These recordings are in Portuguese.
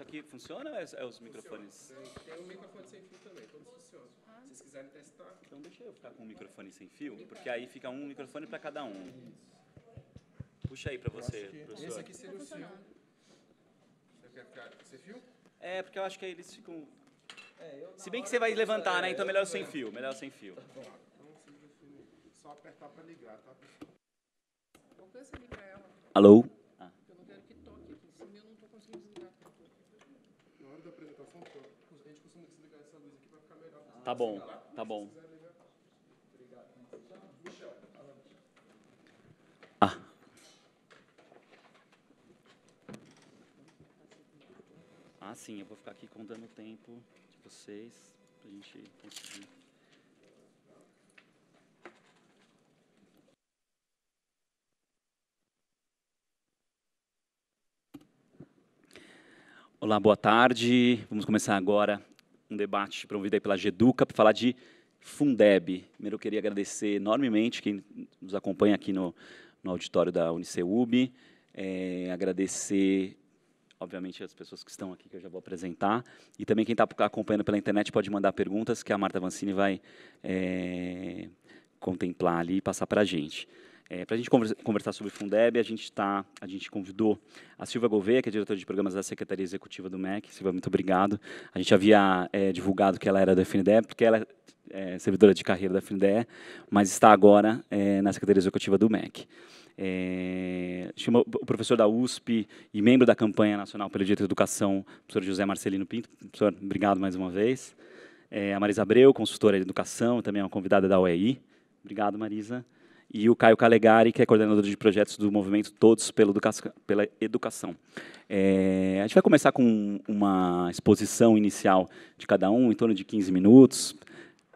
Isso aqui funciona ou é, é os microfones? Tem um microfone sem fio também, todos funcionam. Ah. Se vocês quiserem testar. Então deixa eu ficar com um microfone sem fio, porque aí fica um microfone para cada um. Puxa aí para você, professor. Esse aqui seria o tá fio. Você quer ficar sem fio? É, porque eu acho que aí eles ficam... É, Se bem que você vai levantar, né? Então melhor sem fio, melhor sem fio. Tá então só apertar para ligar, tá? Alô? Tá bom, tá bom. Ah. Ah, sim, eu vou ficar aqui contando o tempo de vocês para a gente conseguir. Olá, boa tarde. Vamos começar agora um debate promovido pela GEDUCA para falar de Fundeb. Primeiro, eu queria agradecer enormemente quem nos acompanha aqui no, no auditório da Uniceub, é, agradecer, obviamente, as pessoas que estão aqui, que eu já vou apresentar, e também quem está acompanhando pela internet pode mandar perguntas que a Marta Vancini vai é, contemplar ali e passar para a gente. É, Para a gente conversa, conversar sobre Fundeb, a gente, tá, a gente convidou a Silvia Gouveia, que é diretora de programas da Secretaria Executiva do MEC. Silvia, muito obrigado. A gente havia é, divulgado que ela era da FNDE, porque ela é, é servidora de carreira da FNDE, mas está agora é, na Secretaria Executiva do MEC. É, chama o professor da USP e membro da campanha nacional pelo direito à educação, professor José Marcelino Pinto. Professor, obrigado mais uma vez. É, a Marisa Abreu, consultora de educação, também é uma convidada da UEI. Obrigado, Marisa e o Caio Calegari, que é coordenador de projetos do movimento Todos pela, Educação. É, a gente vai começar com uma exposição inicial de cada um, em torno de 15 minutos.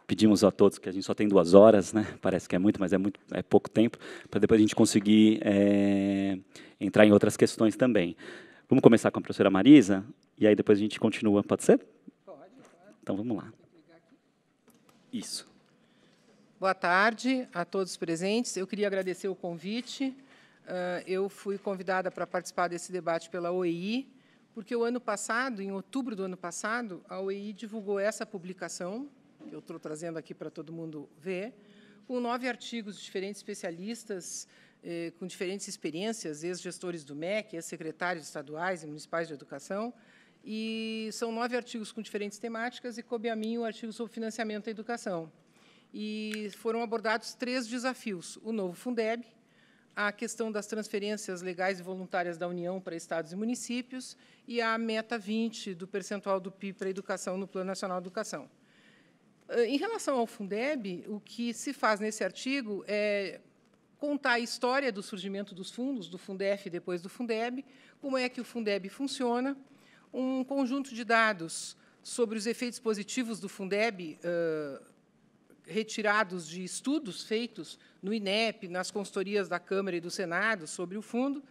Pedimos a todos que a gente só tem duas horas, né? parece que é muito, mas é, muito, é pouco tempo, para depois a gente conseguir é, entrar em outras questões também. Vamos começar com a professora Marisa, e aí depois a gente continua, pode ser? Pode. Então vamos lá. Isso. Boa tarde a todos presentes. Eu queria agradecer o convite. Ah, eu fui convidada para participar desse debate pela OEI, porque o ano passado, em outubro do ano passado, a OEI divulgou essa publicação, que eu estou trazendo aqui para todo mundo ver, com nove artigos de diferentes especialistas, eh, com diferentes experiências, ex-gestores do MEC, ex-secretários estaduais e municipais de educação, e são nove artigos com diferentes temáticas, e coube a mim o artigo sobre financiamento da educação e foram abordados três desafios: o novo Fundeb, a questão das transferências legais e voluntárias da União para estados e municípios e a meta 20 do percentual do PIB para a educação no Plano Nacional de Educação. Eh, em relação ao Fundeb, o que se faz nesse artigo é contar a história do surgimento dos fundos, do Fundef e depois do Fundeb, como é que o Fundeb funciona, um conjunto de dados sobre os efeitos positivos do Fundeb uh, retirados de estudos feitos no INEP, nas consultorias da Câmara e do Senado sobre o fundo,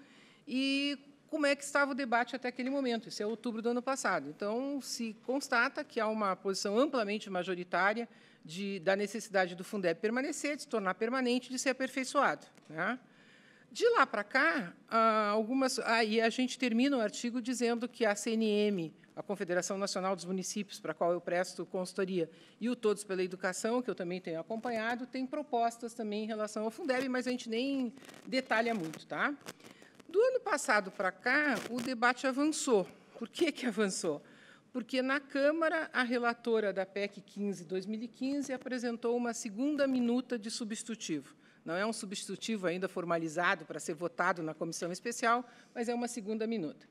e como é que estava o debate até aquele momento. Isso é outubro do ano passado. Então, se constata que há uma posição amplamente majoritária de, da necessidade do Fundeb permanecer, de se tornar permanente, de ser aperfeiçoado. Né? De lá para cá, ah, algumas. Aí a gente termina o artigo dizendo que a CNM a Confederação Nacional dos Municípios, para a qual eu presto consultoria, e o Todos pela Educação, que eu também tenho acompanhado, tem propostas também em relação ao Fundeb, mas a gente nem detalha muito. Tá? Do ano passado para cá, o debate avançou. Por que, que avançou? Porque na Câmara, a relatora da PEC 15 2015 apresentou uma segunda minuta de substitutivo. Não é um substitutivo ainda formalizado para ser votado na comissão especial, mas é uma segunda minuta.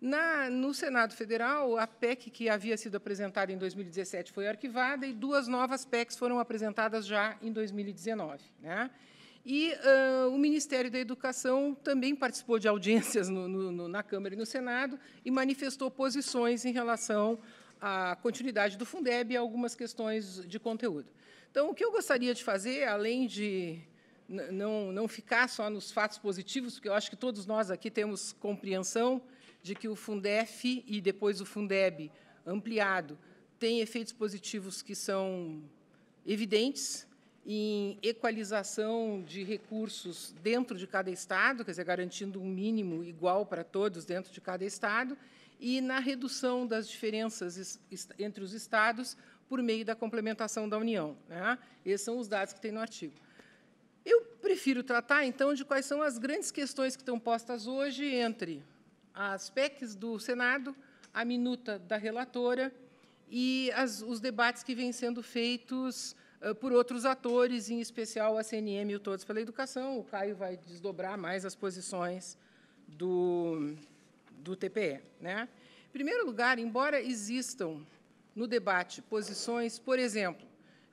Na, no Senado Federal, a PEC que havia sido apresentada em 2017 foi arquivada e duas novas PECs foram apresentadas já em 2019. Né? E uh, o Ministério da Educação também participou de audiências no, no, na Câmara e no Senado e manifestou posições em relação à continuidade do Fundeb e algumas questões de conteúdo. Então, o que eu gostaria de fazer, além de não, não ficar só nos fatos positivos, porque eu acho que todos nós aqui temos compreensão de que o Fundef e depois o Fundeb ampliado tem efeitos positivos que são evidentes em equalização de recursos dentro de cada estado, quer dizer, garantindo um mínimo igual para todos dentro de cada estado, e na redução das diferenças entre os estados por meio da complementação da União. Né? Esses são os dados que tem no artigo. Eu prefiro tratar, então, de quais são as grandes questões que estão postas hoje entre as PECs do Senado, a minuta da relatora e as, os debates que vêm sendo feitos uh, por outros atores, em especial a CNM e o Todos pela Educação. O Caio vai desdobrar mais as posições do, do TPE. Né? Em primeiro lugar, embora existam no debate posições, por exemplo,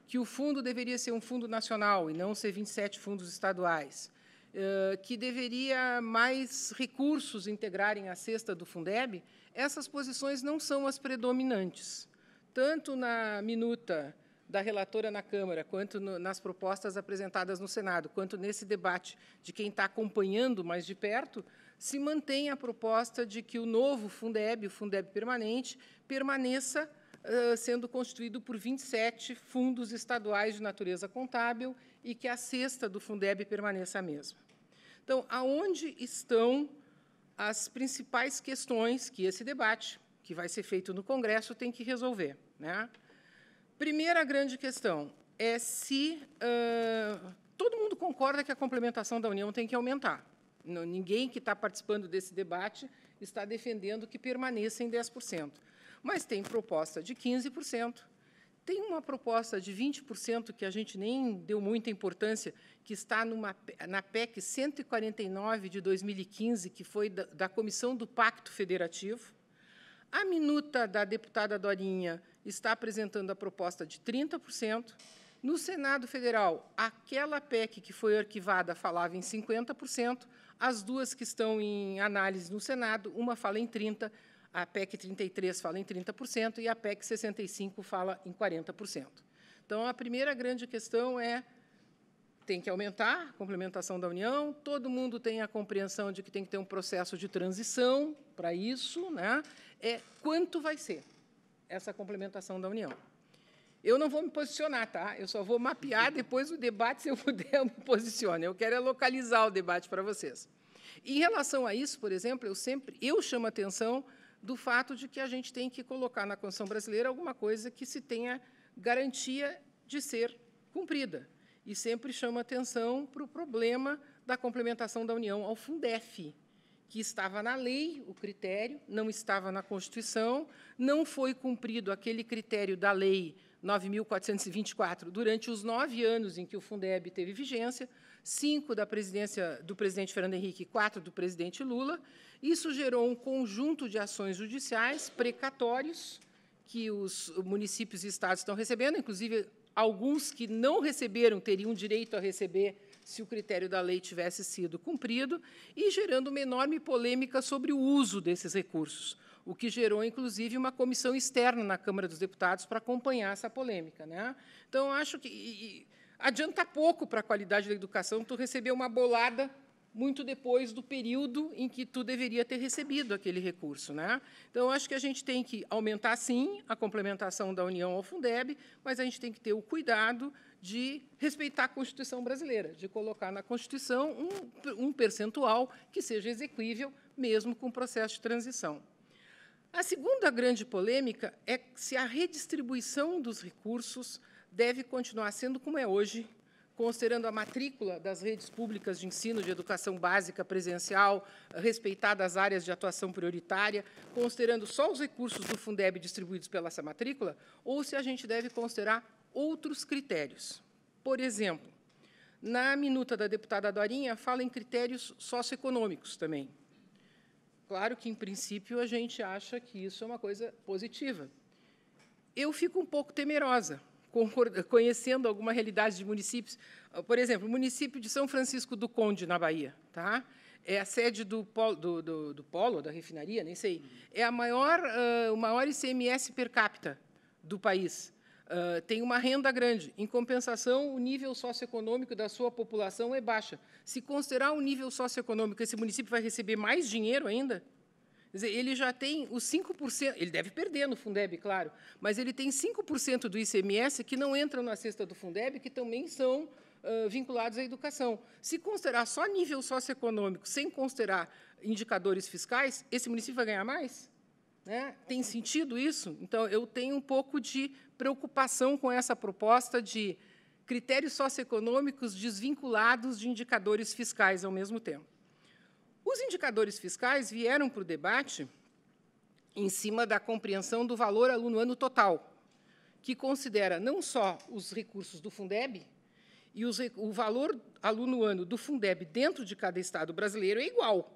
que o fundo deveria ser um fundo nacional e não ser 27 fundos estaduais, eh, que deveria mais recursos integrarem a cesta do Fundeb, essas posições não são as predominantes. Tanto na minuta da relatora na Câmara, quanto no, nas propostas apresentadas no Senado, quanto nesse debate de quem está acompanhando mais de perto, se mantém a proposta de que o novo Fundeb, o Fundeb permanente, permaneça uh, sendo constituído por 27 fundos estaduais de natureza contábil e que a cesta do Fundeb permaneça a mesma. Então, aonde estão as principais questões que esse debate, que vai ser feito no Congresso, tem que resolver? Né? Primeira grande questão é se uh, todo mundo concorda que a complementação da União tem que aumentar. ninguém que está participando desse debate está defendendo que permaneça em 10%. Mas tem proposta de 15%, tem uma proposta de 20% que a gente nem deu muita importância, que está numa, na PEC 149 de 2015, que foi da, da Comissão do Pacto Federativo. A minuta da deputada Dorinha está apresentando a proposta de 30%. No Senado Federal, aquela PEC que foi arquivada falava em 50%, as duas que estão em análise no Senado, uma fala em 30%, a PEC 33 fala em 30% e a PEC 65 fala em 40%. Então, a primeira grande questão é tem que aumentar a complementação da União, todo mundo tem a compreensão de que tem que ter um processo de transição para isso, né? É quanto vai ser essa complementação da União? Eu não vou me posicionar, tá? Eu só vou mapear depois o debate, se eu puder, eu me posiciono. Eu quero é localizar o debate para vocês. Em relação a isso, por exemplo, eu sempre eu chamo a atenção do fato de que a gente tem que colocar na Constituição brasileira alguma coisa que se tenha garantia de ser cumprida. E sempre chama atenção para o problema da complementação da União ao Fundef, que estava na lei o critério, não estava na Constituição, não foi cumprido aquele critério da lei 9.424 durante os nove anos em que o Fundeb teve vigência, cinco da presidência do presidente Fernando Henrique e quatro do presidente Lula. Isso gerou um conjunto de ações judiciais precatórios que os municípios e estados estão recebendo, inclusive alguns que não receberam teriam direito a receber se o critério da lei tivesse sido cumprido, e gerando uma enorme polêmica sobre o uso desses recursos, o que gerou, inclusive, uma comissão externa na Câmara dos Deputados para acompanhar essa polêmica. Né? Então, acho que. E, adianta pouco para a qualidade da educação tu receber uma bolada muito depois do período em que tu deveria ter recebido aquele recurso. Né? Então, acho que a gente tem que aumentar, sim, a complementação da União ao Fundeb, mas a gente tem que ter o cuidado de respeitar a Constituição brasileira, de colocar na Constituição um, um percentual que seja exequível, mesmo com o processo de transição. A segunda grande polêmica é se a redistribuição dos recursos deve continuar sendo como é hoje, considerando a matrícula das redes públicas de ensino de educação básica presencial, respeitadas as áreas de atuação prioritária, considerando só os recursos do Fundeb distribuídos pela essa matrícula, ou se a gente deve considerar outros critérios. Por exemplo, na minuta da deputada Dorinha, fala em critérios socioeconômicos também. Claro que, em princípio, a gente acha que isso é uma coisa positiva. Eu fico um pouco temerosa, conhecendo alguma realidade de municípios. Ah, por exemplo, o município de São Francisco do Conde, na Bahia, tá? é a sede do polo, do, do, do polo da refinaria, nem sei, é a maior, uh, o maior ICMS per capita do país. Uh, tem uma renda grande. Em compensação, o nível socioeconômico da sua população é baixa. Se considerar o nível socioeconômico, esse município vai receber mais dinheiro ainda? Quer dizer, ele já tem os 5%, ele deve perder no Fundeb, claro, mas ele tem 5% do ICMS que não entram na cesta do Fundeb, que também são uh, vinculados à educação. Se considerar só nível socioeconômico, sem considerar indicadores fiscais, esse município vai ganhar mais? Né? Tem sentido isso? Então, eu tenho um pouco de preocupação com essa proposta de critérios socioeconômicos desvinculados de indicadores fiscais ao mesmo tempo. Os indicadores fiscais vieram para o debate em cima da compreensão do valor aluno ano total, que considera não só os recursos do Fundeb, e os, o valor aluno ano do Fundeb dentro de cada estado brasileiro é igual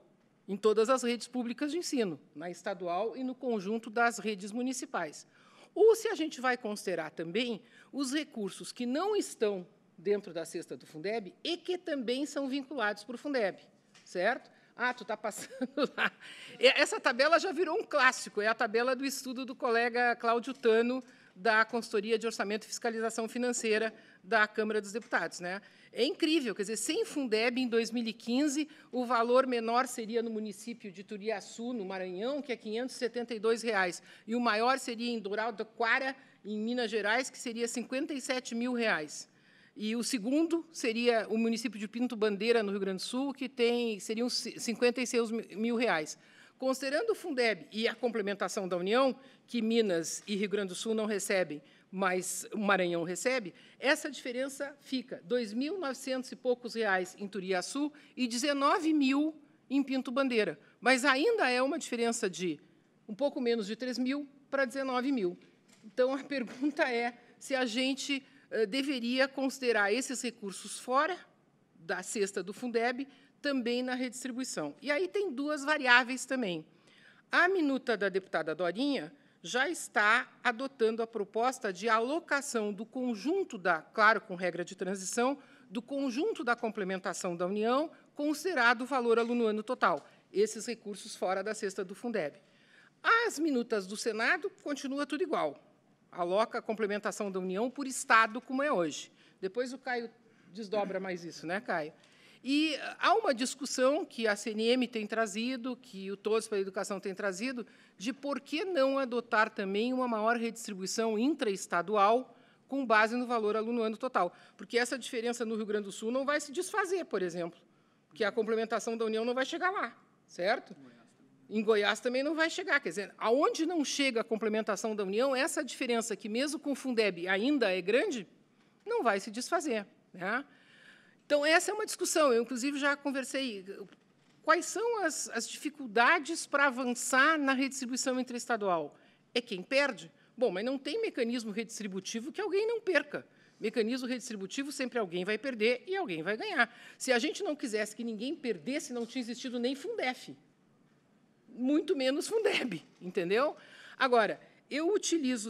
em todas as redes públicas de ensino, na estadual e no conjunto das redes municipais. Ou se a gente vai considerar também os recursos que não estão dentro da cesta do Fundeb e que também são vinculados para o Fundeb, certo? Ah, tu está passando lá. Essa tabela já virou um clássico, é a tabela do estudo do colega Cláudio Tano, da Consultoria de Orçamento e Fiscalização Financeira da Câmara dos Deputados. Né? É incrível, quer dizer, sem Fundeb, em 2015, o valor menor seria no município de Turiaçu, no Maranhão, que é R$ 572, reais, e o maior seria em Dourado Quara, em Minas Gerais, que seria R$ 57 mil. Reais. E o segundo seria o município de Pinto Bandeira, no Rio Grande do Sul, que tem, seriam 56 mil reais. Considerando o Fundeb e a complementação da União, que Minas e Rio Grande do Sul não recebem, mas o Maranhão recebe, essa diferença fica 2.900 e poucos reais em Turiaçu e 19 mil em Pinto Bandeira. Mas ainda é uma diferença de um pouco menos de 3 mil para 19 mil. Então, a pergunta é se a gente eh, deveria considerar esses recursos fora da cesta do Fundeb também na redistribuição. E aí tem duas variáveis também. A minuta da deputada Dorinha já está adotando a proposta de alocação do conjunto da, claro, com regra de transição, do conjunto da complementação da União, considerado o valor aluno-ano total, esses recursos fora da cesta do Fundeb. As minutas do Senado continua tudo igual aloca a complementação da União por Estado, como é hoje. Depois o Caio desdobra mais isso, né, Caio? E eh, há uma discussão que a CNM tem trazido, que o Todos pela Educação tem trazido, de por que não adotar também uma maior redistribuição intraestadual com base no valor aluno ano total. Porque essa diferença no Rio Grande do Sul não vai se desfazer, por exemplo, porque a complementação da União não vai chegar lá, certo? em Goiás também não vai chegar. Quer dizer, aonde não chega a complementação da União, essa diferença que mesmo com o Fundeb ainda é grande, não vai se desfazer. Né? Então, essa é uma discussão. Eu, inclusive, já conversei. Quais são as, as dificuldades para avançar na redistribuição interestadual? É quem perde? Bom, mas não tem mecanismo redistributivo que alguém não perca. Mecanismo redistributivo, sempre alguém vai perder e alguém vai ganhar. Se a gente não quisesse que ninguém perdesse, não tinha existido nem Fundef muito menos Fundeb, entendeu? Agora, eu utilizo a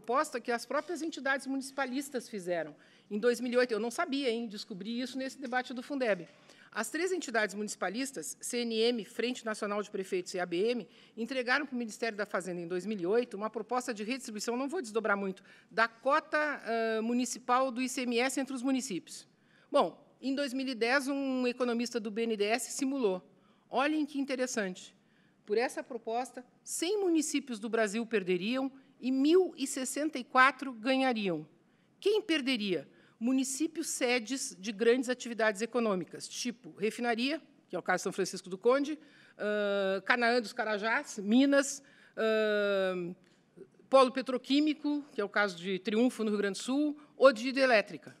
proposta que as próprias entidades municipalistas fizeram. Em 2008, eu não sabia, hein, descobri isso nesse debate do Fundeb. As três entidades municipalistas, CNM, Frente Nacional de Prefeitos e ABM, entregaram para o Ministério da Fazenda, em 2008, uma proposta de redistribuição, não vou desdobrar muito, da cota uh, municipal do ICMS entre os municípios. Bom, em 2010, um economista do BNDES simulou Olhem que interessante. Por essa proposta, 100 municípios do Brasil perderiam e 1.064 ganhariam. Quem perderia? Municípios sedes de grandes atividades econômicas, tipo refinaria, que é o caso de São Francisco do Conde, uh, Canaã dos Carajás, Minas, uh, polo petroquímico, que é o caso de Triunfo, no Rio Grande do Sul, ou de hidrelétrica,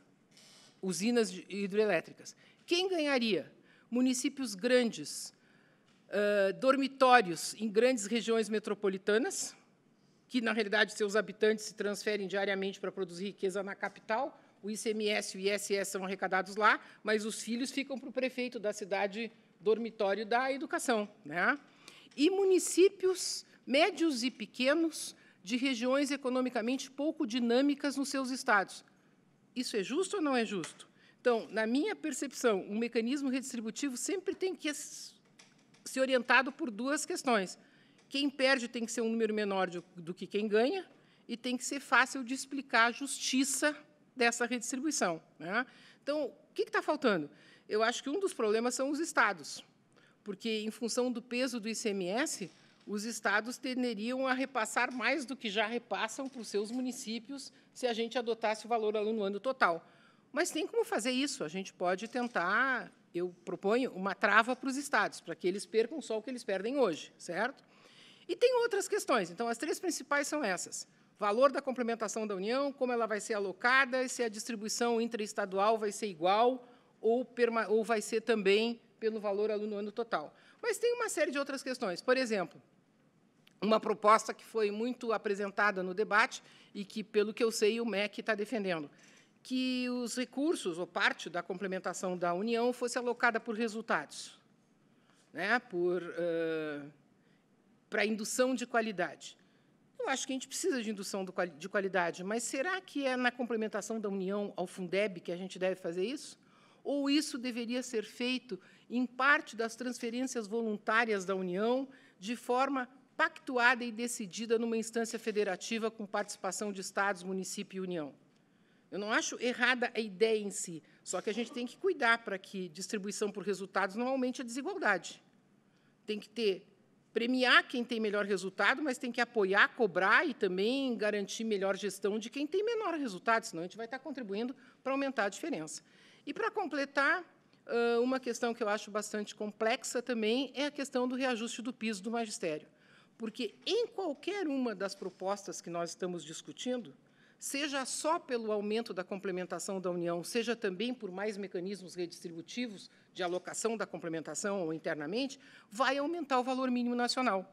usinas de hidrelétricas. Quem ganharia? Municípios grandes, dormitórios em grandes regiões metropolitanas, que, na realidade, seus habitantes se transferem diariamente para produzir riqueza na capital. O ICMS e o ISS são arrecadados lá, mas os filhos ficam para o prefeito da cidade dormitório da educação. Né? E municípios médios e pequenos de regiões economicamente pouco dinâmicas nos seus estados. Isso é justo ou não é justo? Então, na minha percepção, um mecanismo redistributivo sempre tem que ser orientado por duas questões. Quem perde tem que ser um número menor de, do que quem ganha e tem que ser fácil de explicar a justiça dessa redistribuição. Né? Então, o que está faltando? Eu acho que um dos problemas são os estados, porque, em função do peso do ICMS, os estados tenderiam a repassar mais do que já repassam para os seus municípios se a gente adotasse o valor no ano total. Mas tem como fazer isso. A gente pode tentar eu proponho uma trava para os estados, para que eles percam só o que eles perdem hoje, certo? E tem outras questões. Então, as três principais são essas: valor da complementação da União, como ela vai ser alocada, se a distribuição interestadual vai ser igual ou, ou vai ser também pelo valor aluno ano total. Mas tem uma série de outras questões. Por exemplo, uma proposta que foi muito apresentada no debate e que, pelo que eu sei, o MEC está defendendo, que os recursos, ou parte da complementação da União, fosse alocada por resultados, né, por, uh, para indução de qualidade. Eu acho que a gente precisa de indução do, de qualidade, mas será que é na complementação da União ao Fundeb que a gente deve fazer isso? Ou isso deveria ser feito em parte das transferências voluntárias da União, de forma pactuada e decidida numa instância federativa com participação de Estados, município e União? Eu não acho errada a ideia em si, só que a gente tem que cuidar para que distribuição por resultados não aumente a desigualdade. Tem que ter premiar quem tem melhor resultado, mas tem que apoiar, cobrar e também garantir melhor gestão de quem tem menor resultado, senão a gente vai estar contribuindo para aumentar a diferença. E para completar, uma questão que eu acho bastante complexa também é a questão do reajuste do piso do magistério. Porque em qualquer uma das propostas que nós estamos discutindo, seja só pelo aumento da complementação da União, seja também por mais mecanismos redistributivos de alocação da complementação ou internamente, vai aumentar o valor mínimo nacional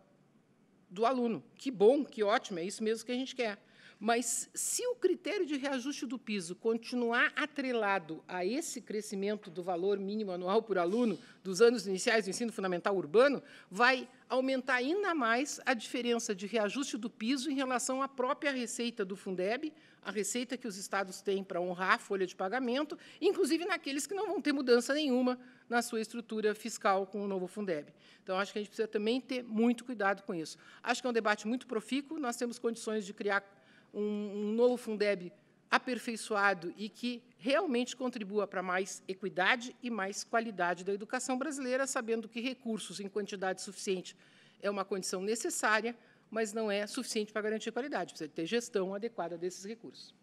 do aluno. Que bom, que ótimo, é isso mesmo que a gente quer. Mas se o critério de reajuste do piso continuar atrelado a esse crescimento do valor mínimo anual por aluno dos anos iniciais do ensino fundamental urbano, vai aumentar ainda mais a diferença de reajuste do piso em relação à própria receita do Fundeb, a receita que os estados têm para honrar a folha de pagamento, inclusive naqueles que não vão ter mudança nenhuma na sua estrutura fiscal com o novo Fundeb. Então, acho que a gente precisa também ter muito cuidado com isso. Acho que é um debate muito profícuo, nós temos condições de criar um, um novo Fundeb aperfeiçoado e que realmente contribua para mais equidade e mais qualidade da educação brasileira, sabendo que recursos em quantidade suficiente é uma condição necessária, mas não é suficiente para garantir qualidade. Precisa ter gestão adequada desses recursos.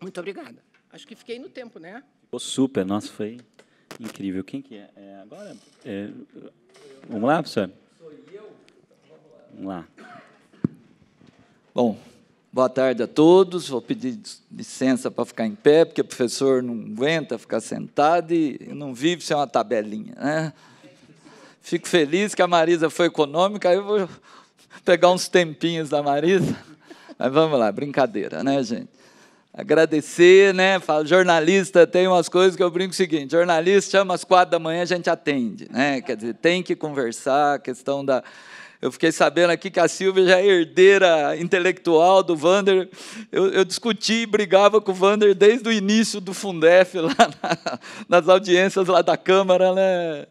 Muito obrigada. Acho que fiquei no tempo, né? Ficou super, nossa, foi incrível. Quem que é? é agora? É, vamos lá, professor? Sou eu. Vamos lá. Bom, Boa tarde a todos. Vou pedir licença para ficar em pé, porque o professor não aguenta ficar sentado e não vive sem uma tabelinha. Né? Fico feliz que a Marisa foi econômica, aí eu vou pegar uns tempinhos da Marisa. Mas vamos lá, brincadeira, né, gente? Agradecer, né? Falo, jornalista, tem umas coisas que eu brinco o seguinte: jornalista chama às quatro da manhã, a gente atende, né? Quer dizer, tem que conversar, a questão da eu fiquei sabendo aqui que a Silvia já é herdeira intelectual do Vander. Eu, eu discuti e brigava com o Vander desde o início do Fundef, lá na, nas audiências lá da Câmara, né,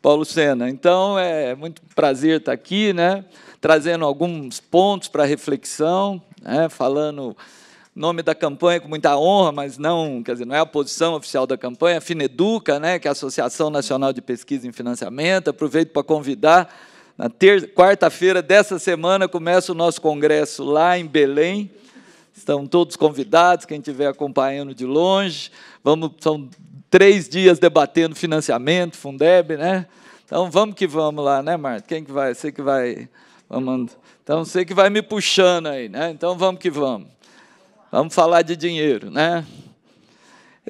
Paulo Sena? Então, é muito prazer estar aqui, né? Trazendo alguns pontos para reflexão, né, falando nome da campanha com muita honra, mas não, quer dizer, não é a posição oficial da campanha, a Fineduca, né, que é a Associação Nacional de Pesquisa em Financiamento. Aproveito para convidar na quarta-feira dessa semana começa o nosso congresso lá em Belém. Estão todos convidados, quem estiver acompanhando de longe. Vamos, são três dias debatendo financiamento, Fundeb, né? Então vamos que vamos lá, né, Marta? Quem que vai? Você que vai. Vamos, então você que vai me puxando aí, né? Então vamos que vamos. Vamos falar de dinheiro, né?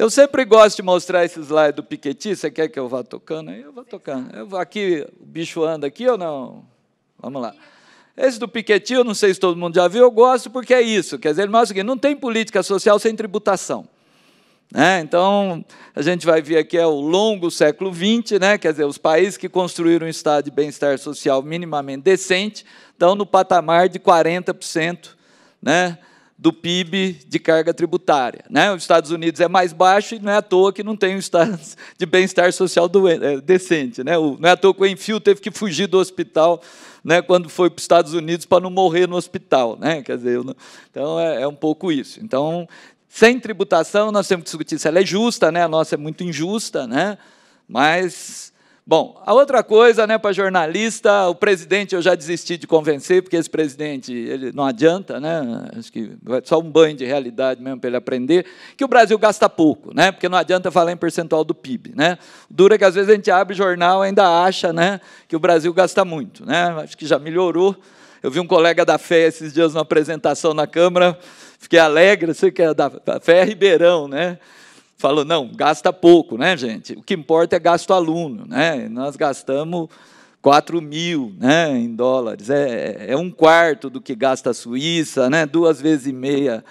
Eu sempre gosto de mostrar esse slide do Piketty. Você quer que eu vá tocando? Eu vou tocando. Eu vou aqui, o bicho anda aqui ou não? Vamos lá. Esse do Piketty, eu não sei se todo mundo já viu, eu gosto porque é isso. Quer dizer, ele mostra que não tem política social sem tributação. Né? Então, a gente vai ver aqui é o longo século XX, né? quer dizer, os países que construíram um estado de bem-estar social minimamente decente estão no patamar de 40% né? do PIB de carga tributária. Né? Os Estados Unidos é mais baixo e não é à toa que não tem um estado de bem-estar social eh, decente. Né? O, não é à toa que o Enfio teve que fugir do hospital né, quando foi para os Estados Unidos para não morrer no hospital. Né? Quer dizer, não, então é, é um pouco isso. Então, sem tributação, nós temos que discutir se ela é justa, né? a nossa é muito injusta, né? mas Bom, a outra coisa, né, para jornalista, o presidente eu já desisti de convencer, porque esse presidente ele não adianta, né? Acho que é só um banho de realidade mesmo para ele aprender, que o Brasil gasta pouco, né? Porque não adianta falar em percentual do PIB, né? Dura é que às vezes a gente abre jornal e ainda acha, né, que o Brasil gasta muito, né? Acho que já melhorou. Eu vi um colega da fé esses dias numa apresentação na Câmara, fiquei alegre, sei que é da fé é Ribeirão, né? falou, não, gasta pouco, né, gente? O que importa é gasto aluno, né? Nós gastamos 4 mil né, em dólares, é, é um quarto do que gasta a Suíça, né? Duas vezes e meia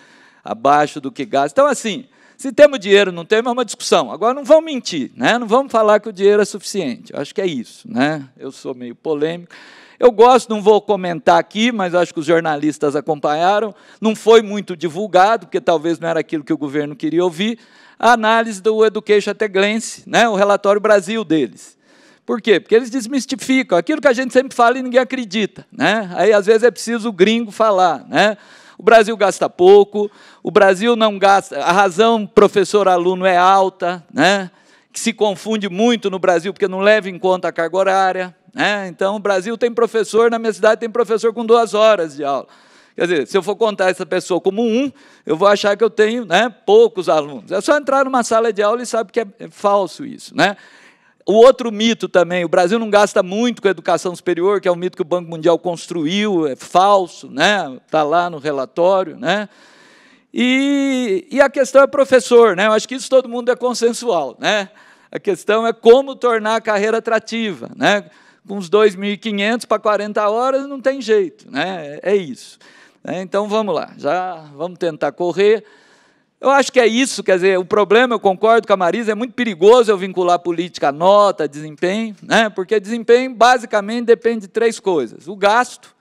abaixo do que gasta. Então, assim, se temos dinheiro não temos, é uma discussão. Agora, não vão mentir, né? não vamos falar que o dinheiro é suficiente. Eu acho que é isso. Né? Eu sou meio polêmico. Eu gosto, não vou comentar aqui, mas acho que os jornalistas acompanharam. Não foi muito divulgado, porque talvez não era aquilo que o governo queria ouvir a análise do Education at Glance, né, o relatório Brasil deles. Por quê? Porque eles desmistificam aquilo que a gente sempre fala e ninguém acredita. Né? Aí, às vezes, é preciso o gringo falar. Né? O Brasil gasta pouco, o Brasil não gasta. A razão professor-aluno é alta, né? que se confunde muito no Brasil, porque não leva em conta a carga horária. Né? Então, o Brasil tem professor, na minha cidade tem professor com duas horas de aula. Quer dizer, se eu for contar essa pessoa como um, eu vou achar que eu tenho né, poucos alunos. É só entrar numa sala de aula e sabe que é, é falso isso. Né? o outro mito também, o Brasil não gasta muito com a educação superior, que é um mito que o Banco Mundial construiu, é falso, né? Está lá no relatório, né? E, e a questão é professor, né? Eu acho que isso todo mundo é consensual, né? A questão é como tornar a carreira atrativa, né? Com os 2.500 para 40 horas não tem jeito, né? É, é isso. Né? Então vamos lá, já vamos tentar correr. Eu acho que é isso, quer dizer, o problema, eu concordo com a Marisa, é muito perigoso eu vincular política a nota, desempenho, né? porque desempenho basicamente depende de três coisas: o gasto,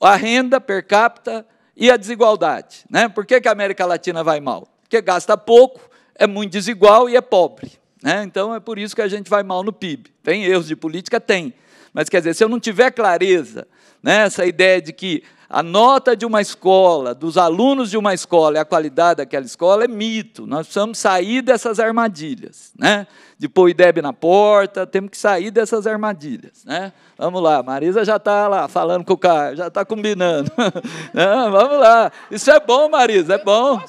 a renda per capita e a desigualdade. Né? Por que, que a América Latina vai mal? Porque gasta pouco, é muito desigual e é pobre. Né? Então é por isso que a gente vai mal no PIB. Tem erros de política? Tem. Mas quer dizer, se eu não tiver clareza, né, essa ideia de que a nota de uma escola, dos alunos de uma escola e a qualidade daquela escola é mito. Nós precisamos sair dessas armadilhas, né? De pôr IDEB na porta, temos que sair dessas armadilhas, né? Vamos lá, Marisa já está lá falando com o cara, já está combinando. Não, né? vamos lá. Isso é bom, Marisa, é bom.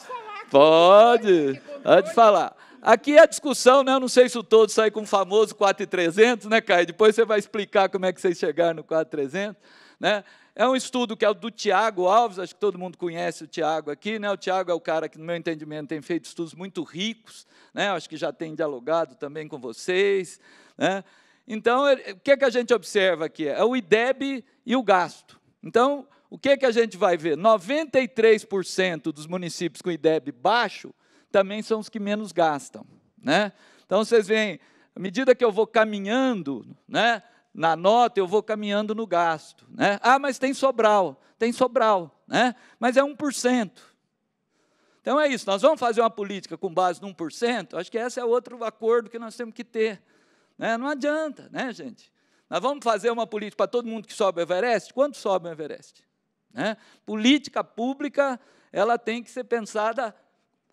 Pode, pode falar. Aqui é a discussão, né? Eu não sei se o todo sai com o famoso 4.300, né, Caio? Depois você vai explicar como é que vocês chegaram no 4.300, né? É um estudo que é o do Tiago Alves, acho que todo mundo conhece o Tiago aqui, né? O Tiago é o cara que, no meu entendimento, tem feito estudos muito ricos, né? Acho que já tem dialogado também com vocês, né? Então, o que é que a gente observa aqui? É o IDEB e o gasto. Então, o que é que a gente vai ver? 93% dos municípios com IDEB baixo também são os que menos gastam, né? Então, vocês veem, à medida que eu vou caminhando, né? na nota eu vou caminhando no gasto. Né? Ah, mas tem sobral, tem sobral, né? mas é 1%. Então é isso, nós vamos fazer uma política com base no 1%, acho que esse é outro acordo que nós temos que ter. Né? Não adianta, né, gente? Nós vamos fazer uma política para todo mundo que sobe o Everest? Quanto sobe o Everest? Né? Política pública, ela tem que ser pensada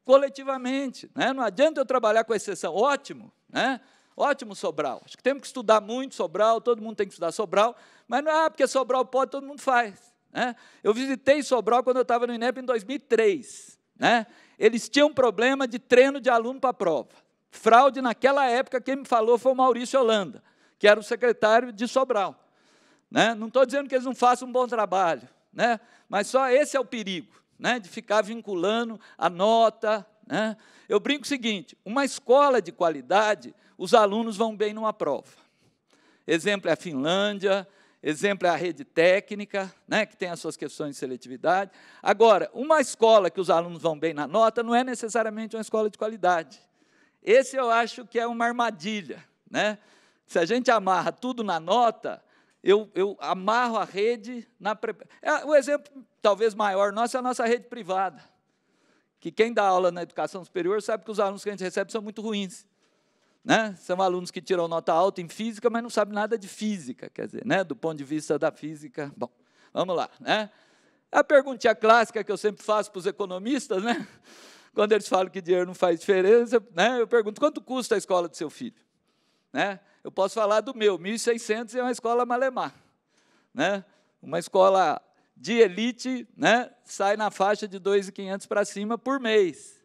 coletivamente. Né? Não adianta eu trabalhar com exceção, ótimo, né? Ótimo Sobral. Acho que temos que estudar muito Sobral, todo mundo tem que estudar Sobral, mas não é ah, porque Sobral pode, todo mundo faz. Né? Eu visitei Sobral quando eu estava no INEP em 2003. Né? Eles tinham problema de treino de aluno para a prova. Fraude naquela época, quem me falou foi o Maurício Holanda, que era o secretário de Sobral. Né? Não estou dizendo que eles não façam um bom trabalho, né? mas só esse é o perigo né? de ficar vinculando a nota. Né? Eu brinco o seguinte: uma escola de qualidade os alunos vão bem numa prova. Exemplo é a Finlândia, exemplo é a rede técnica, né, que tem as suas questões de seletividade. Agora, uma escola que os alunos vão bem na nota não é necessariamente uma escola de qualidade. Esse eu acho que é uma armadilha. Né? Se a gente amarra tudo na nota, eu, eu amarro a rede na. Pre... É, o exemplo talvez maior nosso é a nossa rede privada. Que quem dá aula na educação superior sabe que os alunos que a gente recebe são muito ruins. Né? São alunos que tiram nota alta em física, mas não sabem nada de física, quer dizer, né? do ponto de vista da física. Bom, vamos lá. Né? A perguntinha clássica que eu sempre faço para os economistas, né? quando eles falam que dinheiro não faz diferença, né? eu pergunto, quanto custa a escola do seu filho? Né? Eu posso falar do meu, 1.600 é uma escola malemar. Né? Uma escola de elite né? sai na faixa de 2.500 para cima por mês.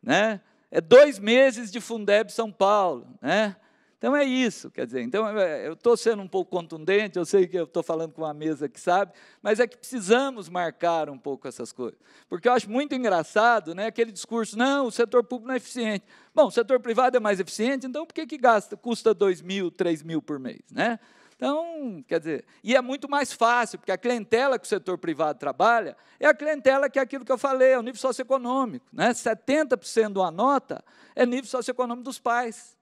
Né? é dois meses de Fundeb São Paulo, né? Então é isso, quer dizer, então é, eu estou sendo um pouco contundente, eu sei que eu estou falando com uma mesa que sabe, mas é que precisamos marcar um pouco essas coisas. Porque eu acho muito engraçado né, aquele discurso, não, o setor público não é eficiente. Bom, o setor privado é mais eficiente, então por que, que gasta, custa dois mil, três mil por mês? Né? Então, quer dizer, e é muito mais fácil, porque a clientela que o setor privado trabalha é a clientela que é aquilo que eu falei, é o nível socioeconômico. Né? 70% de uma nota é nível socioeconômico dos pais.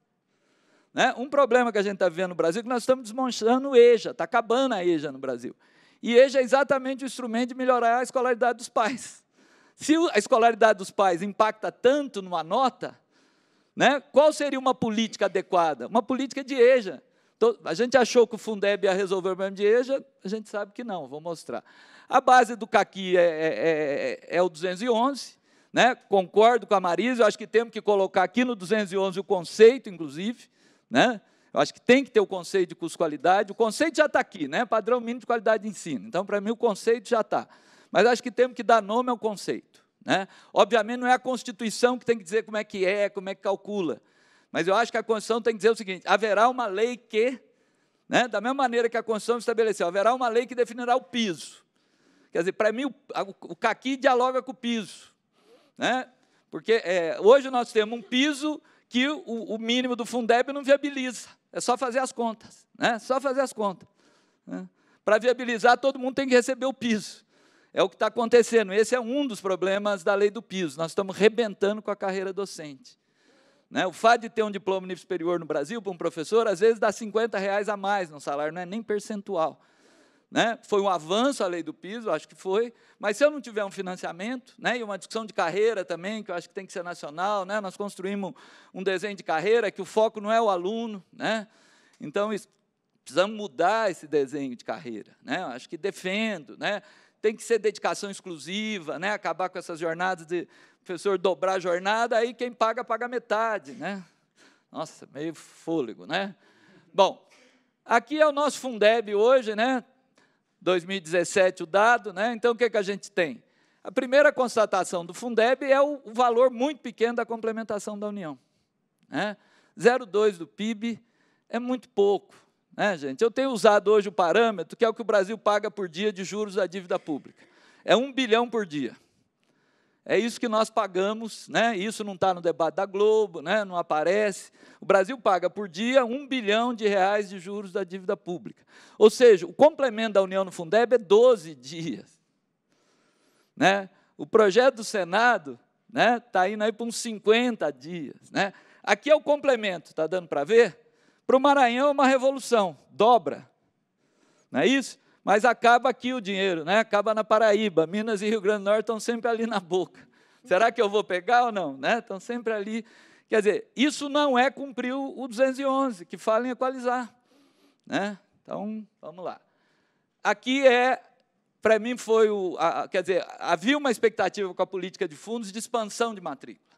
Né? Um problema que a gente está vivendo no Brasil é que nós estamos desmanchando o EJA, está acabando a EJA no Brasil. E EJA é exatamente o instrumento de melhorar a escolaridade dos pais. Se a escolaridade dos pais impacta tanto numa nota, né, qual seria uma política adequada? Uma política de EJA então, a gente achou que o Fundeb ia resolver o problema de EJA, a gente sabe que não, vou mostrar. A base do CAQI é, é, é, é, é o 211, né? concordo com a Marisa, eu acho que temos que colocar aqui no 211 o conceito, inclusive, né? eu acho que tem que ter o conceito de custo-qualidade, o conceito já está aqui, né? padrão mínimo de qualidade de ensino, então, para mim, o conceito já está, mas acho que temos que dar nome ao conceito. Né? Obviamente, não é a Constituição que tem que dizer como é que é, como é que calcula, mas eu acho que a Constituição tem que dizer o seguinte: haverá uma lei que, né, da mesma maneira que a Constituição estabeleceu, haverá uma lei que definirá o piso. Quer dizer, para mim, o, o caqui dialoga com o piso. Né? Porque é, hoje nós temos um piso que o, o, mínimo do Fundeb não viabiliza. É só fazer as contas. Né? Só fazer as contas. Né? Para viabilizar, todo mundo tem que receber o piso. É o que está acontecendo. Esse é um dos problemas da lei do piso. Nós estamos rebentando com a carreira docente. Né? O fato de ter um diploma de nível superior no Brasil para um professor, às vezes dá 50 reais a mais no salário, não é nem percentual. Né? Foi um avanço a lei do piso, acho que foi, mas se eu não tiver um financiamento, né, e uma discussão de carreira também, que eu acho que tem que ser nacional, né, nós construímos um desenho de carreira que o foco não é o aluno, né? então precisamos mudar esse desenho de carreira. Né? Acho que defendo. Né? tem que ser dedicação exclusiva, né? acabar com essas jornadas de professor dobrar a jornada, aí quem paga, paga metade. Né? Nossa, meio fôlego, né? Bom, aqui é o nosso Fundeb hoje, né? 2017 o dado, né? Então o que, é que a gente tem? A primeira constatação do Fundeb é o valor muito pequeno da complementação da União. Né? 0,2 do PIB é muito pouco né, gente? Eu tenho usado hoje o parâmetro que é o que o Brasil paga por dia de juros da dívida pública. É um bilhão por dia. É isso que nós pagamos, né? Isso não está no debate da Globo, né? Não aparece. O Brasil paga por dia um bilhão de reais de juros da dívida pública. Ou seja, o complemento da União no Fundeb é 12 dias, né? O projeto do Senado, né? Tá indo aí para uns 50 dias, né? Aqui é o complemento, está dando para ver? Para o Maranhão é uma revolução, dobra. Não é isso? Mas acaba aqui o dinheiro, né? acaba na Paraíba. Minas e Rio Grande do Norte estão sempre ali na boca. Será que eu vou pegar ou não? Né? Estão sempre ali. Quer dizer, isso não é cumprir o 211, que fala em equalizar. Né? Então, vamos lá. Aqui é, para mim foi o. A, quer dizer, havia uma expectativa com a política de fundos de expansão de matrícula.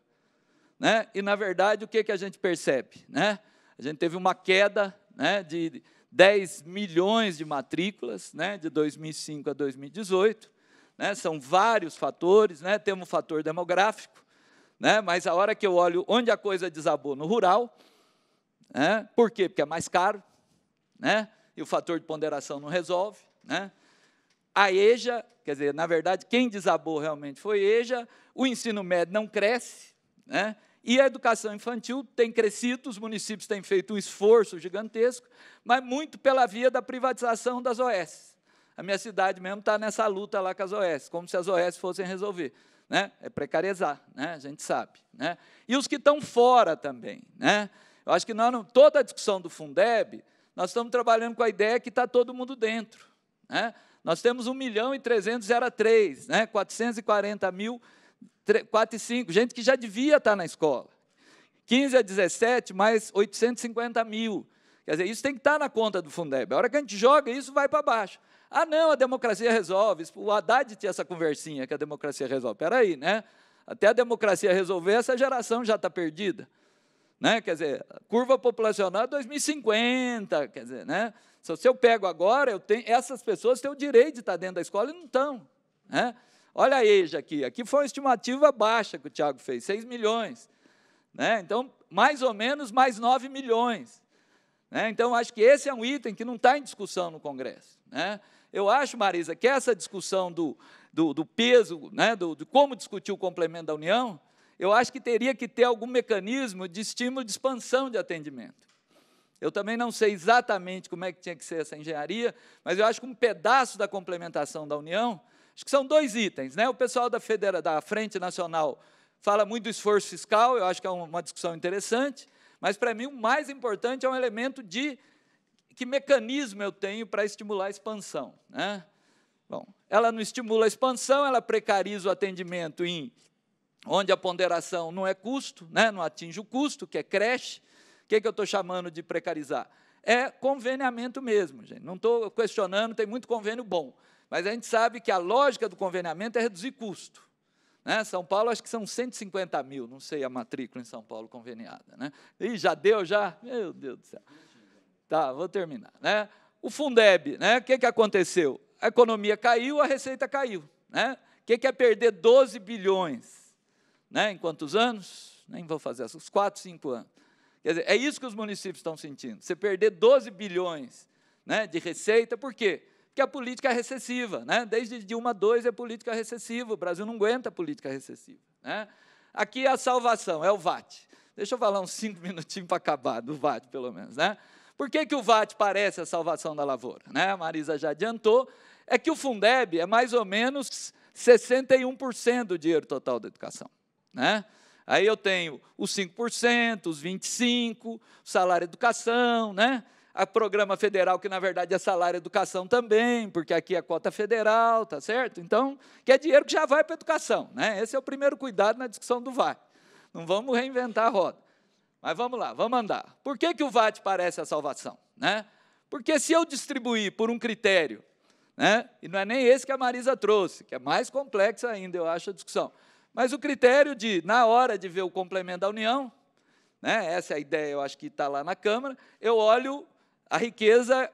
Né? E, na verdade, o que, que a gente percebe? Né? A gente teve uma queda né, de 10 milhões de matrículas né, de 2005 a 2018. Né, são vários fatores, né, temos um fator demográfico, né, mas a hora que eu olho onde a coisa desabou no rural, né, por quê? Porque é mais caro, né, e o fator de ponderação não resolve. Né. A EJA, quer dizer, na verdade, quem desabou realmente foi a EJA, o ensino médio não cresce, né, e a educação infantil tem crescido, os municípios têm feito um esforço gigantesco, mas muito pela via da privatização das OS. A minha cidade mesmo está nessa luta lá com as OS, como se as OS fossem resolver. Né? É precarizar, né? a gente sabe. Né? E os que estão fora também. Né? Eu acho que nós não, toda a discussão do Fundeb, nós estamos trabalhando com a ideia que está todo mundo dentro. Né? Nós temos 1 milhão e 300 era 3, né? 440 mil 4 e 5, gente que já devia estar na escola. 15 a 17, mais 850 mil. Quer dizer, isso tem que estar na conta do Fundeb. A hora que a gente joga, isso vai para baixo. Ah, não, a democracia resolve. O Haddad tinha essa conversinha que a democracia resolve. Espera aí, né? Até a democracia resolver, essa geração já está perdida. Né? Quer dizer, curva populacional é 2050, quer dizer, né? Se eu pego agora, eu tenho, essas pessoas têm o direito de estar dentro da escola e não estão, né? Olha a EJA aqui, aqui foi uma estimativa baixa que o Tiago fez, 6 milhões. Né? Então, mais ou menos mais 9 milhões. Né? Então, acho que esse é um item que não está em discussão no Congresso. Né? Eu acho, Marisa, que essa discussão do, do, do peso, né, do, de como discutir o complemento da União, eu acho que teria que ter algum mecanismo de estímulo de expansão de atendimento. Eu também não sei exatamente como é que tinha que ser essa engenharia, mas eu acho que um pedaço da complementação da União Acho que são dois itens, né? O pessoal da, Federa, da Frente Nacional fala muito do esforço fiscal, eu acho que é uma discussão interessante, mas para mim o mais importante é um elemento de que mecanismo eu tenho para estimular a expansão, né? Bom, ela não estimula a expansão, ela precariza o atendimento em onde a ponderação não é custo, né? não atinge o custo, que é creche. O que, é que eu estou chamando de precarizar? É conveniamento mesmo, gente. Não estou questionando, tem muito convênio bom. Mas a gente sabe que a lógica do conveniamento é reduzir custo. Né? São Paulo, acho que são 150 mil, não sei a matrícula em São Paulo conveniada. Né? Ih, já deu, já? Meu Deus do céu. Tá, vou terminar. Né? O Fundeb, né? o que, que aconteceu? A economia caiu, a receita caiu. Né? O que, que é perder 12 bilhões? Né? Em quantos anos? Nem vou fazer isso, uns 4, 5 anos. Quer dizer, é isso que os municípios estão sentindo. Você perder 12 bilhões né, de receita, por quê? que a política é recessiva. Né? Desde Dilma II é política recessiva, o Brasil não aguenta política recessiva. Né? Aqui é a salvação é o VAT. Deixa eu falar uns cinco minutinhos para acabar, do VAT, pelo menos. Né? Por que, que o VAT parece a salvação da lavoura? Né? A Marisa já adiantou. É que o Fundeb é mais ou menos 61% do dinheiro total da educação. Né? Aí eu tenho os 5%, os 25%, salário educação, né? a programa federal, que na verdade é salário educação também, porque aqui é cota federal, tá certo? Então, que é dinheiro que já vai para a educação, né? Esse é o primeiro cuidado na discussão do VAT. Não vamos reinventar a roda. Mas vamos lá, vamos andar. Por que, que o VAT parece a salvação? Né? Porque se eu distribuir por um critério, né? e não é nem esse que a Marisa trouxe, que é mais complexa ainda, eu acho, a discussão. Mas o critério de, na hora de ver o complemento da União, né? essa é a ideia, eu acho que está lá na Câmara, eu olho a riqueza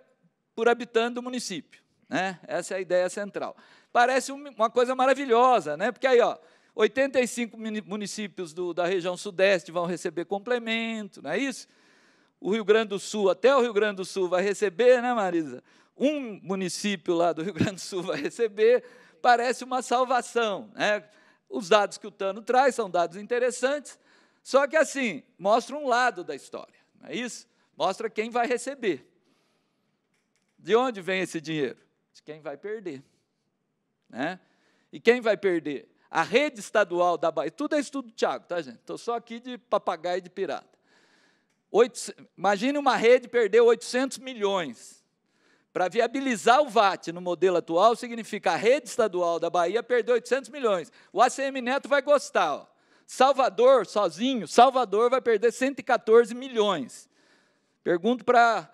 por habitante do município. Né? Essa é a ideia central. Parece uma coisa maravilhosa, né? porque aí, ó, 85 municípios do, da região sudeste vão receber complemento, não é isso? O Rio Grande do Sul, até o Rio Grande do Sul vai receber, né, Marisa? Um município lá do Rio Grande do Sul vai receber, parece uma salvação. Né? Os dados que o Tano traz são dados interessantes, só que assim, mostra um lado da história, não é isso? mostra quem vai receber. De onde vem esse dinheiro? De quem vai perder. Né? E quem vai perder? A rede estadual da Bahia. Tudo é estudo do Tiago, tá, gente? Estou só aqui de papagaio e de pirata. Oito, imagine uma rede perder 800 milhões. Para viabilizar o VAT no modelo atual, significa a rede estadual da Bahia perder 800 milhões. O ACM Neto vai gostar. Ó. Salvador, sozinho, Salvador vai perder 114 milhões. Pergunto para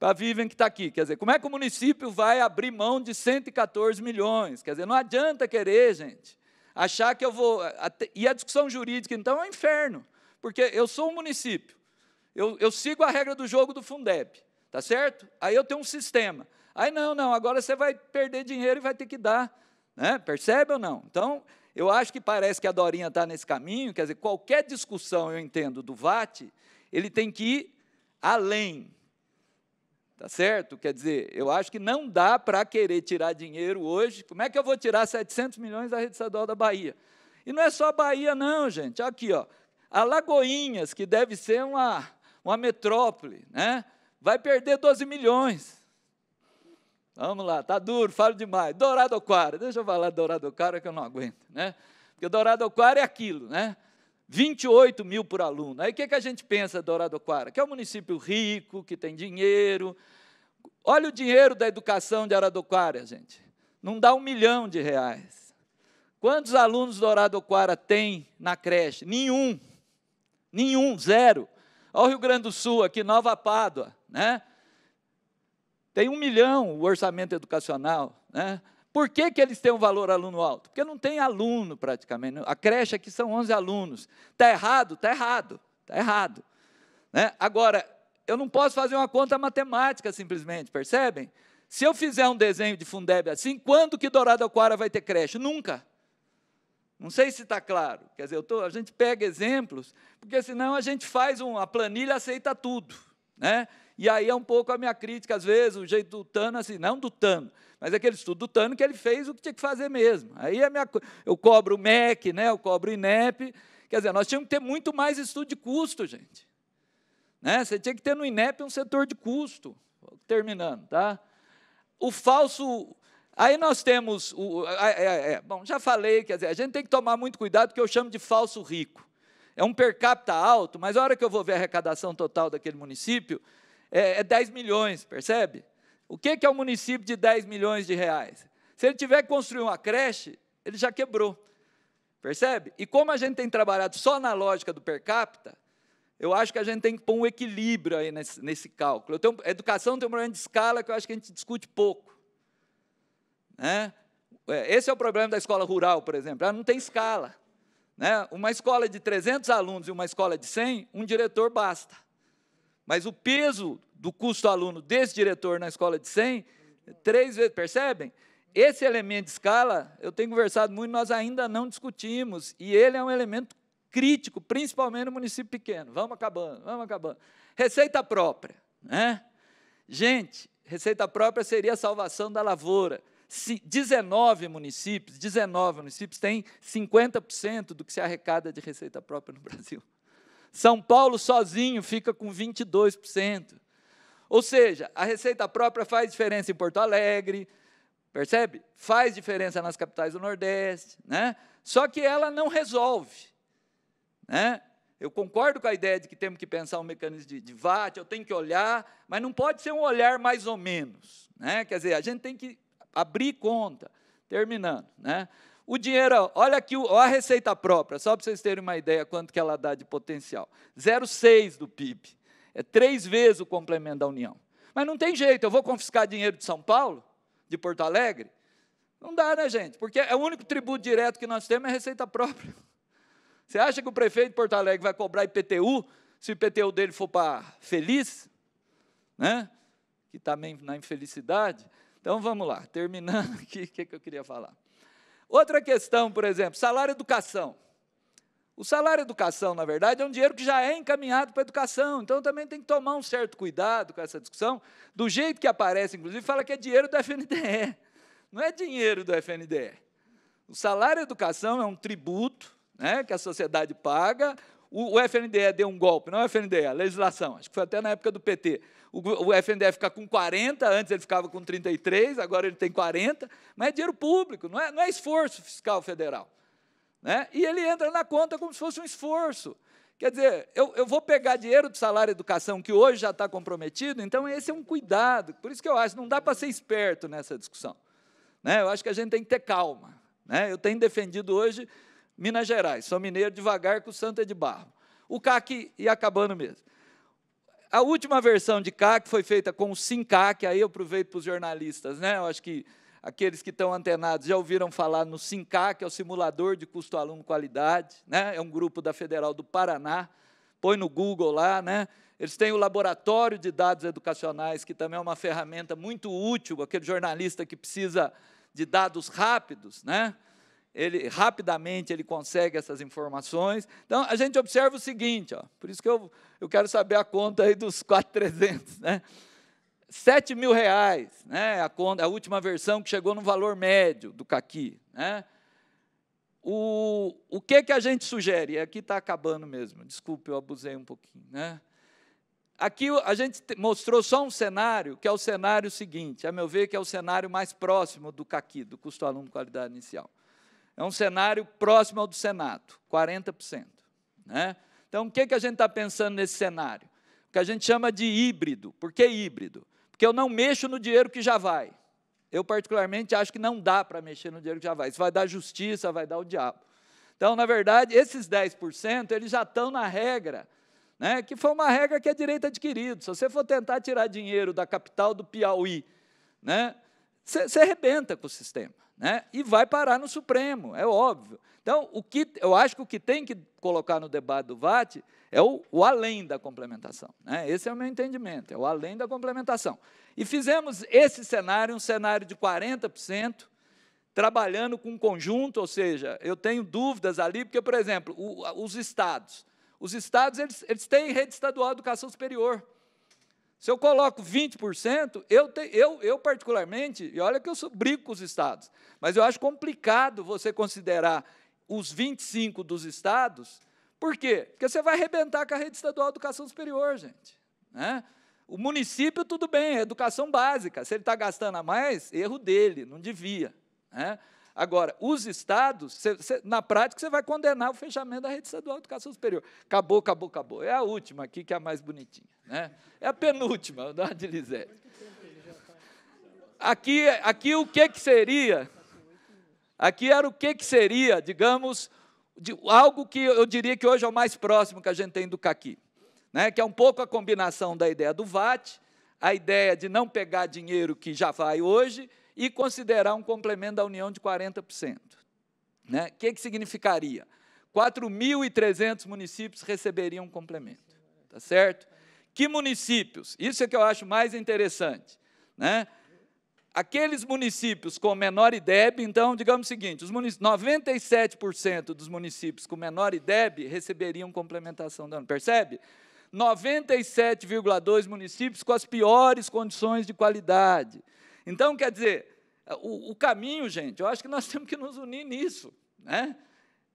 a Vivian que está aqui, quer dizer, como é que o município vai abrir mão de 114 milhões? Quer dizer, não adianta querer, gente, achar que eu vou... E a discussão jurídica, então, é um inferno, porque eu sou um município, eu, eu sigo a regra do jogo do Fundeb, tá certo? Aí eu tenho um sistema. Aí, não, não, agora você vai perder dinheiro e vai ter que dar, né? percebe ou não? Então, eu acho que parece que a Dorinha está nesse caminho, quer dizer, qualquer discussão, eu entendo, do VAT, ele tem que ir além. Tá certo? Quer dizer, eu acho que não dá para querer tirar dinheiro hoje. Como é que eu vou tirar 700 milhões da rede estadual da Bahia? E não é só a Bahia, não, gente. Aqui, ó. Alagoinhas, que deve ser uma, uma metrópole, né? Vai perder 12 milhões. Vamos lá, tá duro, falo demais. Dourado Aquara, deixa eu falar Dourado Aquara que eu não aguento, né? Porque Dourado Aquara é aquilo, né? 28 mil por aluno. Aí o que, que a gente pensa de Araraquara? Que é um município rico, que tem dinheiro. Olha o dinheiro da educação de Araraquara, gente. Não dá um milhão de reais. Quantos alunos Dourado Araraquara tem na creche? Nenhum. Nenhum, zero. Olha o Rio Grande do Sul, aqui, Nova Pádua, né? Tem um milhão o orçamento educacional, né? Por que, que eles têm um valor aluno alto? Porque não tem aluno praticamente. A creche aqui são 11 alunos. Está errado? Está errado. Está errado. Né? Agora, eu não posso fazer uma conta matemática simplesmente, percebem? Se eu fizer um desenho de Fundeb assim, quando que Dourado Aquara vai ter creche? Nunca. Não sei se está claro. Quer dizer, tô, a gente pega exemplos, porque senão a gente faz uma planilha aceita tudo. Né? E aí é um pouco a minha crítica, às vezes, o jeito do Tano, assim, não do Tano, mas é aquele estudo do que ele fez o que tinha que fazer mesmo. Aí é minha, eu cobro o MEC, né, eu cobro o INEP. Quer dizer, nós tínhamos que ter muito mais estudo de custo, gente. Né? Você tinha que ter no INEP um setor de custo. Terminando, tá? O falso Aí nós temos. O, é, é, bom, já falei, quer dizer, a gente tem que tomar muito cuidado, que eu chamo de falso rico. É um per capita alto, mas a hora que eu vou ver a arrecadação total daquele município, é, é 10 milhões, percebe? O que é um é município de 10 milhões de reais? Se ele tiver que construir uma creche, ele já quebrou. Percebe? E como a gente tem trabalhado só na lógica do per capita, eu acho que a gente tem que pôr um equilíbrio aí nesse, nesse cálculo. Tenho, a educação tem um problema de escala que eu acho que a gente discute pouco. Né? É, esse é o problema da escola rural, por exemplo. Ela ah, não tem escala. Né? Uma escola de 300 alunos e uma escola de 100, um diretor basta. Mas o peso do custo aluno desse diretor na escola de 100, três vezes, percebem? Esse elemento de escala, eu tenho conversado muito, nós ainda não discutimos, e ele é um elemento crítico, principalmente no município pequeno. Vamos acabando, vamos acabando. Receita própria, né? Gente, receita própria seria a salvação da lavoura. 19 municípios, 19 municípios têm 50% do que se arrecada de receita própria no Brasil. São Paulo sozinho fica com 22%. Ou seja, a receita própria faz diferença em Porto Alegre, percebe? Faz diferença nas capitais do Nordeste, né? Só que ela não resolve, né? Eu concordo com a ideia de que temos que pensar um mecanismo de, de VAT, eu tenho que olhar, mas não pode ser um olhar mais ou menos, né? Quer dizer, a gente tem que abrir conta, terminando, né? O dinheiro, olha aqui, olha a receita própria, só para vocês terem uma ideia quanto que ela dá de potencial. 0,6 do PIB. É três vezes o complemento da União. Mas não tem jeito, eu vou confiscar dinheiro de São Paulo, de Porto Alegre? Não dá, né, gente? Porque é o único tributo direto que nós temos é receita própria. Você acha que o prefeito de Porto Alegre vai cobrar IPTU se o IPTU dele for para feliz? Né? Que também tá na infelicidade. Então vamos lá, terminando aqui, o que, que eu queria falar? Outra questão, por exemplo, salário educação. O salário educação, na verdade, é um dinheiro que já é encaminhado para a educação, então também tem que tomar um certo cuidado com essa discussão. Do jeito que aparece, inclusive, fala que é dinheiro do FNDE. Não é dinheiro do FNDE. O salário educação é um tributo né, que a sociedade paga. O, o FNDE deu um golpe, não é o FNDE, a legislação, acho que foi até na época do PT o, FNDF FNDE fica com 40, antes ele ficava com 33, agora ele tem 40, mas é dinheiro público, não é, não é esforço fiscal federal. Né? E ele entra na conta como se fosse um esforço. Quer dizer, eu, eu vou pegar dinheiro do salário de educação que hoje já está comprometido, então esse é um cuidado. Por isso que eu acho, não dá para ser esperto nessa discussão. Né? Eu acho que a gente tem que ter calma. Né? Eu tenho defendido hoje Minas Gerais, sou mineiro devagar com o santo é de barro. O CAC ia acabando mesmo. A última versão de CAC foi feita com o SINCAC, aí eu aproveito para os jornalistas, né? Eu acho que aqueles que estão antenados já ouviram falar no SINCAC, que é o Simulador de Custo Aluno Qualidade, né? é um grupo da Federal do Paraná, põe no Google lá, né? Eles têm o Laboratório de Dados Educacionais, que também é uma ferramenta muito útil, aquele jornalista que precisa de dados rápidos, né? ele rapidamente ele consegue essas informações. Então a gente observa o seguinte, ó, por isso que eu, eu quero saber a conta aí dos 4,300, né? 7 mil reais, né? A, conta, a última versão que chegou no valor médio do caqui, né? O, o que que a gente sugere? aqui está acabando mesmo. Desculpe, eu abusei um pouquinho, né? Aqui a gente mostrou só um cenário, que é o cenário seguinte, a meu ver, que é o cenário mais próximo do CAQI, do custo aluno qualidade inicial é um cenário próximo ao do Senado, 40%. Né? Então, o que, é que a gente está pensando nesse cenário? O que a gente chama de híbrido. Por que híbrido? Porque eu não mexo no dinheiro que já vai. Eu, particularmente, acho que não dá para mexer no dinheiro que já vai. Isso vai dar justiça, vai dar o diabo. Então, na verdade, esses 10%, eles já estão na regra, né, que foi uma regra que é direito adquirido. Se você for tentar tirar dinheiro da capital do Piauí, né, você arrebenta com o sistema. Né? E vai parar no Supremo, é óbvio. Então, o que, eu acho que o que tem que colocar no debate do VAT é o, o além da complementação. Né? Esse é o meu entendimento, é o além da complementação. E fizemos esse cenário, um cenário de 40%, trabalhando com um conjunto, ou seja, eu tenho dúvidas ali, porque, por exemplo, o, os estados. Os estados eles, eles têm rede estadual de educação superior. Se eu coloco 20%, eu, te, eu, eu particularmente, e olha que eu sou, brigo com os estados, mas eu acho complicado você considerar os 25 dos estados, por quê? Porque você vai arrebentar com a rede estadual de educação superior, gente. Né? O município, tudo bem, é educação básica. Se ele está gastando a mais, erro dele, não devia. Né? Agora, os estados, cê, cê, na prática, você vai condenar o fechamento da rede estadual de educação superior. Acabou, acabou, acabou. É a última aqui que é a mais bonitinha. Né? É a penúltima, da de Lisete. Aqui, aqui o que, que seria? Aqui era o que, que seria, digamos, de, algo que eu diria que hoje é o mais próximo que a gente tem do caqui. Né? Que é um pouco a combinação da ideia do VAT, a ideia de não pegar dinheiro que já vai hoje e considerar um complemento da União de 40%. O né? que, que significaria? 4.300 municípios receberiam um complemento, tá certo? Que municípios? Isso é que eu acho mais interessante. Né? Aqueles municípios com menor IDEB, então, digamos o seguinte, os 97% dos municípios com menor IDEB receberiam complementação da ano, percebe? 97,2 municípios com as piores condições de qualidade. Então, quer dizer, o, o caminho, gente, eu acho que nós temos que nos unir nisso, né?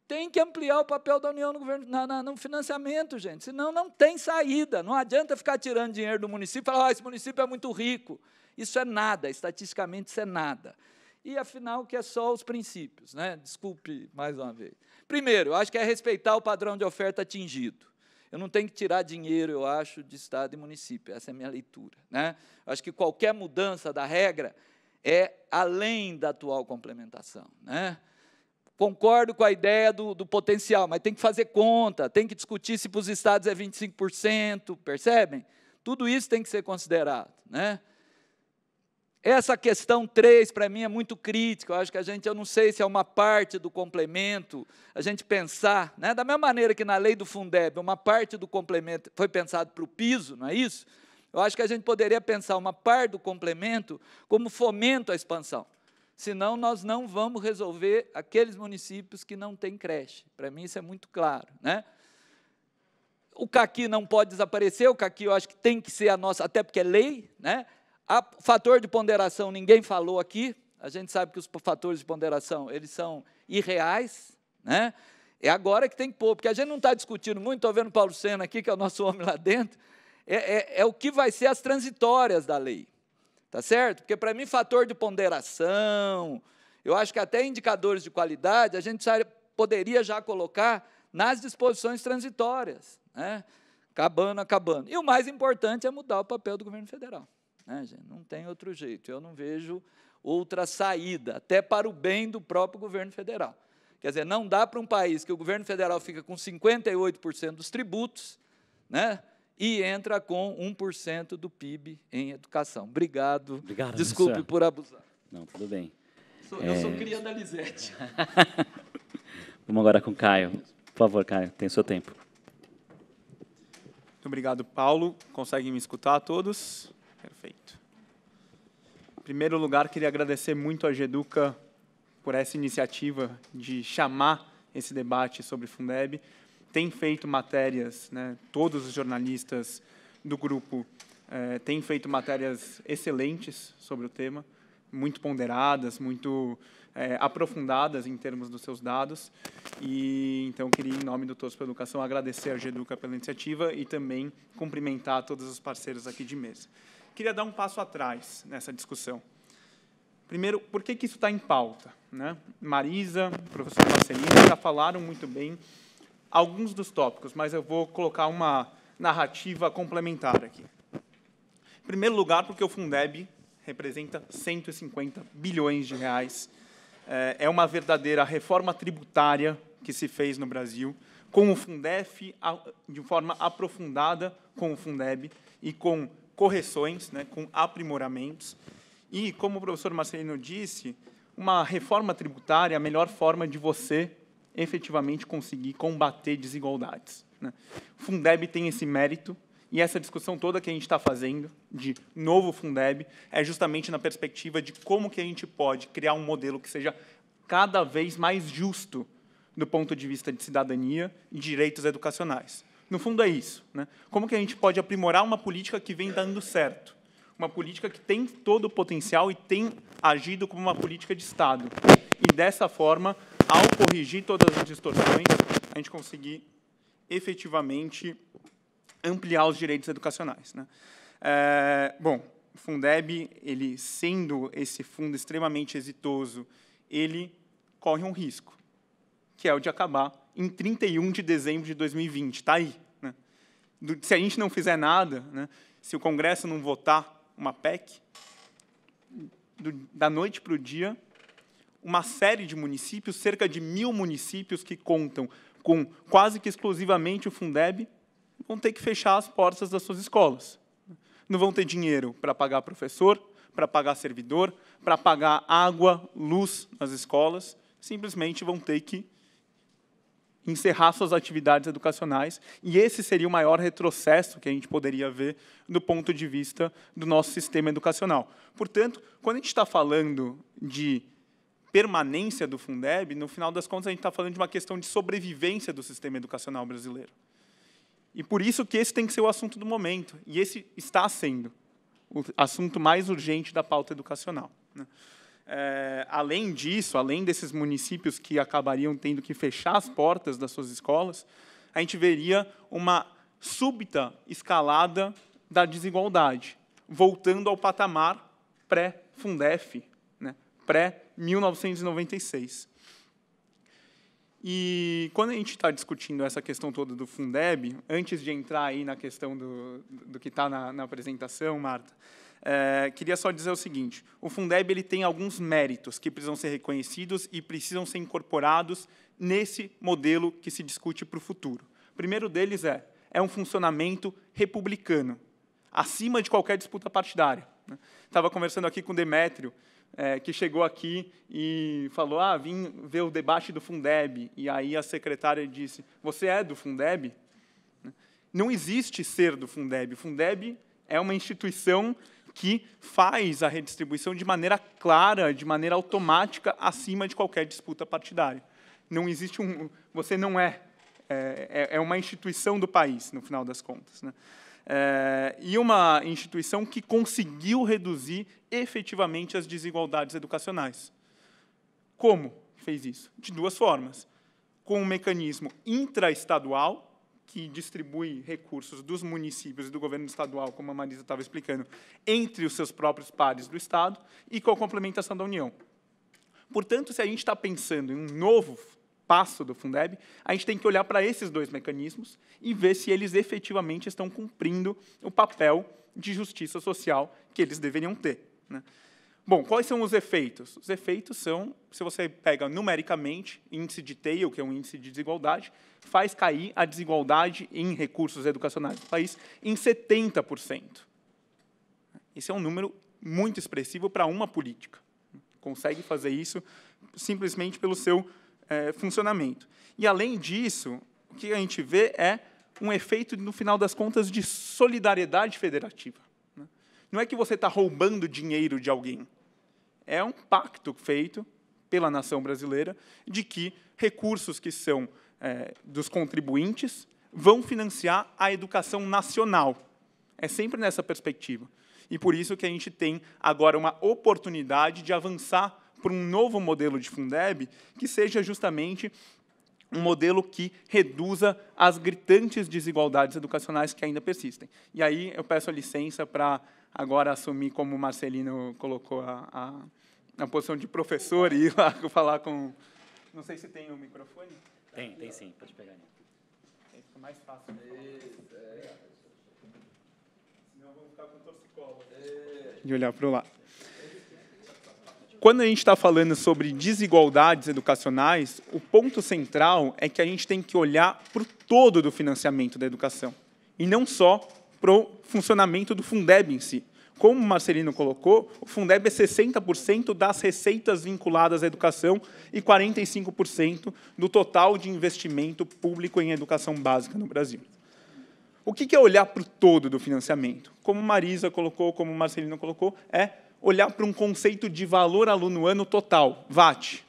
tem que ampliar o papel da União no, governo, na, na, no financiamento, gente, senão não tem saída. Não adianta ficar tirando dinheiro do município e falar, oh, esse município é muito rico. Isso é nada, estatisticamente isso é nada. E, afinal, que é só os princípios. Né? Desculpe mais uma vez. Primeiro, acho que é respeitar o padrão de oferta atingido. Eu não tenho que tirar dinheiro, eu acho, de Estado e município. Essa é a minha leitura. Né? Acho que qualquer mudança da regra é além da atual complementação. Né? Concordo com a ideia do, do potencial, mas tem que fazer conta, tem que discutir se para os estados é 25%, percebem? Tudo isso tem que ser considerado. Né? Essa questão 3 para mim é muito crítica. Eu acho que a gente, eu não sei se é uma parte do complemento, a gente pensar, né? da mesma maneira que na lei do Fundeb, uma parte do complemento foi pensado para o piso, não é isso? Eu acho que a gente poderia pensar uma parte do complemento como fomento à expansão. Senão, nós não vamos resolver aqueles municípios que não têm creche. Para mim, isso é muito claro. Né? O caqui não pode desaparecer, o caqui eu acho que tem que ser a nossa, até porque é lei, né? O fator de ponderação, ninguém falou aqui. A gente sabe que os fatores de ponderação, eles são irreais, né? É agora que tem que pôr, porque a gente não está discutindo muito, estou vendo Paulo Senna aqui, que é o nosso homem lá dentro, é, é, é o que vai ser as transitórias da lei, tá certo? Porque para mim, fator de ponderação, eu acho que até indicadores de qualidade, a gente poderia já colocar nas disposições transitórias, né? acabando, acabando. E o mais importante é mudar o papel do governo federal. Né, não tem outro jeito. Eu não vejo outra saída, até para o bem do próprio governo federal. Quer dizer, não dá para um país que o governo federal fica com 58% dos tributos né, e entra com 1% do PIB em educação. Obrigado. Obrigado Desculpe por abusar. Não, tudo bem. Sou, é... Eu sou é. cria da Lisete. Vamos agora com o Caio. Por favor, Caio, tem seu tempo. Muito obrigado, Paulo. Conseguem me escutar todos? Perfeito. Em primeiro lugar, queria agradecer muito a Geduca por essa iniciativa de chamar esse debate sobre Fundeb. Tem feito matérias, né, todos os jornalistas do grupo eh, têm feito matérias excelentes sobre o tema, muito ponderadas, muito eh, aprofundadas em termos dos seus dados. E então queria, em nome do Todos pela Educação, agradecer a Geduca pela iniciativa e também cumprimentar todos os parceiros aqui de mesa queria dar um passo atrás nessa discussão. Primeiro, por que, que isso está em pauta? Né? Marisa, professor Marcelino, já falaram muito bem alguns dos tópicos, mas eu vou colocar uma narrativa complementar aqui. Em primeiro lugar, porque o Fundeb representa 150 bilhões de reais. É, é uma verdadeira reforma tributária que se fez no Brasil, com o Fundef de forma aprofundada com o Fundeb e com correções, né, com aprimoramentos. E, como o professor Marcelino disse, uma reforma tributária é a melhor forma de você efetivamente conseguir combater desigualdades. Né? Fundeb tem esse mérito, e essa discussão toda que a gente está fazendo de novo Fundeb é justamente na perspectiva de como que a gente pode criar um modelo que seja cada vez mais justo do ponto de vista de cidadania e direitos educacionais. No fundo, é isso. Né? Como que a gente pode aprimorar uma política que vem dando certo? Uma política que tem todo o potencial e tem agido como uma política de Estado. E, dessa forma, ao corrigir todas as distorções, a gente conseguir efetivamente ampliar os direitos educacionais. Né? É, bom, o Fundeb, ele sendo esse fundo extremamente exitoso, ele corre um risco que é o de acabar em 31 de dezembro de 2020. Está aí. Né? Se a gente não fizer nada, né? se o Congresso não votar uma PEC, do, da noite para o dia, uma série de municípios, cerca de mil municípios que contam com quase que exclusivamente o Fundeb, vão ter que fechar as portas das suas escolas. Não vão ter dinheiro para pagar professor, para pagar servidor, para pagar água, luz nas escolas, simplesmente vão ter que encerrar suas atividades educacionais, e esse seria o maior retrocesso que a gente poderia ver do ponto de vista do nosso sistema educacional. Portanto, quando a gente está falando de permanência do Fundeb, no final das contas a gente está falando de uma questão de sobrevivência do sistema educacional brasileiro. E por isso que esse tem que ser o assunto do momento, e esse está sendo o assunto mais urgente da pauta educacional. Né? É, além disso, além desses municípios que acabariam tendo que fechar as portas das suas escolas, a gente veria uma súbita escalada da desigualdade, voltando ao patamar pré-Fundef, né, pré-1996. E quando a gente está discutindo essa questão toda do Fundeb, antes de entrar aí na questão do, do que está na, na apresentação, Marta, é, queria só dizer o seguinte: o Fundeb ele tem alguns méritos que precisam ser reconhecidos e precisam ser incorporados nesse modelo que se discute para o futuro. O primeiro deles é é um funcionamento republicano, acima de qualquer disputa partidária. Estava né? conversando aqui com o Demétrio, é, que chegou aqui e falou: Ah, vim ver o debate do Fundeb. E aí a secretária disse: Você é do Fundeb? Né? Não existe ser do Fundeb. O Fundeb é uma instituição que faz a redistribuição de maneira clara, de maneira automática, acima de qualquer disputa partidária. Não existe um. Você não é, é. É, é uma instituição do país, no final das contas. Né? É, e uma instituição que conseguiu reduzir efetivamente as desigualdades educacionais. Como fez isso? De duas formas. Com um mecanismo intraestadual, que distribui recursos dos municípios e do governo estadual, como a Marisa estava explicando, entre os seus próprios pares do Estado e com a complementação da União. Portanto, se a gente está pensando em um novo passo do Fundeb, a gente tem que olhar para esses dois mecanismos e ver se eles efetivamente estão cumprindo o papel de justiça social que eles deveriam ter. Né? Bom, quais são os efeitos? Os efeitos são, se você pega numericamente, índice de TAIL, que é um índice de desigualdade, faz cair a desigualdade em recursos educacionais do país em 70%. Esse é um número muito expressivo para uma política. Consegue fazer isso simplesmente pelo seu é, funcionamento. E, além disso, o que a gente vê é um efeito, no final das contas, de solidariedade federativa. Não é que você está roubando dinheiro de alguém. É um pacto feito pela nação brasileira de que recursos que são é, dos contribuintes vão financiar a educação nacional. É sempre nessa perspectiva. E por isso que a gente tem agora uma oportunidade de avançar para um novo modelo de Fundeb que seja justamente um modelo que reduza as gritantes desigualdades educacionais que ainda persistem. E aí eu peço a licença para agora assumir, como o Marcelino colocou, a, a, a posição de professor e ir lá falar com. Não sei se tem o um microfone. Tem, tem sim, pode pegar. É, fica mais fácil. Isso, é. Senão eu vou ficar com torcicolo. É. De olhar para o lado. Quando a gente está falando sobre desigualdades educacionais, o ponto central é que a gente tem que olhar para o todo do financiamento da educação e não só para o funcionamento do Fundeb em si. Como o Marcelino colocou, o Fundeb é 60% das receitas vinculadas à educação e 45% do total de investimento público em educação básica no Brasil. O que é olhar para o todo do financiamento? Como Marisa colocou, como Marcelino colocou, é olhar para um conceito de valor aluno ano total, VAT,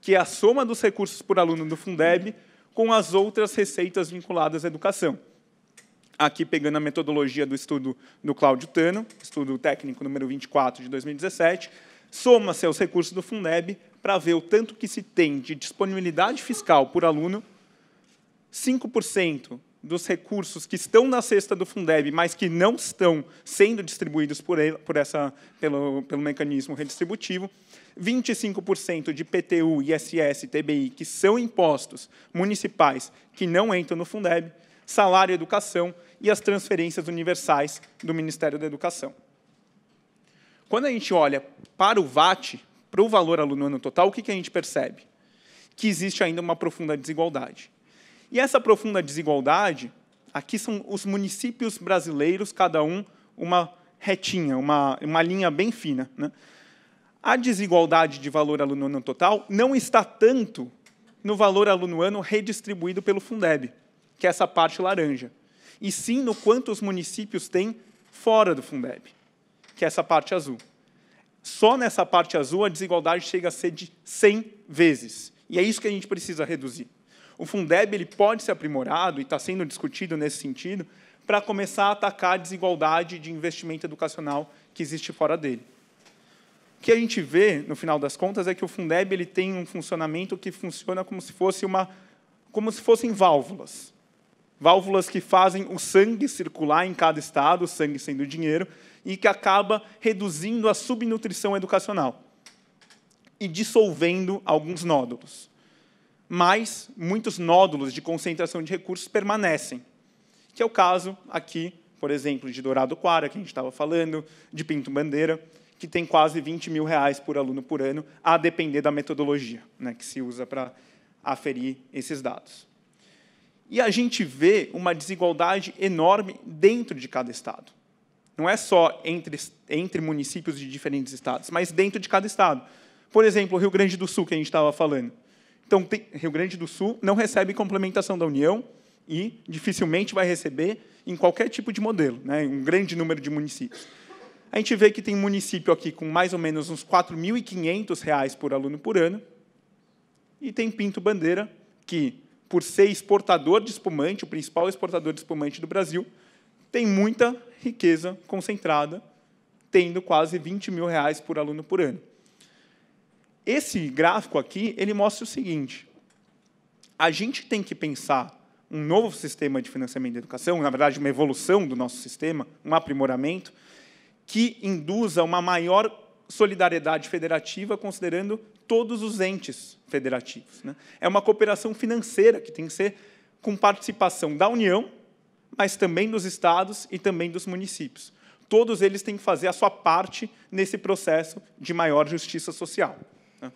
que é a soma dos recursos por aluno do Fundeb com as outras receitas vinculadas à educação aqui pegando a metodologia do estudo do Cláudio Tano, estudo técnico número 24 de 2017, soma-se aos recursos do Fundeb para ver o tanto que se tem de disponibilidade fiscal por aluno, 5% dos recursos que estão na cesta do Fundeb, mas que não estão sendo distribuídos por, ele, por essa, pelo, pelo mecanismo redistributivo, 25% de PTU, ISS, TBI, que são impostos municipais que não entram no Fundeb, salário e educação e as transferências universais do Ministério da Educação. Quando a gente olha para o VAT, para o valor aluno ano total, o que, a gente percebe? Que existe ainda uma profunda desigualdade. E essa profunda desigualdade, aqui são os municípios brasileiros, cada um uma retinha, uma, uma linha bem fina. Né? A desigualdade de valor aluno ano total não está tanto no valor aluno ano redistribuído pelo Fundeb que é essa parte laranja, e sim no quanto os municípios têm fora do Fundeb, que é essa parte azul. Só nessa parte azul a desigualdade chega a ser de 100 vezes, e é isso que a gente precisa reduzir. O Fundeb ele pode ser aprimorado e está sendo discutido nesse sentido para começar a atacar a desigualdade de investimento educacional que existe fora dele. O que a gente vê, no final das contas, é que o Fundeb ele tem um funcionamento que funciona como se fosse uma como se fossem válvulas válvulas que fazem o sangue circular em cada estado, o sangue sendo dinheiro, e que acaba reduzindo a subnutrição educacional e dissolvendo alguns nódulos. Mas muitos nódulos de concentração de recursos permanecem, que é o caso aqui, por exemplo, de Dourado Quara, que a gente estava falando, de Pinto Bandeira, que tem quase 20 mil reais por aluno por ano, a depender da metodologia né, que se usa para aferir esses dados. E a gente vê uma desigualdade enorme dentro de cada estado. Não é só entre, entre municípios de diferentes estados, mas dentro de cada estado. Por exemplo, o Rio Grande do Sul, que a gente estava falando. Então, tem, Rio Grande do Sul não recebe complementação da União e dificilmente vai receber em qualquer tipo de modelo, né, um grande número de municípios. A gente vê que tem município aqui com mais ou menos uns R$ 4.500 por aluno por ano, e tem Pinto Bandeira, que por ser exportador de espumante, o principal exportador de espumante do Brasil, tem muita riqueza concentrada, tendo quase 20 mil reais por aluno por ano. Esse gráfico aqui ele mostra o seguinte: a gente tem que pensar um novo sistema de financiamento da educação, na verdade, uma evolução do nosso sistema, um aprimoramento, que induza uma maior solidariedade federativa considerando todos os entes federativos. Né? É uma cooperação financeira que tem que ser com participação da União, mas também dos estados e também dos municípios. Todos eles têm que fazer a sua parte nesse processo de maior justiça social. Né?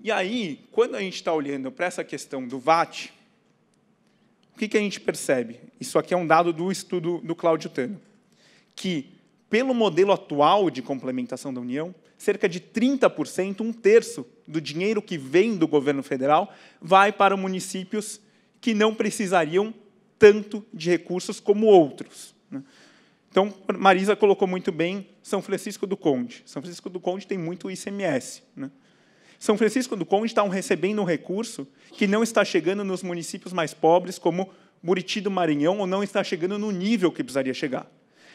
E aí, quando a gente está olhando para essa questão do VAT, o que, que a gente percebe? Isso aqui é um dado do estudo do Cláudio Tano, que pelo modelo atual de complementação da União, cerca de 30%, um terço do dinheiro que vem do governo federal, vai para municípios que não precisariam tanto de recursos como outros. Né? Então, Marisa colocou muito bem São Francisco do Conde. São Francisco do Conde tem muito ICMS. Né? São Francisco do Conde está recebendo um recurso que não está chegando nos municípios mais pobres, como Buriti do Maranhão, ou não está chegando no nível que precisaria chegar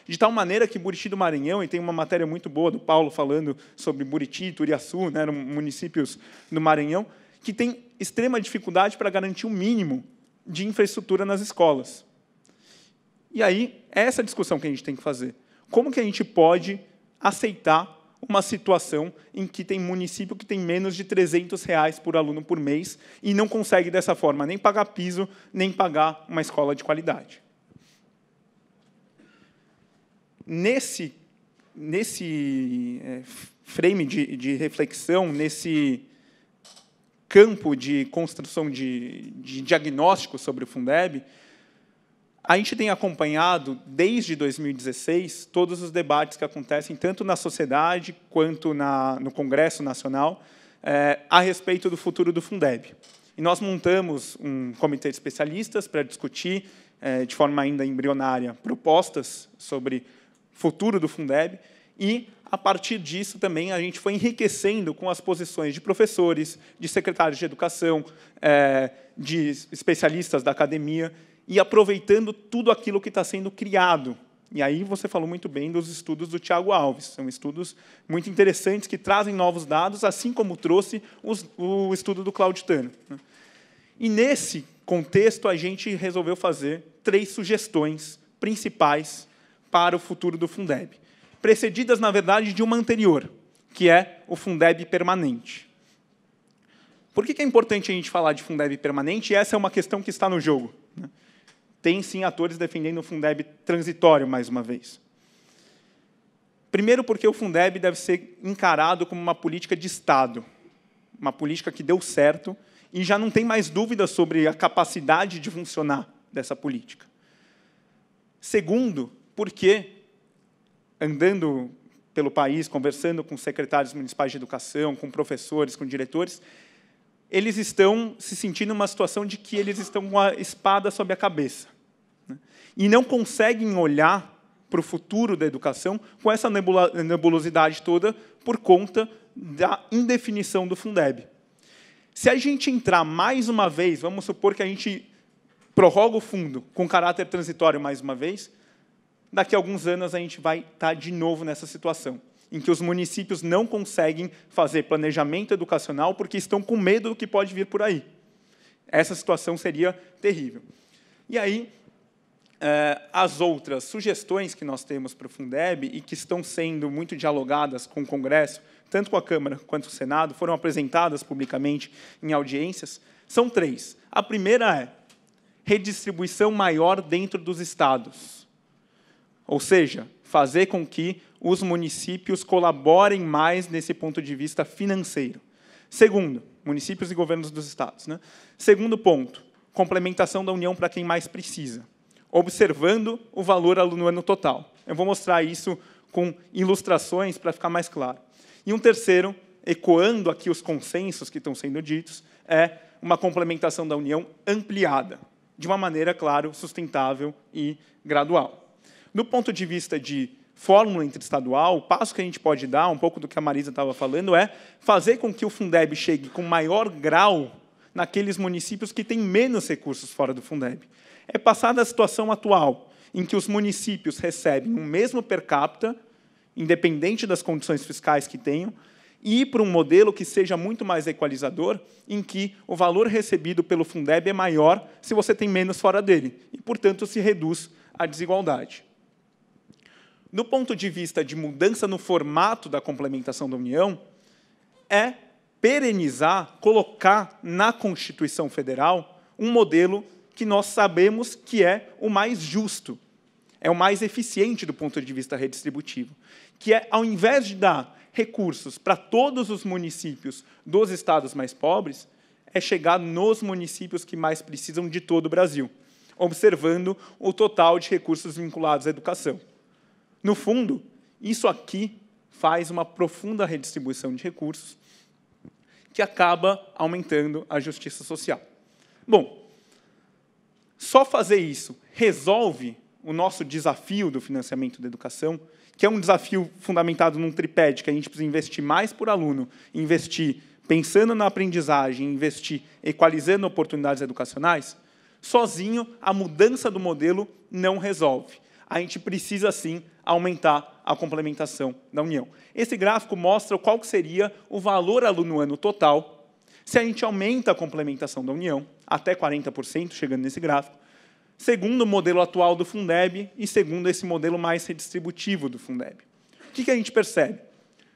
de tal maneira que Buriti do Maranhão, e tem uma matéria muito boa do Paulo falando sobre Buriti, e Turiaçu, né, municípios do Maranhão, que tem extrema dificuldade para garantir o um mínimo de infraestrutura nas escolas. E aí, é essa discussão que a gente tem que fazer. Como que a gente pode aceitar uma situação em que tem município que tem menos de 300 reais por aluno por mês e não consegue, dessa forma, nem pagar piso, nem pagar uma escola de qualidade? nesse, nesse é, frame de, de, reflexão, nesse campo de construção de, de diagnóstico sobre o Fundeb, a gente tem acompanhado, desde 2016, todos os debates que acontecem, tanto na sociedade quanto na, no Congresso Nacional, é, a respeito do futuro do Fundeb. E nós montamos um comitê de especialistas para discutir, é, de forma ainda embrionária, propostas sobre futuro do Fundeb, e a partir disso também a gente foi enriquecendo com as posições de professores, de secretários de educação, eh, de especialistas da academia e aproveitando tudo aquilo que está sendo criado. E aí você falou muito bem dos estudos do Tiago Alves. São estudos muito interessantes que trazem novos dados, assim como trouxe o estudo do Clauditano. Né. E nesse contexto a gente resolveu fazer três sugestões principais para o futuro do Fundeb, precedidas, na verdade, de uma anterior, que é o Fundeb permanente. Por que é importante a gente falar de Fundeb permanente? essa é uma questão que está no jogo. Né? Tem, sim, atores defendendo o Fundeb transitório, mais uma vez. Primeiro, porque o Fundeb deve ser encarado como uma política de Estado, uma política que deu certo e já não tem mais dúvidas sobre a capacidade de funcionar dessa política. Segundo, porque, andando pelo país, conversando com secretários municipais de educação, com professores, com diretores, eles estão se sentindo numa situação de que eles estão com a espada sob a cabeça. Né? E não conseguem olhar para o futuro da educação com essa nebulosidade toda por conta da indefinição do Fundeb. Se a gente entrar mais uma vez, vamos supor que a gente prorroga o fundo com caráter transitório mais uma vez, daqui a alguns anos a gente vai estar tá de novo nessa situação, em que os municípios não conseguem fazer planejamento educacional porque estão com medo do que pode vir por aí. Essa situação seria terrível. E aí, eh, as outras sugestões que nós temos para o Fundeb e que estão sendo muito dialogadas com o Congresso, tanto com a Câmara quanto com o Senado, foram apresentadas publicamente em audiências, são três. A primeira é redistribuição maior dentro dos estados. Ou seja, fazer com que os municípios colaborem mais nesse ponto de vista financeiro. Segundo, municípios e governos dos estados. Né? Segundo ponto, complementação da União para quem mais precisa, observando o valor no ano total. Eu vou mostrar isso com ilustrações para ficar mais claro. E um terceiro, ecoando aqui os consensos que estão sendo ditos, é uma complementação da União ampliada, de uma maneira, claro, sustentável e gradual. Do ponto de vista de fórmula interestadual, o passo que a gente pode dar, um pouco do que a Marisa estava falando, é fazer com que o Fundeb chegue com maior grau naqueles municípios que têm menos recursos fora do Fundeb. É passar da situação atual, em que os municípios recebem o mesmo per capita, independente das condições fiscais que tenham, e ir para um modelo que seja muito mais equalizador, em que o valor recebido pelo Fundeb é maior se você tem menos fora dele, e, portanto, se reduz a desigualdade. No ponto de vista de mudança no formato da complementação da União, é perenizar, colocar na Constituição Federal um modelo que nós sabemos que é o mais justo, é o mais eficiente do ponto de vista redistributivo, que é, ao invés de dar recursos para todos os municípios dos estados mais pobres, é chegar nos municípios que mais precisam de todo o Brasil, observando o total de recursos vinculados à educação. No fundo, isso aqui faz uma profunda redistribuição de recursos que acaba aumentando a justiça social. Bom, só fazer isso resolve o nosso desafio do financiamento da educação, que é um desafio fundamentado num tripé de que a gente precisa investir mais por aluno, investir pensando na aprendizagem, investir equalizando oportunidades educacionais, sozinho a mudança do modelo não resolve. A gente precisa sim aumentar a complementação da União. Esse gráfico mostra qual seria o valor aluno ano total se a gente aumenta a complementação da União, até 40%, chegando nesse gráfico, segundo o modelo atual do Fundeb e segundo esse modelo mais redistributivo do Fundeb. O que, que a gente percebe?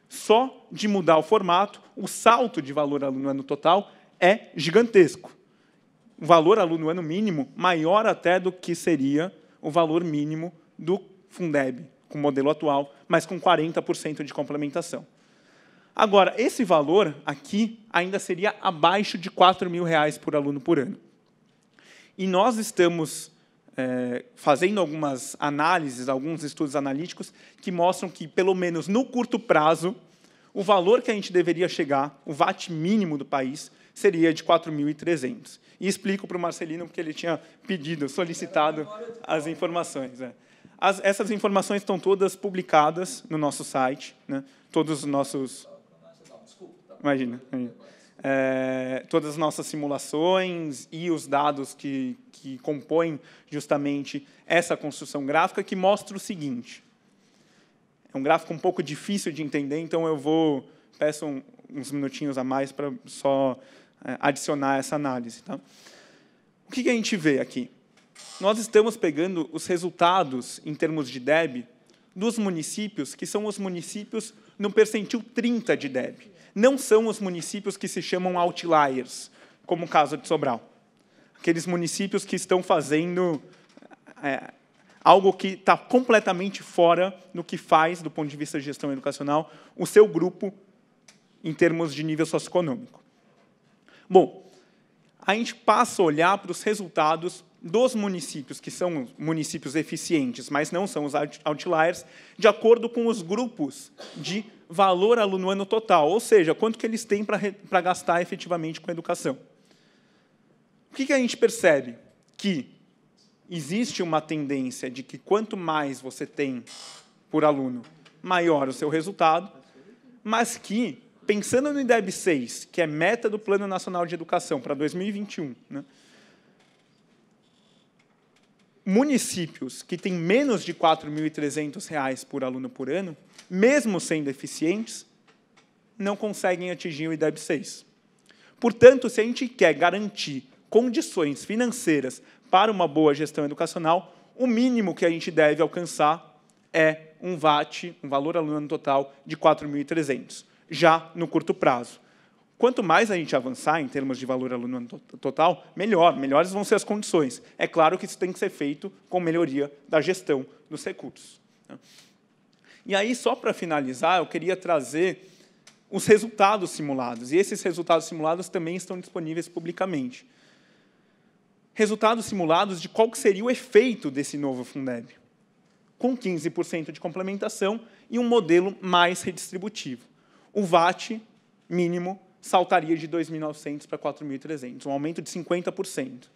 Só de mudar o formato, o salto de valor aluno ano total é gigantesco. O valor aluno ano mínimo maior até do que seria o valor mínimo do Fundeb, com o modelo atual, mas com 40% de complementação. Agora, esse valor aqui ainda seria abaixo de R$ reais por aluno por ano. E nós estamos é, fazendo algumas análises, alguns estudos analíticos, que mostram que, pelo menos no curto prazo, o valor que a gente deveria chegar, o VAT mínimo do país, seria de 4.300. E explico para o Marcelino, porque ele tinha pedido, solicitado as informações. Né? As, essas informações estão todas publicadas no nosso site, né? todos os nossos... Imagina. imagina. É, todas as nossas simulações e os dados que, que compõem justamente essa construção gráfica, que mostra o seguinte. É um gráfico um pouco difícil de entender, então eu vou peço um, uns minutinhos a mais para só é, adicionar essa análise. Tá? O que, que a gente vê aqui? nós estamos pegando os resultados em termos de DEB dos municípios que são os municípios no percentil 30 de DEB. Não são os municípios que se chamam outliers, como o caso de Sobral. Aqueles municípios que estão fazendo é, algo que está completamente fora do que faz, do ponto de vista de gestão educacional, o seu grupo em termos de nível socioeconômico. Bom, a gente passa a olhar para os resultados dos municípios que são municípios eficientes, mas não são os outliers, de acordo com os grupos de valor aluno ano total, ou seja, quanto que eles têm para gastar efetivamente com a educação. O que, que a gente percebe? Que existe uma tendência de que quanto mais você tem por aluno, maior o seu resultado, mas que, pensando no IDEB 6, que é meta do Plano Nacional de Educação para 2021, né, municípios que têm menos de R$ 4.300 por aluno por ano, mesmo sendo eficientes, não conseguem atingir o IDEB 6. Portanto, se a gente quer garantir condições financeiras para uma boa gestão educacional, o mínimo que a gente deve alcançar é um VAT, um valor aluno total, de 4.300, já no curto prazo. Quanto mais a gente avançar em termos de valor aluno total, melhor, melhores vão ser as condições. É claro que isso tem que ser feito com melhoria da gestão dos recursos. Né. E aí, só para finalizar, eu queria trazer os resultados simulados. E esses resultados simulados também estão disponíveis publicamente. Resultados simulados de qual seria o efeito desse novo Fundeb, com 15% de complementação e um modelo mais redistributivo. O VAT mínimo saltaria de 2.900 para 4.300, um aumento de 50%,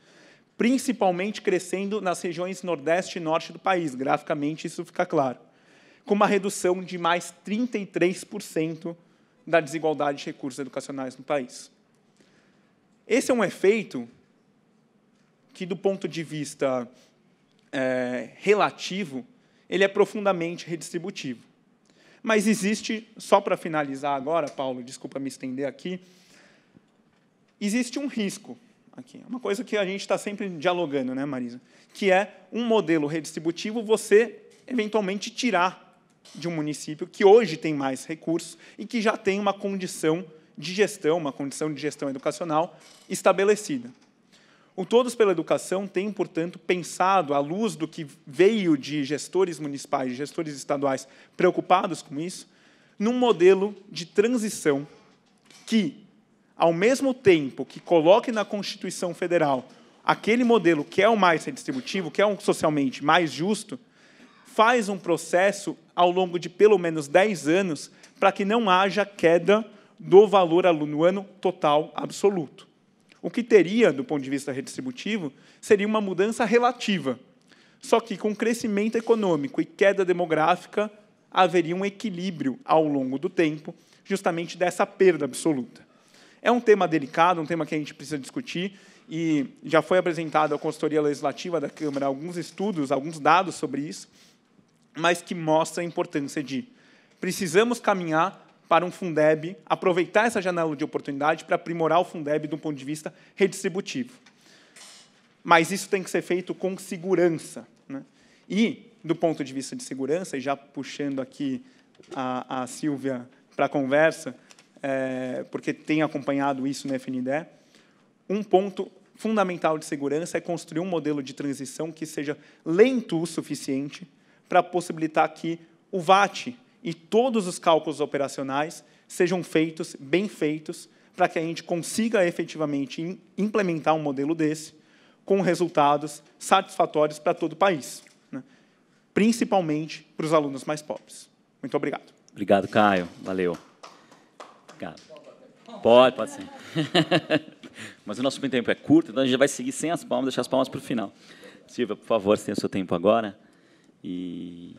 principalmente crescendo nas regiões Nordeste e Norte do país, graficamente isso fica claro, com uma redução de mais 33% da desigualdade de recursos educacionais no país. Esse é um efeito que, do ponto de vista é, relativo, ele é profundamente redistributivo. Mas existe, só para finalizar agora, Paulo, desculpa me estender aqui, existe um risco aqui. É uma coisa que a gente está sempre dialogando, né, Marisa? Que é um modelo redistributivo você eventualmente tirar de um município que hoje tem mais recursos e que já tem uma condição de gestão, uma condição de gestão educacional estabelecida. O Todos pela Educação tem, portanto, pensado, à luz do que veio de gestores municipais e gestores estaduais preocupados com isso, num modelo de transição que, ao mesmo tempo que coloque na Constituição Federal aquele modelo que é o mais redistributivo, que é o socialmente mais justo, faz um processo ao longo de pelo menos 10 anos para que não haja queda do valor aluno ano total absoluto. O que teria, do ponto de vista redistributivo, seria uma mudança relativa. Só que, com crescimento econômico e queda demográfica, haveria um equilíbrio ao longo do tempo, justamente dessa perda absoluta. É um tema delicado, um tema que a gente precisa discutir, e já foi apresentado à consultoria legislativa da Câmara alguns estudos, alguns dados sobre isso, mas que mostra a importância de precisamos caminhar para um Fundeb, aproveitar essa janela de oportunidade para aprimorar o Fundeb do ponto de vista redistributivo. Mas isso tem que ser feito com segurança. Né? E, do ponto de vista de segurança, e já puxando aqui a, a Silvia para a conversa, é, porque tem acompanhado isso no FNDE, um ponto fundamental de segurança é construir um modelo de transição que seja lento o suficiente para possibilitar que o VAT e todos os cálculos operacionais sejam feitos, bem feitos, para que a gente consiga efetivamente implementar um modelo desse com resultados satisfatórios para todo o país, né? principalmente para os alunos mais pobres. Muito obrigado. Obrigado, Caio. Valeu. Obrigado. Pode, pode sim. Mas o nosso tempo é curto, então a gente vai seguir sem as palmas, deixar as palmas para o final. Silvia, por favor, tenha tem o seu tempo agora. E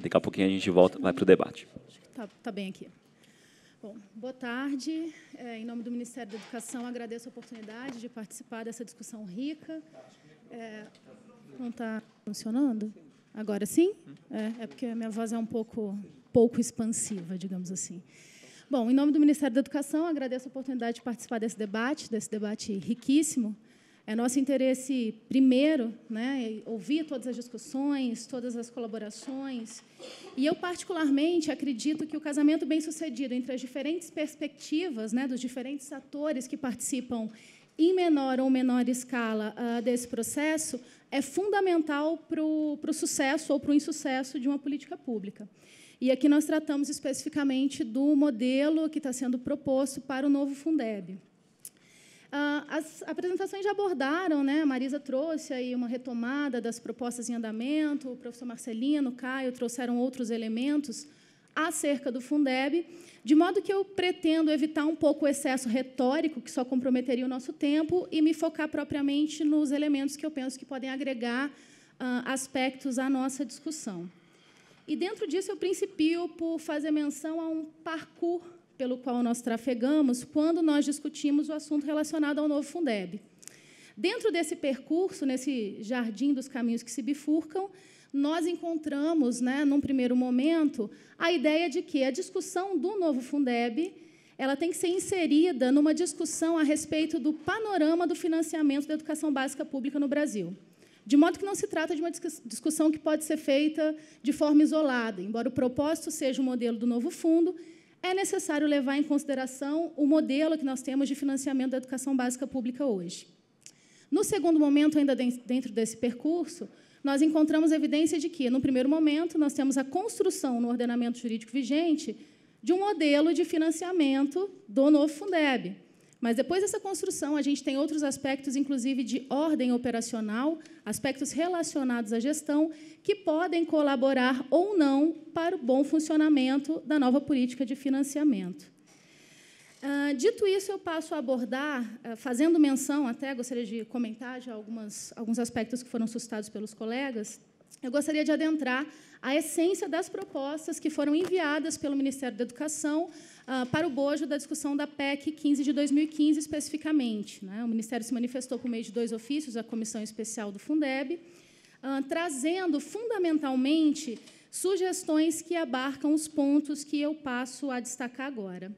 daqui a pouquinho a gente volta, vai para o debate. Está tá bem aqui. Bom, boa tarde. É, em nome do Ministério da Educação, agradeço a oportunidade de participar dessa discussão rica. É, não está funcionando? Agora sim? É, é porque a minha voz é um pouco, pouco expansiva, digamos assim. Bom, em nome do Ministério da Educação, agradeço a oportunidade de participar desse debate, desse debate riquíssimo. É nosso interesse, primeiro, né, ouvir todas as discussões, todas as colaborações. E eu, particularmente, acredito que o casamento bem-sucedido entre as diferentes perspectivas né, dos diferentes atores que participam em menor ou menor escala uh, desse processo é fundamental para o sucesso ou para o insucesso de uma política pública. E aqui nós tratamos especificamente do modelo que está sendo proposto para o novo Fundeb. Ah, as apresentações já abordaram, né? a Marisa trouxe aí uma retomada das propostas em andamento, o professor Marcelino, o Caio trouxeram outros elementos acerca do Fundeb, de modo que eu pretendo evitar um pouco o excesso retórico, que só comprometeria o nosso tempo, e me focar propriamente nos elementos que eu penso que podem agregar ah, aspectos à nossa discussão. E, dentro disso, eu principio por fazer menção a um parkour pelo qual nós trafegamos quando nós discutimos o assunto relacionado ao novo Fundeb. Dentro desse percurso, nesse jardim dos caminhos que se bifurcam, nós encontramos, né, num primeiro momento, a ideia de que a discussão do novo Fundeb ela tem que ser inserida numa discussão a respeito do panorama do financiamento da educação básica pública no Brasil. De modo que não se trata de uma discussão que pode ser feita de forma isolada, embora o propósito seja o modelo do novo fundo, é necessário levar em consideração o modelo que nós temos de financiamento da educação básica pública hoje. No segundo momento, ainda dentro desse percurso, nós encontramos evidência de que, no primeiro momento, nós temos a construção no ordenamento jurídico vigente de um modelo de financiamento do novo Fundeb, mas depois dessa construção, a gente tem outros aspectos, inclusive de ordem operacional, aspectos relacionados à gestão, que podem colaborar ou não para o bom funcionamento da nova política de financiamento. Ah, dito isso, eu passo a abordar, ah, fazendo menção até, gostaria de comentar já algumas, alguns aspectos que foram suscitados pelos colegas, eu gostaria de adentrar a essência das propostas que foram enviadas pelo Ministério da Educação ah, para o bojo da discussão da PEC 15 de 2015, especificamente. Né? O Ministério se manifestou por meio de dois ofícios, a Comissão Especial do Fundeb, ah, trazendo, fundamentalmente, sugestões que abarcam os pontos que eu passo a destacar agora.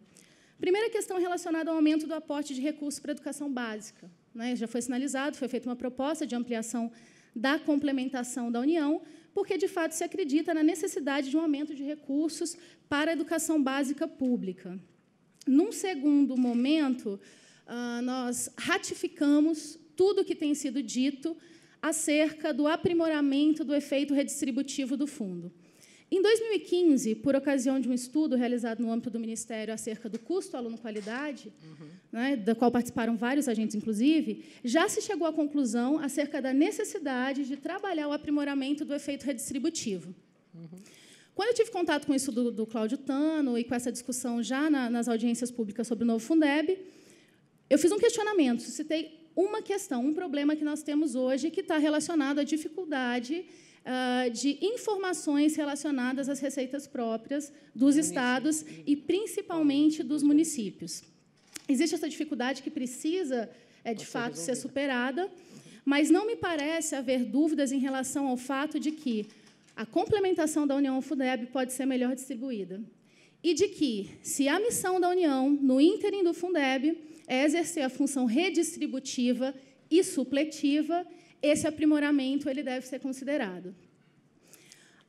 Primeira questão relacionada ao aumento do aporte de recursos para a educação básica. Né? Já foi sinalizado, foi feita uma proposta de ampliação da complementação da União, porque de fato se acredita na necessidade de um aumento de recursos para a educação básica pública. Num segundo momento, ah, nós ratificamos tudo o que tem sido dito acerca do aprimoramento do efeito redistributivo do fundo. Em 2015, por ocasião de um estudo realizado no âmbito do Ministério acerca do custo aluno-qualidade, uhum. né, da qual participaram vários agentes, inclusive, já se chegou à conclusão acerca da necessidade de trabalhar o aprimoramento do efeito redistributivo. Uhum. Quando eu tive contato com isso do, do Cláudio Tano e com essa discussão já na, nas audiências públicas sobre o novo Fundeb, eu fiz um questionamento, suscitei uma questão, um problema que nós temos hoje que está relacionado à dificuldade ah, de informações relacionadas às receitas próprias dos estados e principalmente dos municípios. Existe essa dificuldade que precisa, eh, de fato, ser superada, mas não me parece haver dúvidas em relação ao fato de que a complementação da União Fundeb pode ser melhor distribuída. E de que, se a missão da União, no ínterim do Fundeb, é exercer a função redistributiva e supletiva, esse aprimoramento ele deve ser considerado.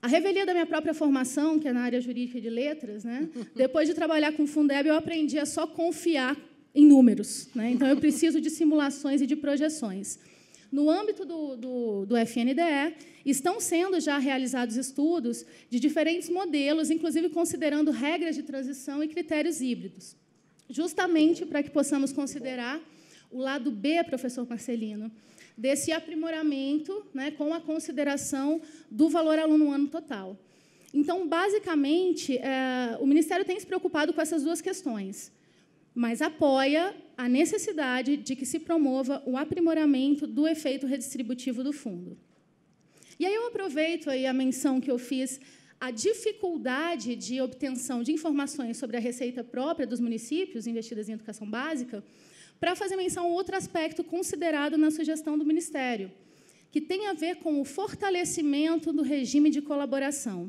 A revelia da minha própria formação, que é na área jurídica de letras, né? depois de trabalhar com o Fundeb, eu aprendi a só confiar em números. Né? Então, eu preciso de simulações e de projeções. No âmbito do, do, do, FNDE, estão sendo já realizados estudos de diferentes modelos, inclusive considerando regras de transição e critérios híbridos, justamente para que possamos considerar o lado B, professor Marcelino, desse aprimoramento né, com a consideração do valor aluno ano total. Então, basicamente, é, o Ministério tem se preocupado com essas duas questões, mas apoia a necessidade de que se promova o aprimoramento do efeito redistributivo do fundo. E aí eu aproveito aí a menção que eu fiz à dificuldade de obtenção de informações sobre a receita própria dos municípios investidas em educação básica, para fazer menção a outro aspecto considerado na sugestão do Ministério, que tem a ver com o fortalecimento do regime de colaboração.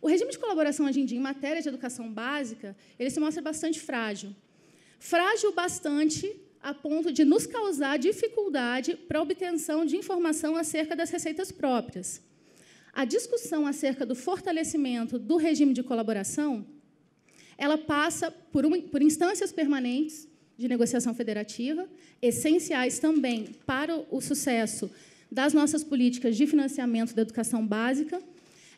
O regime de colaboração hoje em dia, em matéria de educação básica, ele se mostra bastante frágil. Frágil bastante a ponto de nos causar dificuldade para a obtenção de informação acerca das receitas próprias. A discussão acerca do fortalecimento do regime de colaboração, ela passa por, uma, por instâncias permanentes, de negociação federativa, essenciais também para o sucesso das nossas políticas de financiamento da educação básica.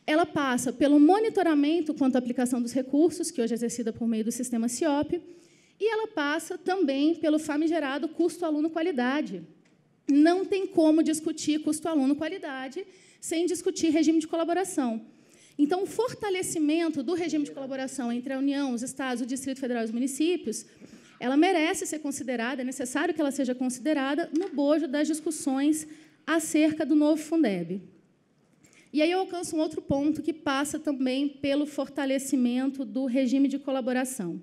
Ela passa pelo monitoramento quanto à aplicação dos recursos, que hoje é exercida por meio do sistema CIOP, e ela passa também pelo famigerado custo-aluno-qualidade. Não tem como discutir custo-aluno-qualidade sem discutir regime de colaboração. Então, o fortalecimento do regime de colaboração entre a União, os Estados, o Distrito Federal e os municípios ela merece ser considerada, é necessário que ela seja considerada no bojo das discussões acerca do novo Fundeb. E aí eu alcanço um outro ponto que passa também pelo fortalecimento do regime de colaboração.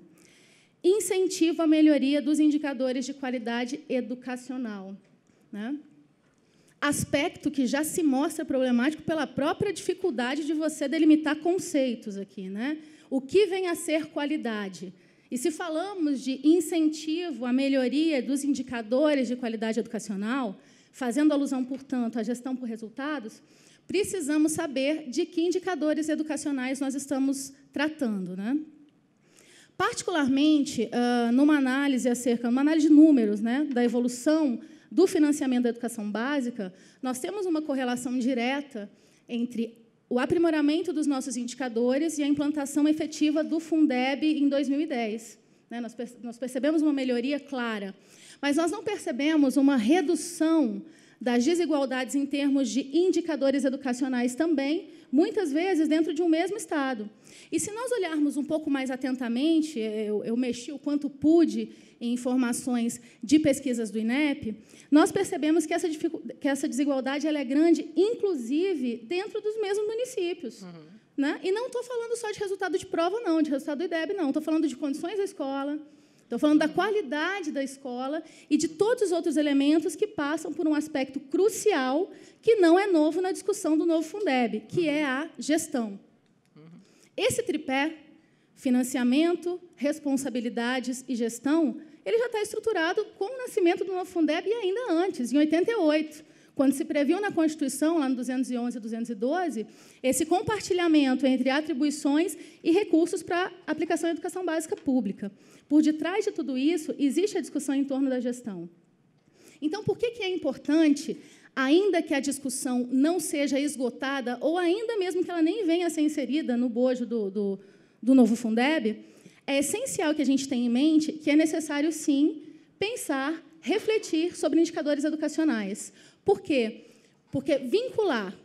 Incentivo à melhoria dos indicadores de qualidade educacional. Né? Aspecto que já se mostra problemático pela própria dificuldade de você delimitar conceitos aqui. Né? O que vem a ser qualidade? E se falamos de incentivo à melhoria dos indicadores de qualidade educacional, fazendo alusão, portanto, à gestão por resultados, precisamos saber de que indicadores educacionais nós estamos tratando. Né? Particularmente, ah, numa análise acerca, numa análise de números né, da evolução do financiamento da educação básica, nós temos uma correlação direta entre o aprimoramento dos nossos indicadores e a implantação efetiva do Fundeb em 2010. Né? Nós, percebemos uma melhoria clara, mas nós não percebemos uma redução das desigualdades em termos de indicadores educacionais também, muitas vezes dentro de um mesmo Estado. E se nós olharmos um pouco mais atentamente, eu, eu mexi o quanto pude em informações de pesquisas do INEP, nós percebemos que essa, que essa desigualdade ela é grande, inclusive dentro dos mesmos municípios. Uhum. Né? E não estou falando só de resultado de prova, não, de resultado do IDEB, não. Estou falando de condições da escola, Estou falando da qualidade da escola e de todos os outros elementos que passam por um aspecto crucial que não é novo na discussão do novo Fundeb, que é a gestão. Esse tripé, financiamento, responsabilidades e gestão, ele já está estruturado com o nascimento do novo Fundeb e ainda antes, em 88. Quando se previu na Constituição, lá no 211 e 212, esse compartilhamento entre atribuições e recursos para aplicação da educação básica pública. Por detrás de tudo isso, existe a discussão em torno da gestão. Então, por que, que é importante, ainda que a discussão não seja esgotada, ou ainda mesmo que ela nem venha a ser inserida no bojo do, do, do novo Fundeb, é essencial que a gente tenha em mente que é necessário, sim, pensar, refletir sobre indicadores educacionais. Por quê? Porque vincular.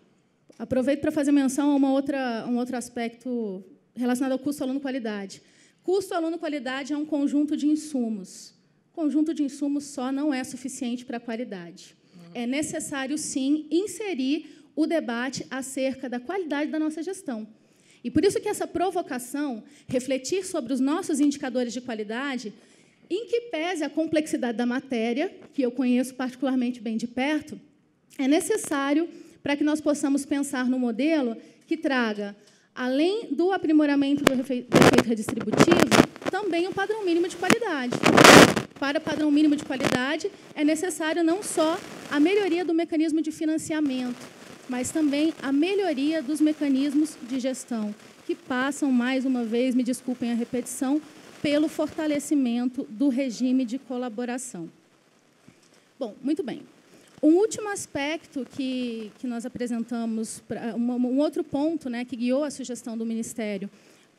Aproveito para fazer menção a uma outra, um outro aspecto relacionado ao custo aluno-qualidade. Custo aluno-qualidade é um conjunto de insumos. Conjunto de insumos só não é suficiente para a qualidade. É necessário, sim, inserir o debate acerca da qualidade da nossa gestão. E por isso que essa provocação, refletir sobre os nossos indicadores de qualidade, em que pese a complexidade da matéria, que eu conheço particularmente bem de perto, é necessário para que nós possamos pensar no modelo que traga, além do aprimoramento do efeito redistributivo, também um padrão mínimo de qualidade. Para o padrão mínimo de qualidade, é necessário não só a melhoria do mecanismo de financiamento, mas também a melhoria dos mecanismos de gestão, que passam, mais uma vez, me desculpem a repetição, pelo fortalecimento do regime de colaboração. Bom, muito bem. Um último aspecto que, que nós apresentamos, um outro ponto né, que guiou a sugestão do Ministério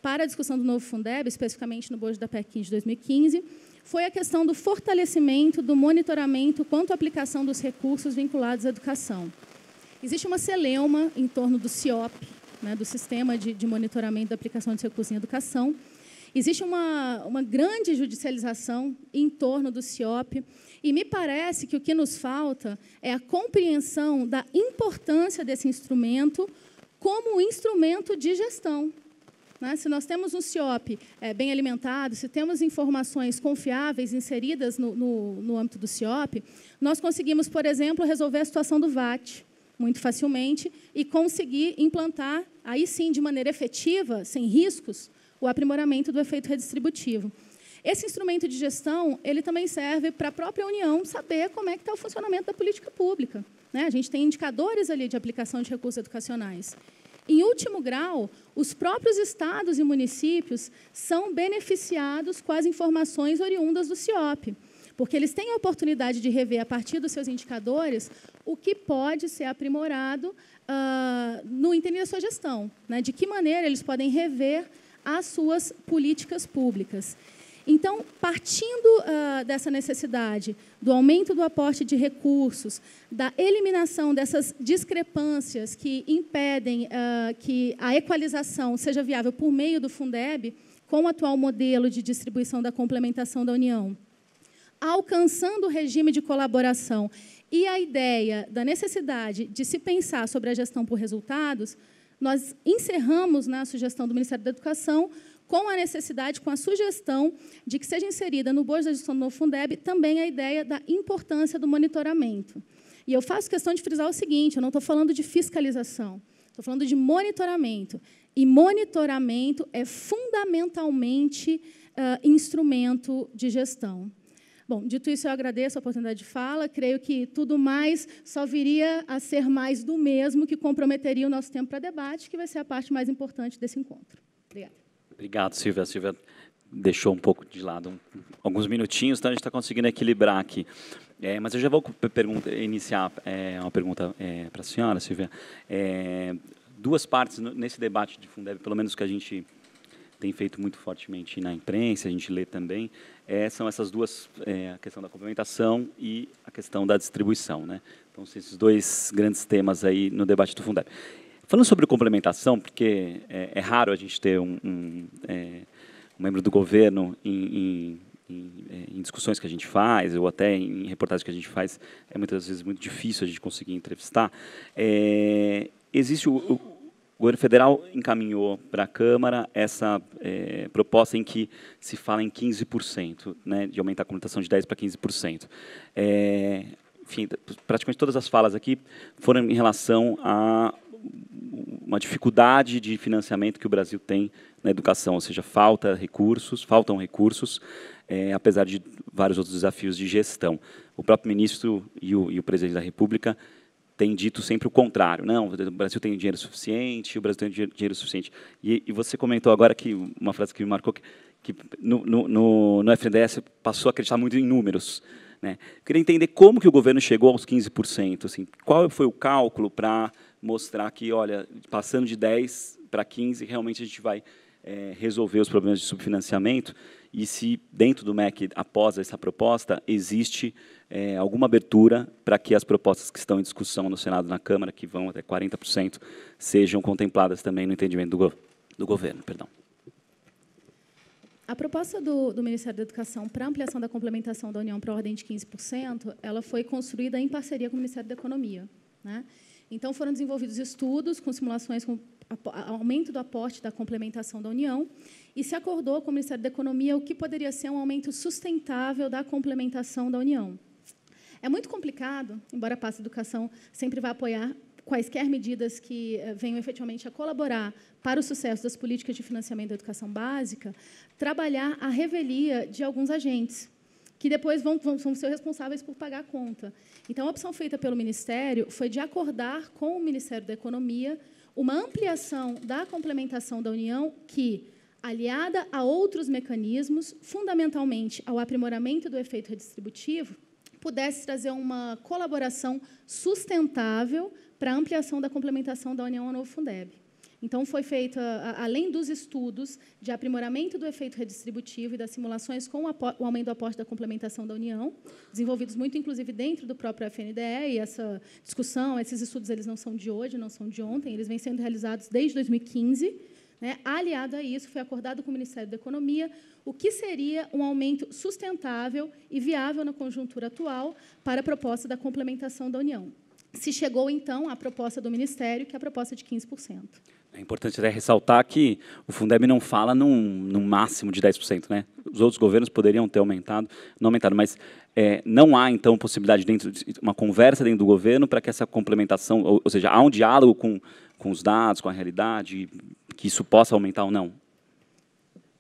para a discussão do novo Fundeb, especificamente no bojo da PEC de 2015, foi a questão do fortalecimento do monitoramento quanto à aplicação dos recursos vinculados à educação. Existe uma celeuma em torno do CIOP, né, do Sistema de, de Monitoramento da Aplicação de Recursos em Educação, Existe uma, uma grande judicialização em torno do CIOP, e me parece que o que nos falta é a compreensão da importância desse instrumento como instrumento de gestão. Né? Se nós temos um CIOP é, bem alimentado, se temos informações confiáveis inseridas no, no, no âmbito do CIOP, nós conseguimos, por exemplo, resolver a situação do VAT muito facilmente e conseguir implantar, aí sim, de maneira efetiva, sem riscos, o aprimoramento do efeito redistributivo. Esse instrumento de gestão, ele também serve para a própria União saber como é que está o funcionamento da política pública. Né? A gente tem indicadores ali de aplicação de recursos educacionais. Em último grau, os próprios estados e municípios são beneficiados com as informações oriundas do CIOP, porque eles têm a oportunidade de rever, a partir dos seus indicadores, o que pode ser aprimorado uh, no interior da sua gestão. Né? De que maneira eles podem rever as suas políticas públicas. Então, partindo uh, dessa necessidade do aumento do aporte de recursos, da eliminação dessas discrepâncias que impedem uh, que a equalização seja viável por meio do Fundeb, com o atual modelo de distribuição da complementação da União, alcançando o regime de colaboração e a ideia da necessidade de se pensar sobre a gestão por resultados, nós encerramos na né, sugestão do Ministério da Educação com a necessidade, com a sugestão de que seja inserida no bojo da gestão do novo Fundeb também a ideia da importância do monitoramento. E eu faço questão de frisar o seguinte, eu não estou falando de fiscalização, estou falando de monitoramento. E monitoramento é fundamentalmente uh, instrumento de gestão. Bom, dito isso, eu agradeço a oportunidade de fala. Creio que tudo mais só viria a ser mais do mesmo que comprometeria o nosso tempo para debate, que vai ser a parte mais importante desse encontro. Obrigada. Obrigado, Silvia. Silvia deixou um pouco de lado um, alguns minutinhos, então a gente está conseguindo equilibrar aqui. É, mas eu já vou iniciar é, uma pergunta é, para a senhora, Silvia. É, duas partes nesse debate de Fundeb, pelo menos que a gente tem feito muito fortemente na imprensa, a gente lê também, é, são essas duas, é, a questão da complementação e a questão da distribuição. Né? Então, são esses dois grandes temas aí no debate do Fundeb. Falando sobre complementação, porque é, é raro a gente ter um, um, é, um membro do governo em, em, em, é, em, discussões que a gente faz, ou até em reportagens que a gente faz, é muitas vezes muito difícil a gente conseguir entrevistar. É, existe o o governo federal encaminhou para a Câmara essa é, proposta em que se fala em 15%, né, de aumentar a comunicação de 10% para 15%. É, enfim, praticamente todas as falas aqui foram em relação a uma dificuldade de financiamento que o Brasil tem na educação, ou seja, falta recursos, faltam recursos, é, apesar de vários outros desafios de gestão. O próprio ministro e o, e o presidente da República tem dito sempre o contrário. Não, o Brasil tem dinheiro suficiente, o Brasil tem dinheiro suficiente. E, e você comentou agora que uma frase que me marcou, que, que no, no, no FNDES passou a acreditar muito em números. Né? Eu queria entender como que o governo chegou aos 15%. Assim, qual foi o cálculo para mostrar que, olha, passando de 10 para 15, realmente a gente vai é, resolver os problemas de subfinanciamento e se dentro do MEC, após essa proposta, existe é, alguma abertura para que as propostas que estão em discussão no Senado e na Câmara, que vão até 40%, sejam contempladas também no entendimento do, go do governo. Perdão. A proposta do, do, Ministério da Educação para ampliação da complementação da União para a ordem de 15%, ela foi construída em parceria com o Ministério da Economia. Né? Então, foram desenvolvidos estudos com simulações com aumento do aporte da complementação da União e se acordou com o Ministério da Economia o que poderia ser um aumento sustentável da complementação da União. É muito complicado, embora a pasta educação sempre vá apoiar quaisquer medidas que eh, venham efetivamente a colaborar para o sucesso das políticas de financiamento da educação básica, trabalhar a revelia de alguns agentes que depois vão, vão, vão ser responsáveis por pagar a conta. Então, a opção feita pelo Ministério foi de acordar com o Ministério da Economia uma ampliação da complementação da União que, aliada a outros mecanismos, fundamentalmente ao aprimoramento do efeito redistributivo, pudesse trazer uma colaboração sustentável para a ampliação da complementação da União ao novo Fundeb. Então, foi feito, ah, ah, além dos estudos de aprimoramento do efeito redistributivo e das simulações com o aumento do aporte da complementação da União, desenvolvidos muito, inclusive, dentro do próprio FNDE, e essa discussão, esses estudos eles não são de hoje, não são de ontem, eles vêm sendo realizados desde 2015. Né? Aliado a isso, foi acordado com o Ministério da Economia o que seria um aumento sustentável e viável na conjuntura atual para a proposta da complementação da União. Se chegou, então, à proposta do Ministério, que é a proposta de 15%. É importante até ressaltar que o Fundeb não fala num, num máximo de 10%. Né? Os outros governos poderiam ter aumentado, não aumentado, mas é, não há, então, possibilidade dentro de uma conversa dentro do governo para que essa complementação, ou, ou, seja, há um diálogo com, com os dados, com a realidade, que isso possa aumentar ou não?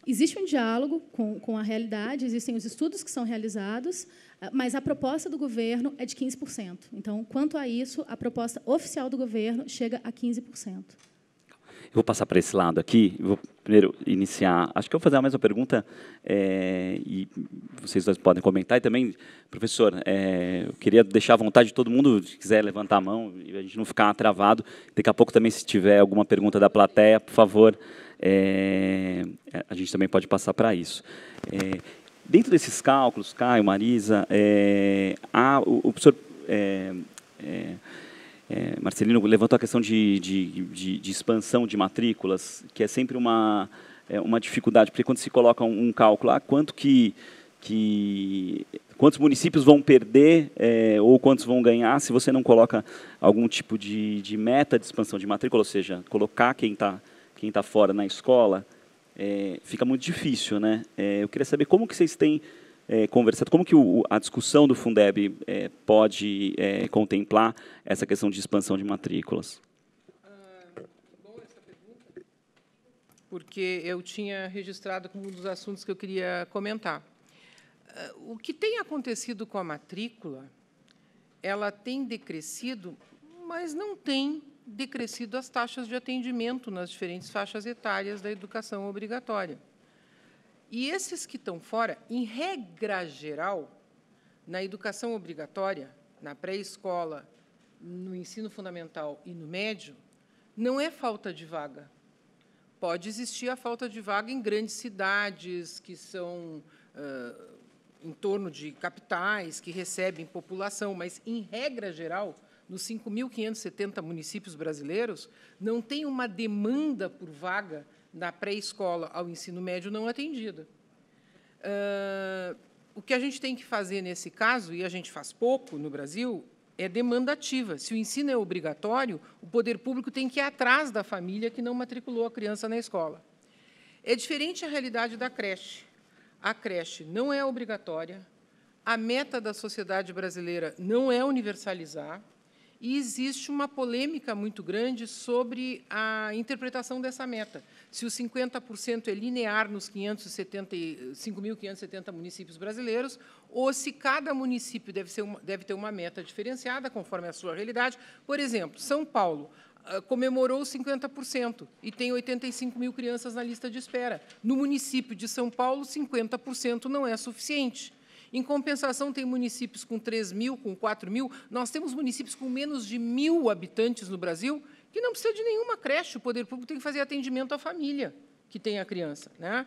Existe um diálogo com, com a realidade, existem os estudos que são realizados, ah, mas a proposta do governo é de 15%. Então, quanto a isso, a proposta oficial do governo chega a 15%. Eu vou passar para esse lado aqui. vou primeiro iniciar. Acho que eu vou fazer a mesma pergunta é, e vocês dois podem comentar. E também, professor, é, eu queria deixar à vontade de todo mundo, se quiser levantar a mão e a gente não ficar travado. Daqui a pouco também, se tiver alguma pergunta da plateia, por favor, é, a gente também pode passar para isso. É, dentro desses cálculos, Caio, Marisa, é, há, o, o professor é, é, Marcelino levantou a questão de, de, de, de, expansão de matrículas, que é sempre uma, é, uma dificuldade, porque quando se coloca um, um cálculo, ah, quanto que, que, quantos municípios vão perder é, ou quantos vão ganhar se você não coloca algum tipo de, de meta de expansão de matrícula, ou seja, colocar quem está quem tá fora na escola, é, fica muito difícil. Né? É, eu queria saber como que vocês têm é, conversado, como que o, a discussão do Fundeb é, pode é, contemplar essa questão de expansão de matrículas? Ah, porque eu tinha registrado como um dos assuntos que eu queria comentar. Ah, o que tem acontecido com a matrícula, ela tem decrescido, mas não tem decrescido as taxas de atendimento nas diferentes faixas etárias da educação obrigatória. E esses que estão fora, em regra geral, na educação obrigatória, na pré-escola, no ensino fundamental e no médio, não é falta de vaga. Pode existir a falta de vaga em grandes cidades que são uh, em torno de capitais, que recebem população, mas, em regra geral, nos 5.570 municípios brasileiros, não tem uma demanda por vaga da pré-escola ao ensino médio não atendida. Uh, o que a gente tem que fazer nesse caso, e a gente faz pouco no Brasil, é demanda ativa. Se o ensino é obrigatório, o poder público tem que ir atrás da família que não matriculou a criança na escola. É diferente a realidade da creche. A creche não é obrigatória, a meta da sociedade brasileira não é universalizar, e existe uma polêmica muito grande sobre a interpretação dessa meta. Se o 50% é linear nos 5.570 municípios brasileiros, ou se cada município deve, uma, deve ter uma meta diferenciada, conforme a sua realidade. Por exemplo, São Paulo, ah, comemorou 50% e tem 85 mil crianças na lista de espera. No município de São Paulo, 50% não é suficiente. Em compensação, tem municípios com 3 mil, com 4 mil. Nós temos municípios com menos de mil habitantes no Brasil que não precisa de nenhuma creche. O poder público tem que fazer atendimento à família que tem a criança. Né?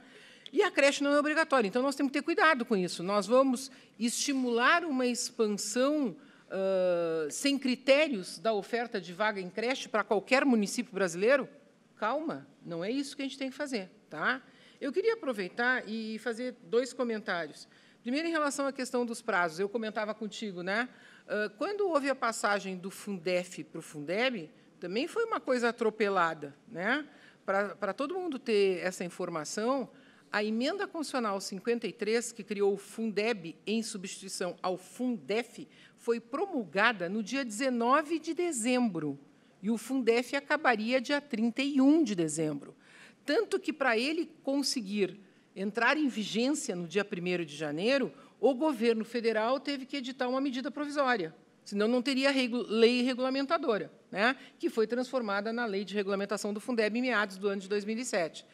E a creche não é obrigatória, então nós temos que ter cuidado com isso. Nós vamos estimular uma expansão uh, sem critérios da oferta de vaga em creche para qualquer município brasileiro? Calma, não é isso que a gente tem que fazer. Tá? Eu queria aproveitar e fazer dois comentários. Primeiro, em relação à questão dos prazos, eu comentava contigo, né? Ah, quando houve a passagem do Fundef para o Fundeb, também foi uma coisa atropelada, né? Para, para todo mundo ter essa informação, a emenda constitucional 53, que criou o Fundeb em substituição ao Fundef, foi promulgada no dia 19 de dezembro e o Fundef acabaria dia 31 de dezembro. Tanto que, para ele conseguir entrar em vigência no dia 1 de janeiro, o governo federal teve que editar uma medida provisória, senão não teria lei regulamentadora, né, que foi transformada na lei de regulamentação do Fundeb em meados do ano de 2007.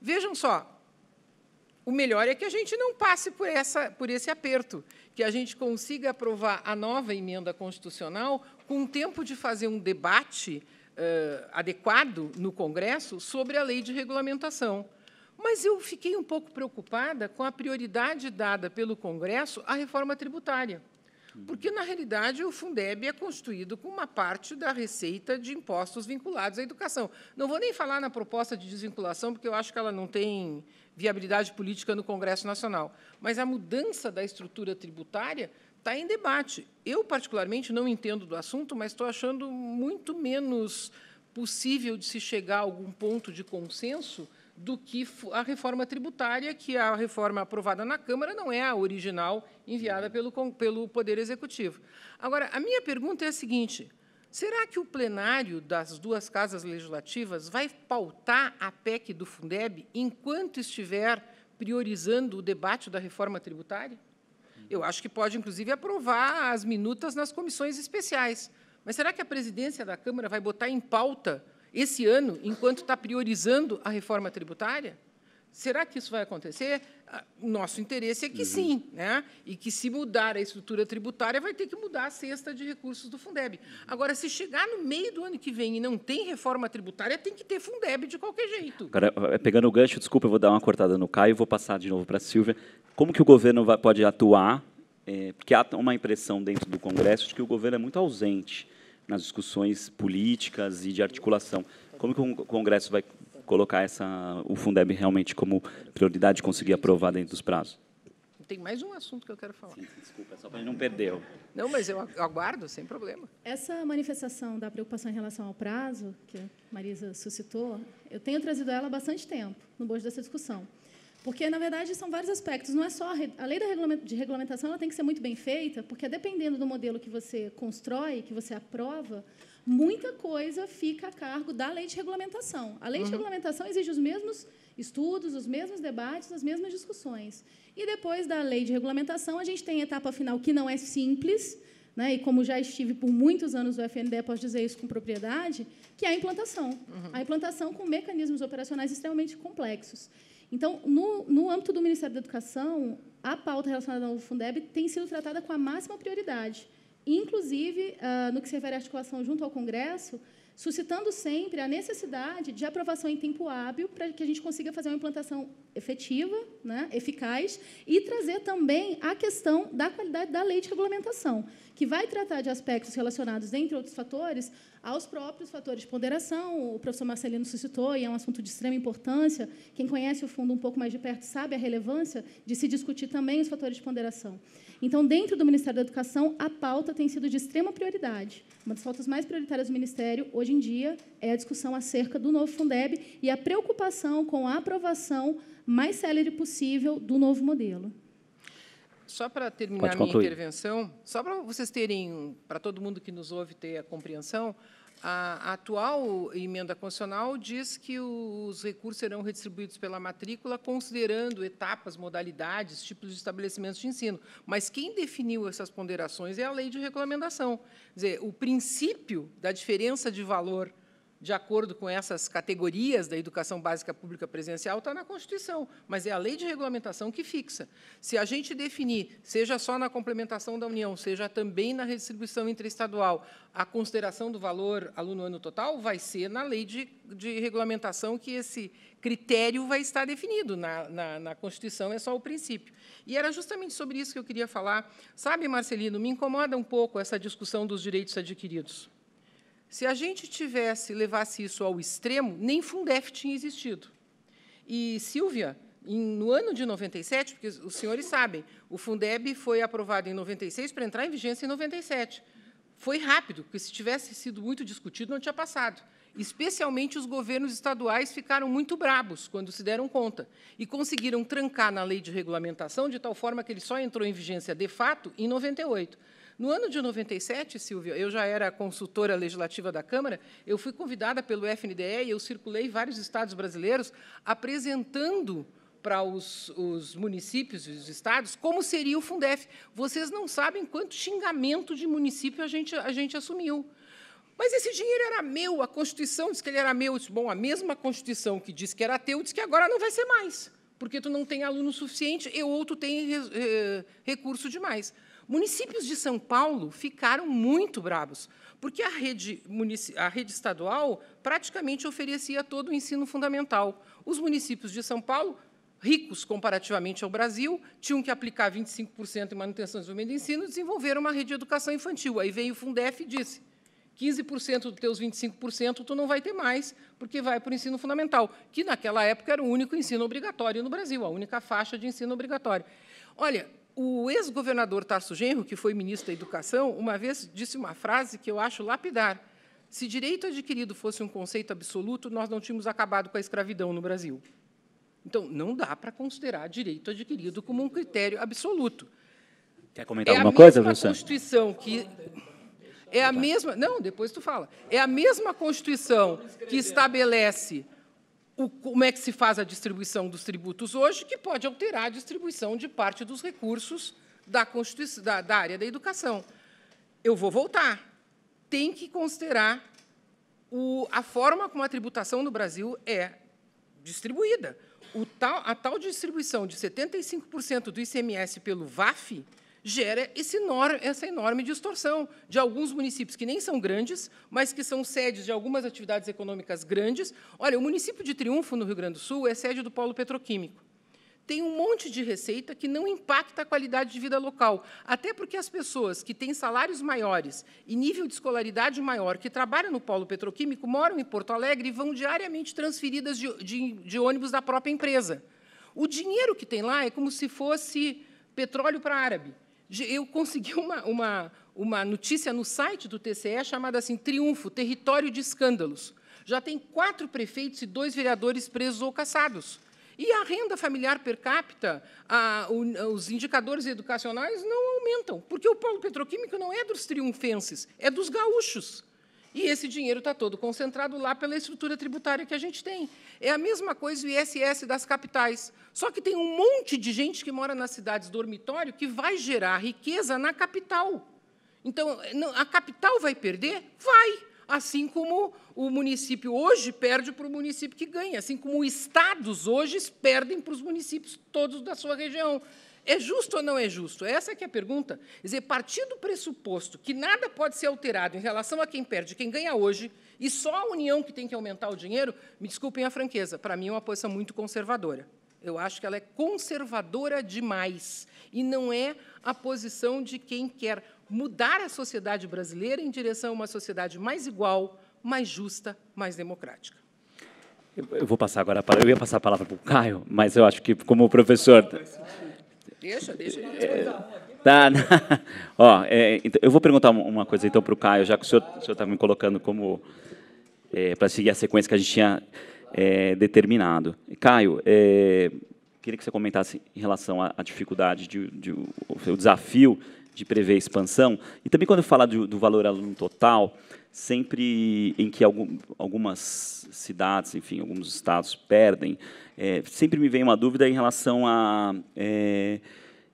Vejam só, o melhor é que a gente não passe por, essa, por esse aperto, que a gente consiga aprovar a nova emenda constitucional com tempo de fazer um debate uh, adequado no Congresso sobre a lei de regulamentação. Mas eu fiquei um pouco preocupada com a prioridade dada pelo Congresso à reforma tributária. Porque, na realidade, o Fundeb é constituído com uma parte da receita de impostos vinculados à educação. Não vou nem falar na proposta de desvinculação, porque eu acho que ela não tem viabilidade política no Congresso Nacional. Mas a mudança da estrutura tributária está em debate. Eu, particularmente, não entendo do assunto, mas estou achando muito menos possível de se chegar a algum ponto de consenso do que a reforma tributária, que a reforma aprovada na Câmara não é a original enviada pelo, pelo Poder Executivo. Agora, a minha pergunta é a seguinte: será que o plenário das duas casas legislativas vai pautar a PEC do Fundeb enquanto estiver priorizando o debate da reforma tributária? Eu acho que pode, inclusive, aprovar as minutas nas comissões especiais. Mas será que a presidência da Câmara vai botar em pauta esse ano, enquanto está priorizando a reforma tributária? Será que isso vai acontecer? Ah, nosso interesse é que uhum. sim, né? e que se mudar a estrutura tributária, vai ter que mudar a cesta de recursos do Fundeb. Agora, se chegar no meio do ano que vem e não tem reforma tributária, tem que ter Fundeb de qualquer jeito. Agora, eh, eh, pegando o gancho, desculpa, eu vou dar uma cortada no Caio, e vou passar de novo para a Silvia. Como que o governo vai, pode atuar? É, porque há uma impressão dentro do Congresso de que o governo é muito ausente nas discussões políticas e de articulação. Como que o Congresso vai colocar essa, o Fundeb realmente como prioridade de conseguir aprovar dentro dos prazos? Tem mais um assunto que eu quero falar. Sim, desculpa, é só para não perder. Não, mas eu aguardo, sem problema. Essa manifestação da preocupação em relação ao prazo, que a Marisa suscitou, eu tenho trazido ela há bastante tempo, no bojo dessa discussão. Porque, na verdade, são vários aspectos. Não é só a, lei de regulamentação, ela tem que ser muito bem feita, porque dependendo do modelo que você constrói, que você aprova, muita coisa fica a cargo da lei de regulamentação. A lei uhum. de regulamentação exige os mesmos estudos, os mesmos debates, as mesmas discussões. E depois da lei de regulamentação, a gente tem a etapa final que não é simples, né? e como já estive por muitos anos no FNDE, posso dizer isso com propriedade, que é a implantação. Uhum. A implantação com mecanismos operacionais extremamente complexos. Então, no, no âmbito do Ministério da Educação, a pauta relacionada ao Fundeb tem sido tratada com a máxima prioridade. Inclusive, ah, no que se refere à articulação junto ao Congresso, suscitando sempre a necessidade de aprovação em tempo hábil para que a gente consiga fazer uma implantação efetiva, né, eficaz, e trazer também a questão da qualidade da lei de regulamentação, que vai tratar de aspectos relacionados, entre outros fatores, aos próprios fatores de ponderação. O professor Marcelino suscitou, e é um assunto de extrema importância. Quem conhece o fundo um pouco mais de perto sabe a relevância de se discutir também os fatores de ponderação. Então, dentro do Ministério da Educação, a pauta tem sido de extrema prioridade. Uma das pautas mais prioritárias do Ministério, hoje em dia, é a discussão acerca do novo Fundeb e a preocupação com a aprovação mais célere possível do novo modelo. Só para terminar minha intervenção, só para vocês terem, para todo mundo que nos ouve ter a compreensão, a, atual emenda constitucional diz que os recursos serão redistribuídos pela matrícula, considerando etapas, modalidades, tipos de estabelecimentos de ensino. Mas quem definiu essas ponderações é a lei de regulamentação. Quer dizer, o princípio da diferença de valor de acordo com essas categorias da educação básica pública presencial, está na Constituição, mas é a lei de regulamentação que fixa. Se a gente definir, seja só na complementação da União, seja também na redistribuição interestadual, a consideração do valor aluno-ano total vai ser na lei de, de, regulamentação que esse critério vai estar definido. Na, na, na Constituição é só o princípio. E era justamente sobre isso que eu queria falar. Sabe, Marcelino, me incomoda um pouco essa discussão dos direitos adquiridos. Se a gente tivesse, levasse isso ao extremo, nem Fundef tinha existido. E, Silvia, no ano de 97, porque os senhores sabem, o Fundeb foi aprovado em 96 para entrar em vigência em 97. Foi rápido, porque se tivesse sido muito discutido, não tinha passado. Especialmente os governos estaduais ficaram muito brabos quando se deram conta e conseguiram trancar na lei de regulamentação de tal forma que ele só entrou em vigência de fato em 98. No ano de 97, Silvia, eu já era consultora legislativa da Câmara, eu fui convidada pelo FNDE e eu circulei vários estados brasileiros apresentando para os, os, municípios e os estados como seria o Fundef. Vocês não sabem quanto xingamento de município a gente, a gente assumiu. Mas esse dinheiro era meu, a Constituição diz que ele era meu. bom, a mesma Constituição que disse que era teu, diz que agora não vai ser mais, porque tu não tem aluno suficiente e outro tem eh, eh, recurso demais. Municípios de São Paulo ficaram muito bravos, porque a rede, a rede estadual praticamente oferecia todo o ensino fundamental. Os municípios de São Paulo ricos comparativamente ao Brasil, tinham que aplicar 25% em manutenção e desenvolvimento de ensino e desenvolveram uma rede de educação infantil. Aí veio o Fundef e disse, 15% dos teus 25% tu não vai ter mais, porque vai para o ensino fundamental, que naquela época era o único ensino obrigatório no Brasil, a única faixa de ensino obrigatório. Olha, o ex-governador Tarso Genro, que foi ministro da Educação, uma vez disse uma frase que eu acho lapidar. Se direito adquirido fosse um conceito absoluto, nós não tínhamos acabado com a escravidão no Brasil. Então, não dá para considerar direito adquirido como um critério absoluto. Quer comentar é alguma coisa, professor? É a Constituição que... É a mesma... Não, depois tu fala. É a mesma Constituição que estabelece o, como é que se faz a distribuição dos tributos hoje, que pode alterar a distribuição de parte dos recursos da, da, da área da educação. Eu vou voltar. Tem que considerar o, a forma como a tributação no Brasil é distribuída. Tal, a tal distribuição de 75% do ICMS pelo VAF gera enorme, essa enorme distorção de alguns municípios que nem são grandes, mas que são sedes de algumas atividades econômicas grandes. Olha, o município de Triunfo, no Rio Grande do Sul, é sede do polo petroquímico tem um monte de receita que não impacta a qualidade de vida local. Até porque as pessoas que têm salários maiores e nível de escolaridade maior, que trabalham no polo petroquímico, moram em Porto Alegre e vão diariamente transferidas de, de, de ônibus da própria empresa. O dinheiro que tem lá é como se fosse petróleo para árabe eu consegui uma, uma, uma notícia no site do TCE chamada assim: Triunfo, território de escândalos. Já tem quatro prefeitos e dois vereadores presos ou caçados. E a renda familiar per capita, a, o, os indicadores educacionais não aumentam, porque o polo petroquímico não é dos triunfenses, é dos gaúchos. E esse dinheiro está todo concentrado lá pela estrutura tributária que a gente tem. É a mesma coisa o ISS das capitais. Só que tem um monte de gente que mora nas cidades dormitório que vai gerar riqueza na capital. Então, a capital vai perder? Vai. Assim como o município hoje perde para o município que ganha, assim como estados hoje perdem para os municípios todos da sua região. É justo ou não é justo? Essa é que é a pergunta. Quer dizer, partir do pressuposto que nada pode ser alterado em relação a quem perde e quem ganha hoje, e só a União que tem que aumentar o dinheiro, me desculpem a franqueza, para mim é uma posição muito conservadora. Eu acho que ela é conservadora demais e não é a posição de quem quer mudar a sociedade brasileira em direção a uma sociedade mais igual, mais justa, mais democrática. Eu vou passar agora a palavra. Eu ia passar a palavra para o Caio, mas eu acho que como professor. Deixa, deixa. É. tá, ó, é, então, eu vou perguntar uma coisa então para o Caio, já que o senhor está me colocando como é, para seguir a sequência que a gente tinha é, determinado. Caio, é, queria que você comentasse em relação à, à dificuldade de, de, o, o desafio de prever expansão. E também quando eu falar do, do valor aluno total, sempre em que algum, algumas cidades, enfim, alguns estados perdem, é, sempre me vem uma dúvida em relação a é,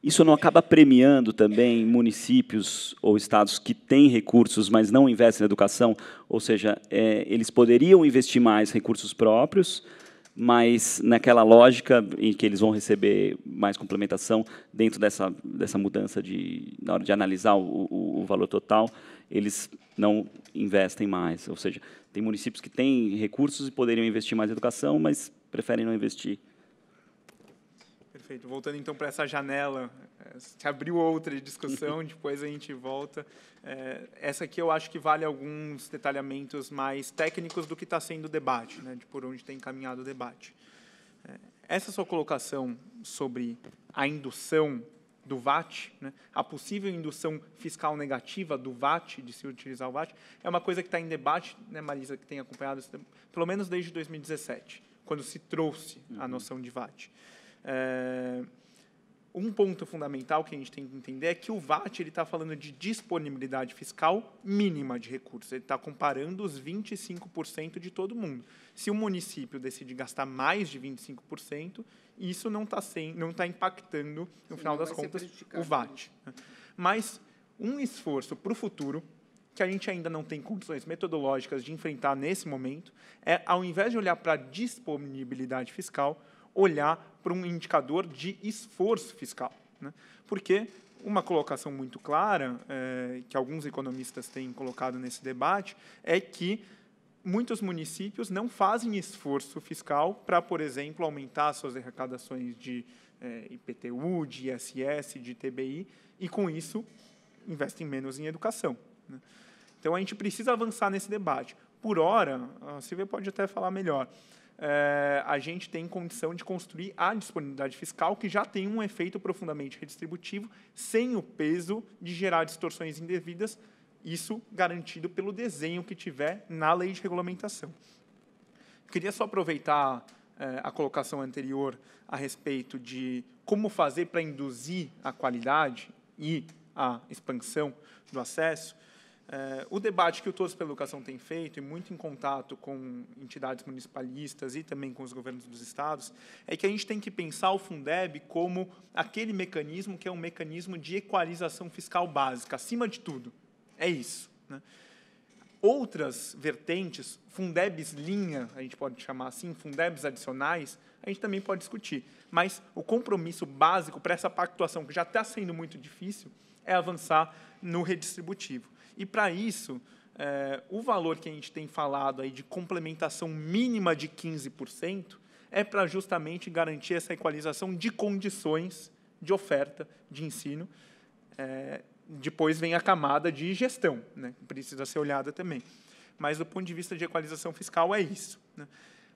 isso não acaba premiando também municípios ou estados que têm recursos, mas não investem na educação? Ou seja, é, eles poderiam investir mais recursos próprios, mas naquela lógica em que eles vão receber mais complementação dentro dessa, dessa mudança de, na hora de analisar o, o, o valor total, eles não investem mais. Ou seja, tem municípios que têm recursos e poderiam investir mais em educação, mas preferem não investir Perfeito. Voltando então para essa janela, eh, se abriu outra discussão, depois a gente volta. Eh, essa aqui eu acho que vale alguns detalhamentos mais técnicos do que está sendo o debate, né, de por onde tem encaminhado o debate. Eh, essa sua colocação sobre a indução do VAT, né, a possível indução fiscal negativa do VAT, de se utilizar o VAT, é uma coisa que está em debate, né, Marisa, que tem acompanhado, pelo menos desde 2017, quando se trouxe a uhum. noção de VAT. É, um ponto fundamental que a gente tem que entender é que o VAT está falando de disponibilidade fiscal mínima de recursos. Ele está comparando os 25% de todo mundo. Se o município decide gastar mais de 25%, isso não está tá impactando, no Sim, final das contas, o VAT. Né? Mas um esforço para o futuro, que a gente ainda não tem condições metodológicas de enfrentar nesse momento, é, ao invés de olhar para a disponibilidade fiscal, olhar para um indicador de esforço fiscal. Né? Porque uma colocação muito clara, é, que alguns economistas têm colocado nesse debate, é que muitos municípios não fazem esforço fiscal para, por exemplo, aumentar suas arrecadações de é, IPTU, de ISS, de TBI, e com isso investem menos em educação. Né? Então a gente precisa avançar nesse debate. Por hora, a Silvia pode até falar melhor, é, a gente tem condição de construir a disponibilidade fiscal, que já tem um efeito profundamente redistributivo, sem o peso de gerar distorções indevidas, isso garantido pelo desenho que tiver na lei de regulamentação. queria só aproveitar é, a colocação anterior a respeito de como fazer para induzir a qualidade e a expansão do acesso. É, o debate que o Todos pela Educação tem feito, e muito em contato com entidades municipalistas e também com os governos dos estados, é que a gente tem que pensar o Fundeb como aquele mecanismo que é um mecanismo de equalização fiscal básica, acima de tudo. É isso. Né? Outras vertentes, Fundebs linha, a gente pode chamar assim, Fundebs adicionais, a gente também pode discutir. Mas o compromisso básico para essa pactuação, que já está sendo muito difícil, é avançar no redistributivo. E para isso, é, o valor que a gente tem falado aí de complementação mínima de 15% é para justamente garantir essa equalização de condições de oferta de ensino. É, depois vem a camada de gestão, né, que precisa ser olhada também. Mas do ponto de vista de equalização fiscal é isso. Né?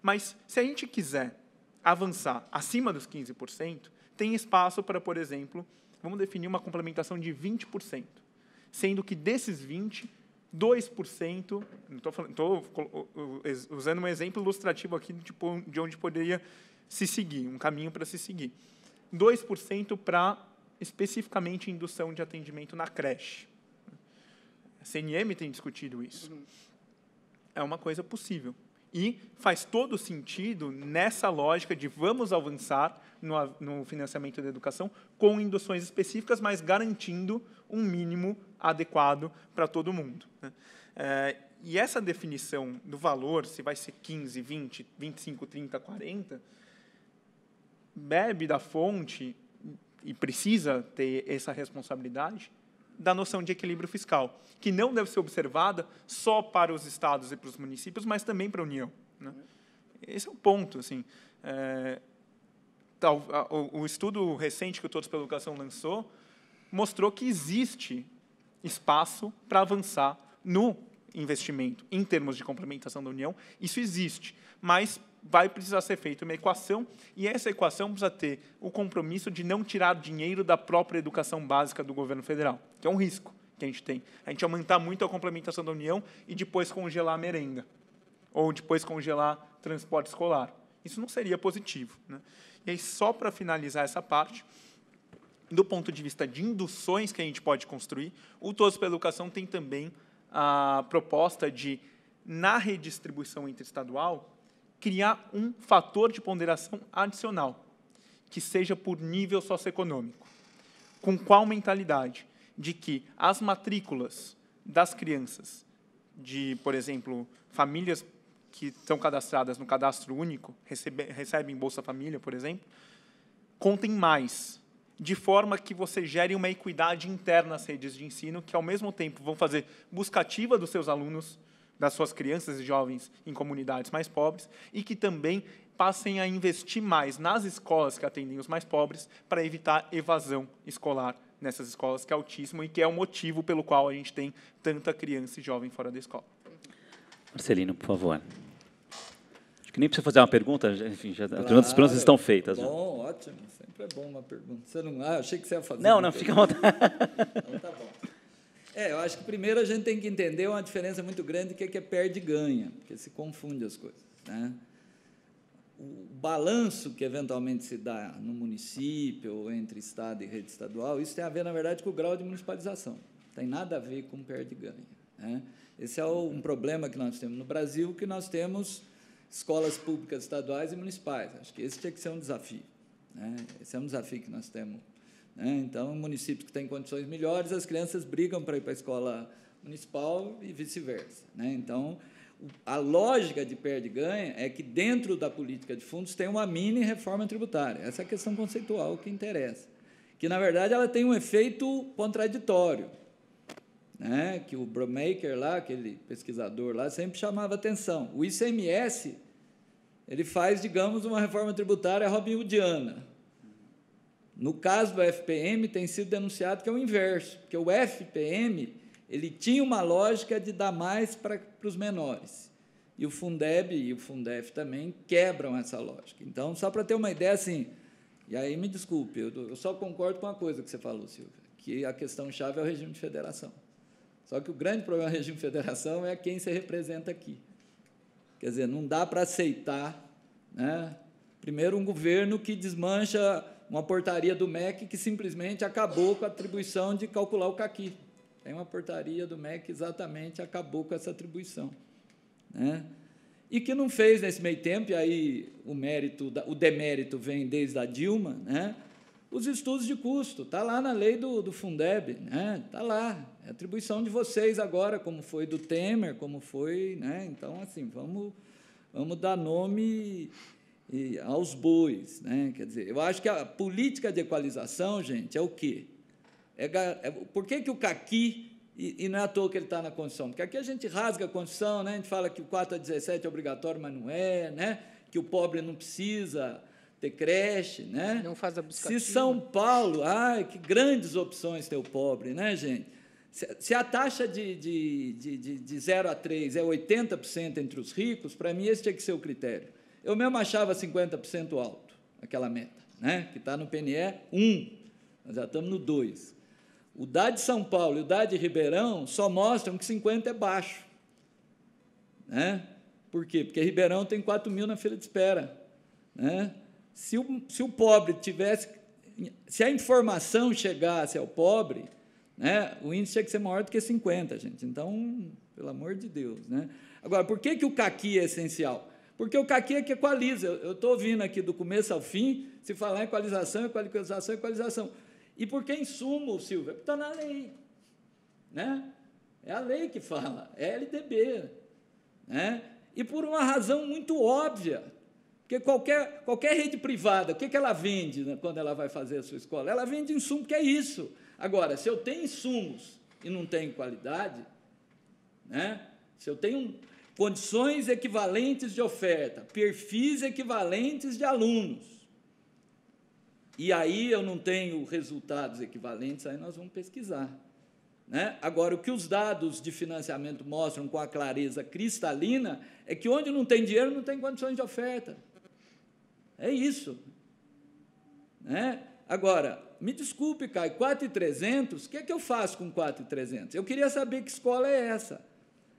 Mas se a gente quiser avançar acima dos 15%, tem espaço para, por exemplo, vamos definir uma complementação de 20% sendo que desses 20, 2%, estou usando um exemplo ilustrativo aqui tipo, de onde poderia se seguir, um caminho para se seguir. 2% para especificamente indução de atendimento na creche. A CNM tem discutido isso. Uhum. É uma coisa possível. E faz todo sentido nessa lógica de vamos avançar no, no financiamento da educação com induções específicas, mas garantindo um mínimo adequado para todo mundo. Né? É, e essa definição do valor, se vai ser 15, 20, 25, 30, 40, bebe da fonte e precisa ter essa responsabilidade da noção de equilíbrio fiscal, que não deve ser observada só para os estados e para os municípios, mas também para a União. Né? Esse é o ponto. Assim, é, tal, a, o, o, estudo recente que o Todos pela Educação lançou mostrou que existe espaço para avançar no investimento em termos de complementação da União. Isso existe, mas vai precisar ser feita uma equação e essa equação precisa ter o compromisso de não tirar dinheiro da própria educação básica do governo federal, que é um risco que a gente tem. A gente aumentar muito a complementação da União e depois congelar a merenda ou depois congelar transporte escolar. Isso não seria positivo. Né? E aí, só para finalizar essa parte, do ponto de vista de induções que a gente pode construir, o Todos pela Educação tem também a proposta de, na redistribuição interestadual, criar um fator de ponderação adicional, que seja por nível socioeconômico. Com qual mentalidade? De que as matrículas das crianças de, por exemplo, famílias que estão cadastradas no cadastro único, recebe, recebem Bolsa Família, por exemplo, contem mais de forma que você gere uma equidade interna às redes de ensino, que ao mesmo tempo vão fazer busca ativa dos seus alunos, das suas crianças e jovens em comunidades mais pobres, e que também passem a investir mais nas escolas que atendem os mais pobres para evitar evasão escolar nessas escolas, que é autismo e que é o motivo pelo qual a gente tem tanta criança e jovem fora da escola. Marcelino, por favor que nem precisa fazer uma pergunta, enfim, já, claro, as perguntas, estão feitas. Tá né? Bom, já. ótimo, sempre é bom uma pergunta. Você não, ah, achei que você ia fazer. Não, não, fica à vontade. Então tá bom. É, eu acho que primeiro a gente tem que entender uma diferença muito grande que é que é perde e ganha, porque se confunde as coisas, né? O balanço que eventualmente se dá no município ou entre estado e rede estadual, isso tem a ver na verdade com o grau de municipalização. Tem nada a ver com perde e ganha, né? Esse é um problema que nós temos no Brasil, que nós temos escolas públicas estaduais e municipais. Acho que esse tinha que ser um desafio. Né? Esse é um desafio que nós temos. Né? Então, municípios que têm condições melhores, as crianças brigam para ir para a escola municipal e vice-versa. Né? Então, a lógica de perde-ganha é que, dentro da política de fundos, tem uma mini reforma tributária. Essa é a questão conceitual que interessa. Que, na verdade, ela tem um efeito contraditório né, que o Bromaker lá, aquele pesquisador lá, sempre chamava atenção. O ICMS ele faz, digamos, uma reforma tributária robinhoodiana. No caso do FPM, tem sido denunciado que é o inverso, porque o FPM ele tinha uma lógica de dar mais para, para os menores. E o Fundeb e o Fundef também quebram essa lógica. Então, só para ter uma ideia, assim, e aí me desculpe, eu, eu só concordo com uma coisa que você falou, Silvia, que a questão chave é o regime de federação. Só que o grande problema do regime de federação é quem se representa aqui. Quer dizer, não dá para aceitar, né? primeiro, um governo que desmancha uma portaria do MEC que simplesmente acabou com a atribuição de calcular o CAQUI. Tem uma portaria do MEC que exatamente acabou com essa atribuição. Né? E que não fez nesse meio tempo, e aí o mérito, o demérito vem desde a Dilma, né? os estudos de custo. Está lá na lei do, do Fundeb, né? Está lá. É atribuição de vocês agora, como foi do Temer, como foi, né? Então, assim, vamos, vamos dar nome aos bois, né? Quer dizer, eu acho que a política de equalização, gente, é o quê? É, é por que, que o caqui e, e, não é à toa que ele está na Constituição, porque aqui a gente rasga a Constituição, né? a gente fala que o 4 a 17 é obrigatório, mas não é, né? que o pobre não precisa ter creche, né? Não faz a busca Se São Paulo, ai, que grandes opções ter o pobre, né, gente? Se a taxa de, de, de, de 0 a 3 é 80% entre os ricos, para mim esse tinha que ser o critério. Eu mesmo achava 50% alto, aquela meta, né? que está no PNE 1, nós já estamos no 2. O DA de São Paulo e o DA de Ribeirão só mostram que 50 é baixo. Né? Por quê? Porque Ribeirão tem 4 mil na fila de espera. Né? se o, se o pobre tivesse. Se a informação chegasse ao pobre, né, o índice tinha que ser maior do que 50, gente. Então, pelo amor de Deus. Né? Agora, por que, que o caqui é essencial? Porque o caqui é que equaliza. Eu estou ouvindo aqui do começo ao fim, se falar em equalização, equalização, equalização. E por que insumo, Silvia? É porque está na lei. Né? É a lei que fala, é LDB. Né? E por uma razão muito óbvia. Porque qualquer, qualquer rede privada, o que, que ela vende né, quando ela vai fazer a sua escola? Ela vende insumo, que é isso. Agora, se eu tenho insumos e não tenho qualidade, né, se eu tenho condições equivalentes de oferta, perfis equivalentes de alunos, e aí eu não tenho resultados equivalentes, aí nós vamos pesquisar. Né? Agora, o que os dados de financiamento mostram com a clareza cristalina é que onde não tem dinheiro não tem condições de oferta. É isso. Né? Agora, me desculpe, Caio, 4,300, o que é que eu faço com 4,300? Eu queria saber que escola é essa.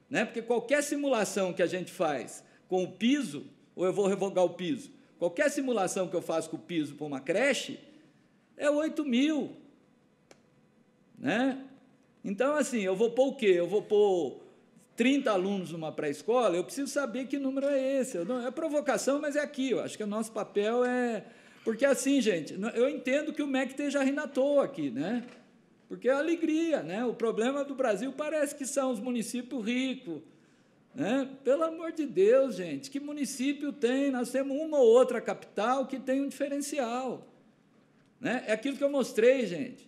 Né? Porque qualquer simulação que a gente faz com o piso, ou eu vou revogar o piso, qualquer simulação que eu faço com o piso para uma creche, é 8 mil. Né? Então, assim, eu vou pôr o quê? Eu vou pôr 30 alunos numa pré-escola, eu preciso saber que número é esse. Não, é provocação, mas é aqui. Eu acho que o nosso papel é. Porque assim, gente, eu entendo que o MEC esteja rindo à toa aqui, né? Porque é alegria, né? O problema do Brasil parece que são os municípios ricos. Né? Pelo amor de Deus, gente, que município tem? Nós temos uma ou outra capital que tem um diferencial. Né? É aquilo que eu mostrei, gente.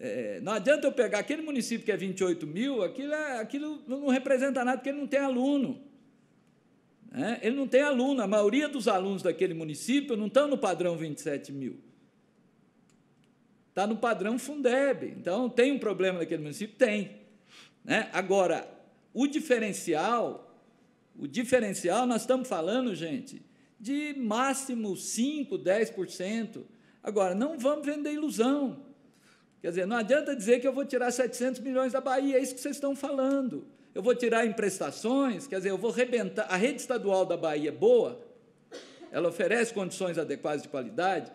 É, é, não adianta eu pegar aquele município que é 28 mil, aquilo, é, aquilo não representa nada, porque ele não tem aluno. Né? Ele não tem aluno. A maioria dos alunos daquele município não estão no padrão 27 mil. Está no padrão Fundeb. Então, tem um problema naquele município? Tem. Né? Agora, o diferencial, o diferencial, nós estamos falando, gente, de máximo 5%, 10%. Agora, não vamos vender ilusão. Quer dizer, não adianta dizer que eu vou tirar 700 milhões da Bahia, é isso que vocês estão falando. Eu vou tirar em prestações, quer dizer, eu vou rebentar. A rede estadual da Bahia é boa, ela oferece condições adequadas de qualidade.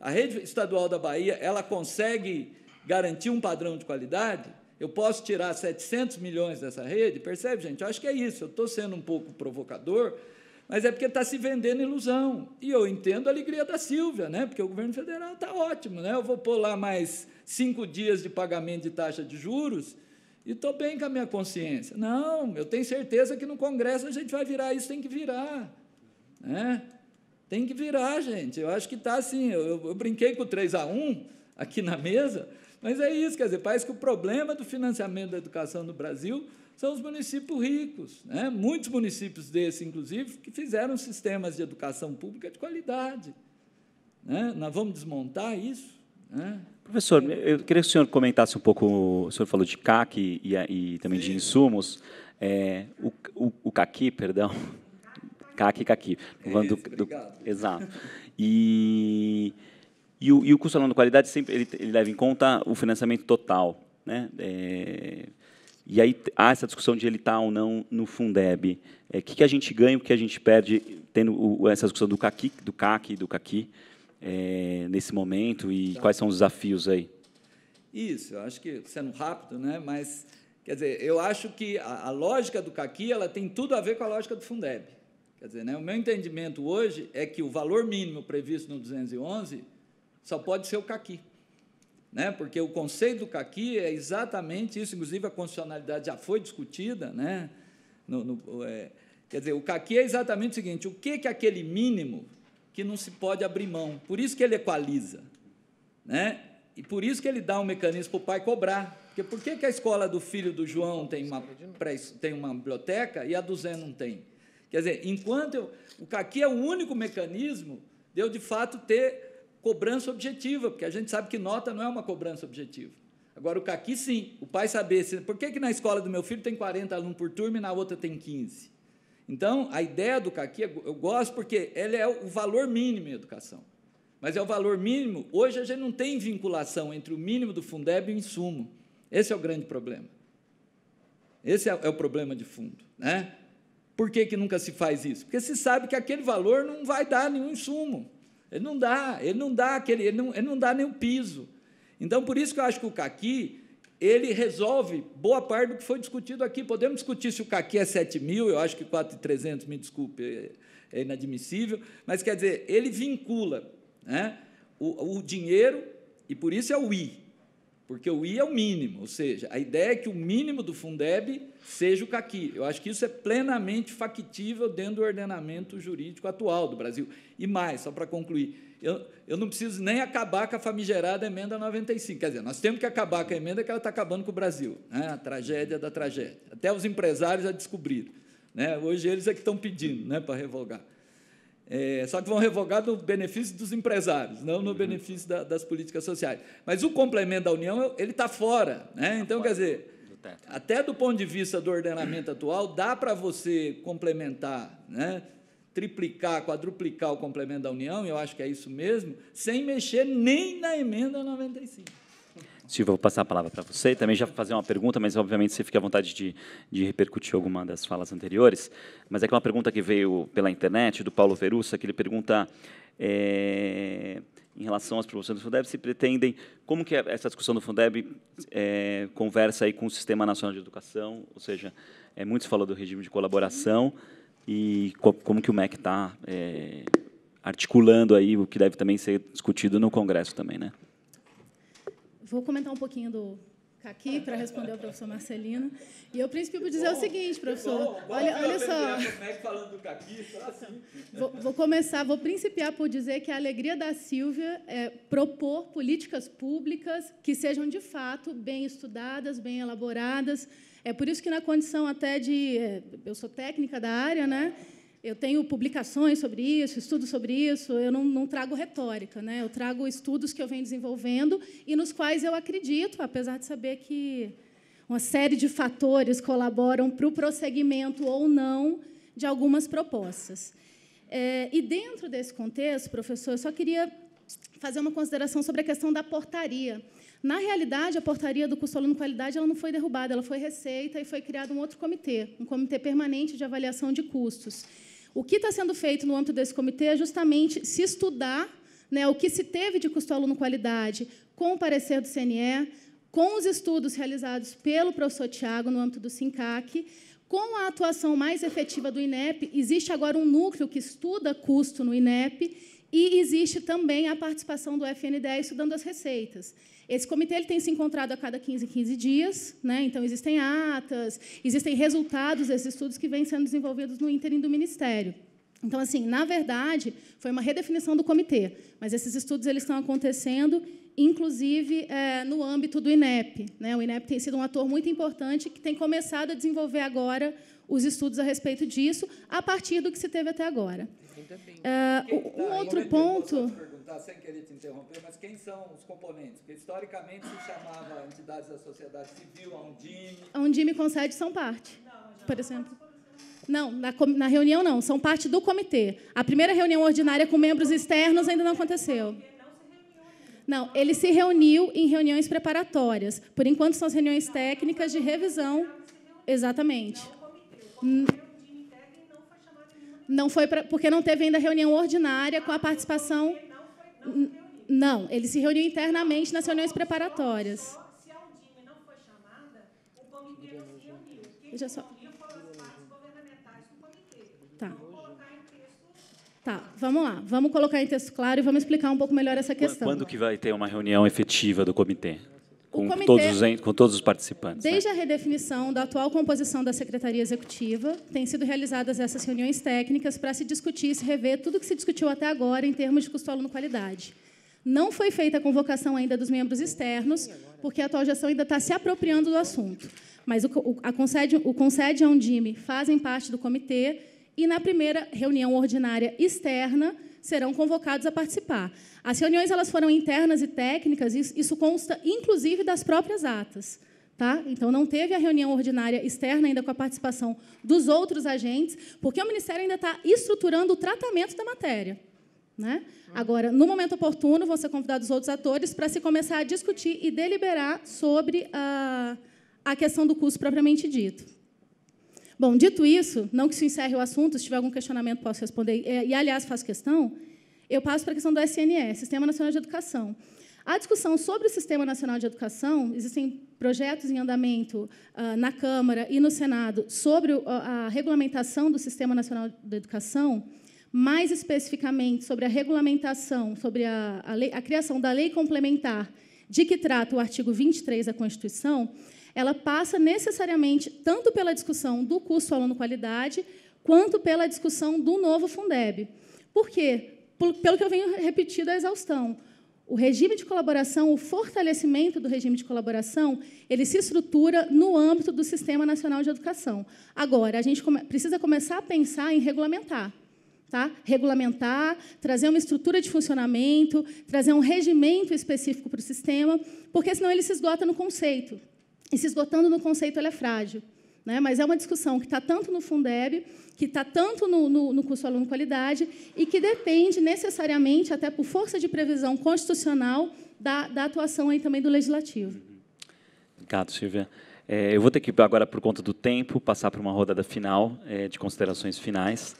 A rede estadual da Bahia, ela consegue garantir um padrão de qualidade. Eu posso tirar 700 milhões dessa rede, percebe, gente? Eu acho que é isso. Eu estou sendo um pouco provocador, mas é porque está se vendendo ilusão. E eu entendo a alegria da Silvia, né? porque o governo federal está ótimo. Né? Eu vou pôr lá mais cinco dias de pagamento de taxa de juros e estou bem com a minha consciência. Não, eu tenho certeza que no Congresso a gente vai virar isso, tem que virar. Né? Tem que virar, gente. Eu acho que está assim. Eu, eu brinquei com o 3 a 1 aqui na mesa, mas é isso, quer dizer, parece que o problema do financiamento da educação no Brasil são os municípios ricos. Né? Muitos municípios desses, inclusive, que fizeram sistemas de educação pública de qualidade. Né? Nós vamos desmontar isso? Né? Professor, eu queria que o senhor comentasse um pouco, o senhor falou de CAC e, e, e também Sim. de insumos. É, o, o, o perdão, CAC CAC. Isso, do, do, exato. E, e, o, e o custo de qualidade sempre ele, ele leva em conta o financiamento total. Né? É, e aí há essa discussão de ele estar tá ou não no Fundeb. O é, que, que a gente ganha, o que a gente perde, tendo o, essa discussão do CAC, do CAC, do caqui é, nesse momento, e tá. quais são os desafios aí? Isso, eu acho que, sendo rápido, né, mas, quer dizer, eu acho que a, a lógica do CAC ela tem tudo a ver com a lógica do Fundeb. Quer dizer, né, o meu entendimento hoje é que o valor mínimo previsto no 211 só pode ser o CAC né? porque o conceito do caqui é exatamente isso, inclusive a constitucionalidade já foi discutida. Né? No, no, é, quer dizer, o caqui é exatamente o seguinte: o que, que é aquele mínimo que não se pode abrir mão? Por isso que ele equaliza. Né? E por isso que ele dá um mecanismo para o pai cobrar. Porque por que, que a escola do filho do João tem uma, tem uma biblioteca e a do Zé não tem? Quer dizer, enquanto eu, o caqui é o único mecanismo de eu, de fato, ter cobrança objetiva, porque a gente sabe que nota não é uma cobrança objetiva. Agora, o caqui, sim. O pai saber se, por que, que na escola do meu filho tem 40 alunos por turma e na outra tem 15. Então, a ideia do caqui, eu gosto porque ele é o valor mínimo em educação. Mas é o valor mínimo. Hoje a gente não tem vinculação entre o mínimo do Fundeb e o insumo. Esse é o grande problema. Esse é, é o problema de fundo. Né? Por que, que nunca se faz isso? Porque se sabe que aquele valor não vai dar nenhum insumo. Ele não dá, ele não dá aquele, ele não, ele não dá nem o piso. Então, por isso que eu acho que o caqui ele resolve boa parte do que foi discutido aqui. Podemos discutir se o caqui é 7 mil, eu acho que 4,300, me desculpe, é, é inadmissível, mas quer dizer, ele vincula né, o, o dinheiro, e por isso é o I, porque o I é o mínimo, ou seja, a ideia é que o mínimo do Fundeb seja o caqui. Eu acho que isso é plenamente factível dentro do ordenamento jurídico atual do Brasil. E mais, só para concluir, eu, eu não preciso nem acabar com a famigerada emenda 95. Quer dizer, nós temos que acabar com a emenda que ela está acabando com o Brasil. Né? A tragédia da tragédia. Até os empresários já descobriram. Né? Hoje eles é que estão pedindo né, para revogar. É, só que vão revogar no benefício dos empresários, não no uhum. benefício da, das políticas sociais. Mas o complemento da União, ele está fora. Né? Tá então, quer dizer, até do ponto de vista do ordenamento atual, dá para você complementar, né? triplicar, quadruplicar o complemento da União, e eu acho que é isso mesmo, sem mexer nem na emenda 95. Silvio, vou passar a palavra para você. Também já fazer uma pergunta, mas obviamente você fica à vontade de, de repercutir alguma das falas anteriores. Mas é que é uma pergunta que veio pela internet, do Paulo Verussa, que ele pergunta. É, em relação às promoções do Fundeb, se pretendem, como que é essa discussão do Fundeb é, conversa aí com o Sistema Nacional de Educação, ou seja, é, muito se falou do regime de colaboração e co como que o MEC está é, articulando aí o que deve também ser discutido no Congresso também, né? vou comentar um pouquinho do Caqui para responder ao professor Marcelino. E eu, princípio, dizer bom, o seguinte, professor. Bom, bom, olha, olha só. falando do Caqui, assim. vou, vou começar, vou principiar por dizer que a alegria da Silvia é propor políticas públicas que sejam, de fato, bem estudadas, bem elaboradas. É por isso que, na condição até de. Eh, eu sou técnica da área, né? Eu tenho publicações sobre isso, estudos sobre isso. Eu não, não, trago retórica, né? Eu trago estudos que eu venho desenvolvendo e nos quais eu acredito, apesar de saber que uma série de fatores colaboram para o prosseguimento ou não de algumas propostas. É, e dentro desse contexto, professor, eu só queria fazer uma consideração sobre a questão da portaria. Na realidade, a portaria do custo aluno qualidade ela não foi derrubada, ela foi receita e foi criado um outro comitê, um comitê permanente de avaliação de custos. O que está sendo feito no âmbito desse comitê é justamente se estudar né, o que se teve de custo-aluno qualidade com o parecer do CNE, com os estudos realizados pelo professor Tiago no âmbito do SINCAC, com a atuação mais efetiva do INEP, existe agora um núcleo que estuda custo no INEP e existe também a participação do FNDE estudando as receitas. Esse comitê ele tem se encontrado a cada 15, 15 dias, né? então existem atas, existem resultados desses estudos que vêm sendo desenvolvidos no ínterim do Ministério. Então, assim, na verdade, foi uma redefinição do comitê, mas esses estudos eles estão acontecendo, inclusive é, no âmbito do INEP. Né? O INEP tem sido um ator muito importante que tem começado a desenvolver agora os estudos a respeito disso, a partir do que se teve até agora. Uh, um tá, outro ponto. perguntar, sem querer te interromper, mas quem são os componentes? Porque historicamente se chamava entidades da sociedade civil, a Undime. A Undime com sede são parte, não, por exemplo. Não, na, na, reunião não, são parte do comitê. A primeira reunião ordinária com membros externos ainda não aconteceu. Não, ele se reuniu em reuniões preparatórias. Por enquanto são as reuniões técnicas de revisão. Exatamente. Não, é é não foi pra, porque não teve ainda reunião ordinária com a participação. Não, ele se reuniu internamente nas reuniões preparatórias. Deixa só. Tá. Tá, vamos lá. Vamos colocar em texto claro e vamos explicar um pouco melhor essa questão. Quando que vai ter uma reunião efetiva do comitê? com, comitê, todos os, com todos os participantes. Né? Desde né? a redefinição da atual composição da Secretaria Executiva, têm sido realizadas essas reuniões técnicas para se discutir e se rever tudo que se discutiu até agora em termos de custo-aluno qualidade. Não foi feita a convocação ainda dos membros externos, porque a atual gestão ainda está se apropriando do assunto. Mas o, a Concede, o Concede e a Undime fazem parte do comitê e, na primeira reunião ordinária externa, serão convocados a participar. As reuniões elas foram internas e técnicas, isso consta inclusive das próprias atas. Tá? Então, não teve a reunião ordinária externa ainda com a participação dos outros agentes, porque o Ministério ainda está estruturando o tratamento da matéria. Né? Agora, no momento oportuno, vão ser convidados outros atores para se começar a discutir e deliberar sobre a, a questão do curso propriamente dito. Bom, dito isso, não que se encerre o assunto, se tiver algum questionamento, posso responder. É, e, aliás, faço questão eu passo para a questão do SNE, Sistema Nacional de Educação. A discussão sobre o Sistema Nacional de Educação, existem projetos em andamento uh, na Câmara e no Senado sobre o, a regulamentação do Sistema Nacional de Educação, mais especificamente sobre a regulamentação, sobre a, a, lei, a criação da lei complementar de que trata o artigo 23 da Constituição, ela passa necessariamente tanto pela discussão do custo aluno-qualidade, quanto pela discussão do novo Fundeb. Por quê? pelo que eu venho repetindo a exaustão. O regime de colaboração, o fortalecimento do regime de colaboração, ele se estrutura no âmbito do Sistema Nacional de Educação. Agora, a gente come precisa começar a pensar em regulamentar. Tá? Regulamentar, trazer uma estrutura de funcionamento, trazer um regimento específico para o sistema, porque senão ele se esgota no conceito. E se esgotando no conceito, ele é frágil. Né? Mas é uma discussão que está tanto no Fundeb, que está tanto no, no, no curso aluno qualidade e que depende necessariamente, até por força de previsão constitucional, da, da atuação aí também do legislativo. Uhum. Obrigado, Silvia. É, eu vou ter que, agora, por conta do tempo, passar para uma rodada final é, de considerações finais.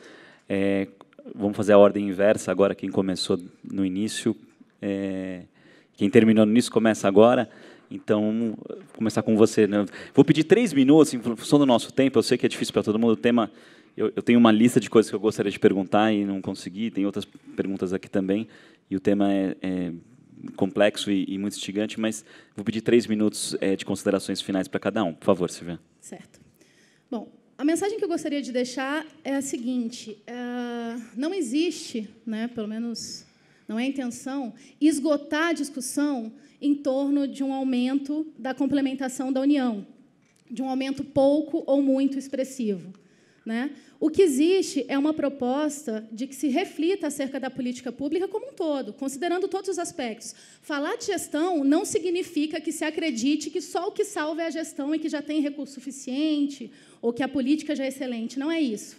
É, vamos fazer a ordem inversa agora, quem começou no início. É, quem terminou no início começa agora. Então, vou começar com você. Né? Vou pedir três minutos, em função do nosso tempo. Eu sei que é difícil para todo mundo. O tema, eu, eu, tenho uma lista de coisas que eu gostaria de perguntar e não consegui. Tem outras perguntas aqui também. E o tema é, é complexo e, e, muito instigante, mas vou pedir três minutos é, de considerações finais para cada um. Por favor, Silvia. Certo. Bom, a mensagem que eu gostaria de deixar é a seguinte: é, não existe, né, pelo menos não é a intenção, esgotar a discussão em torno de um aumento da complementação da União, de um aumento pouco ou muito expressivo. Né? O que existe é uma proposta de que se reflita acerca da política pública como um todo, considerando todos os aspectos. Falar de gestão não significa que se acredite que só o que salva é a gestão e que já tem recurso suficiente ou que a política já é excelente. Não é isso.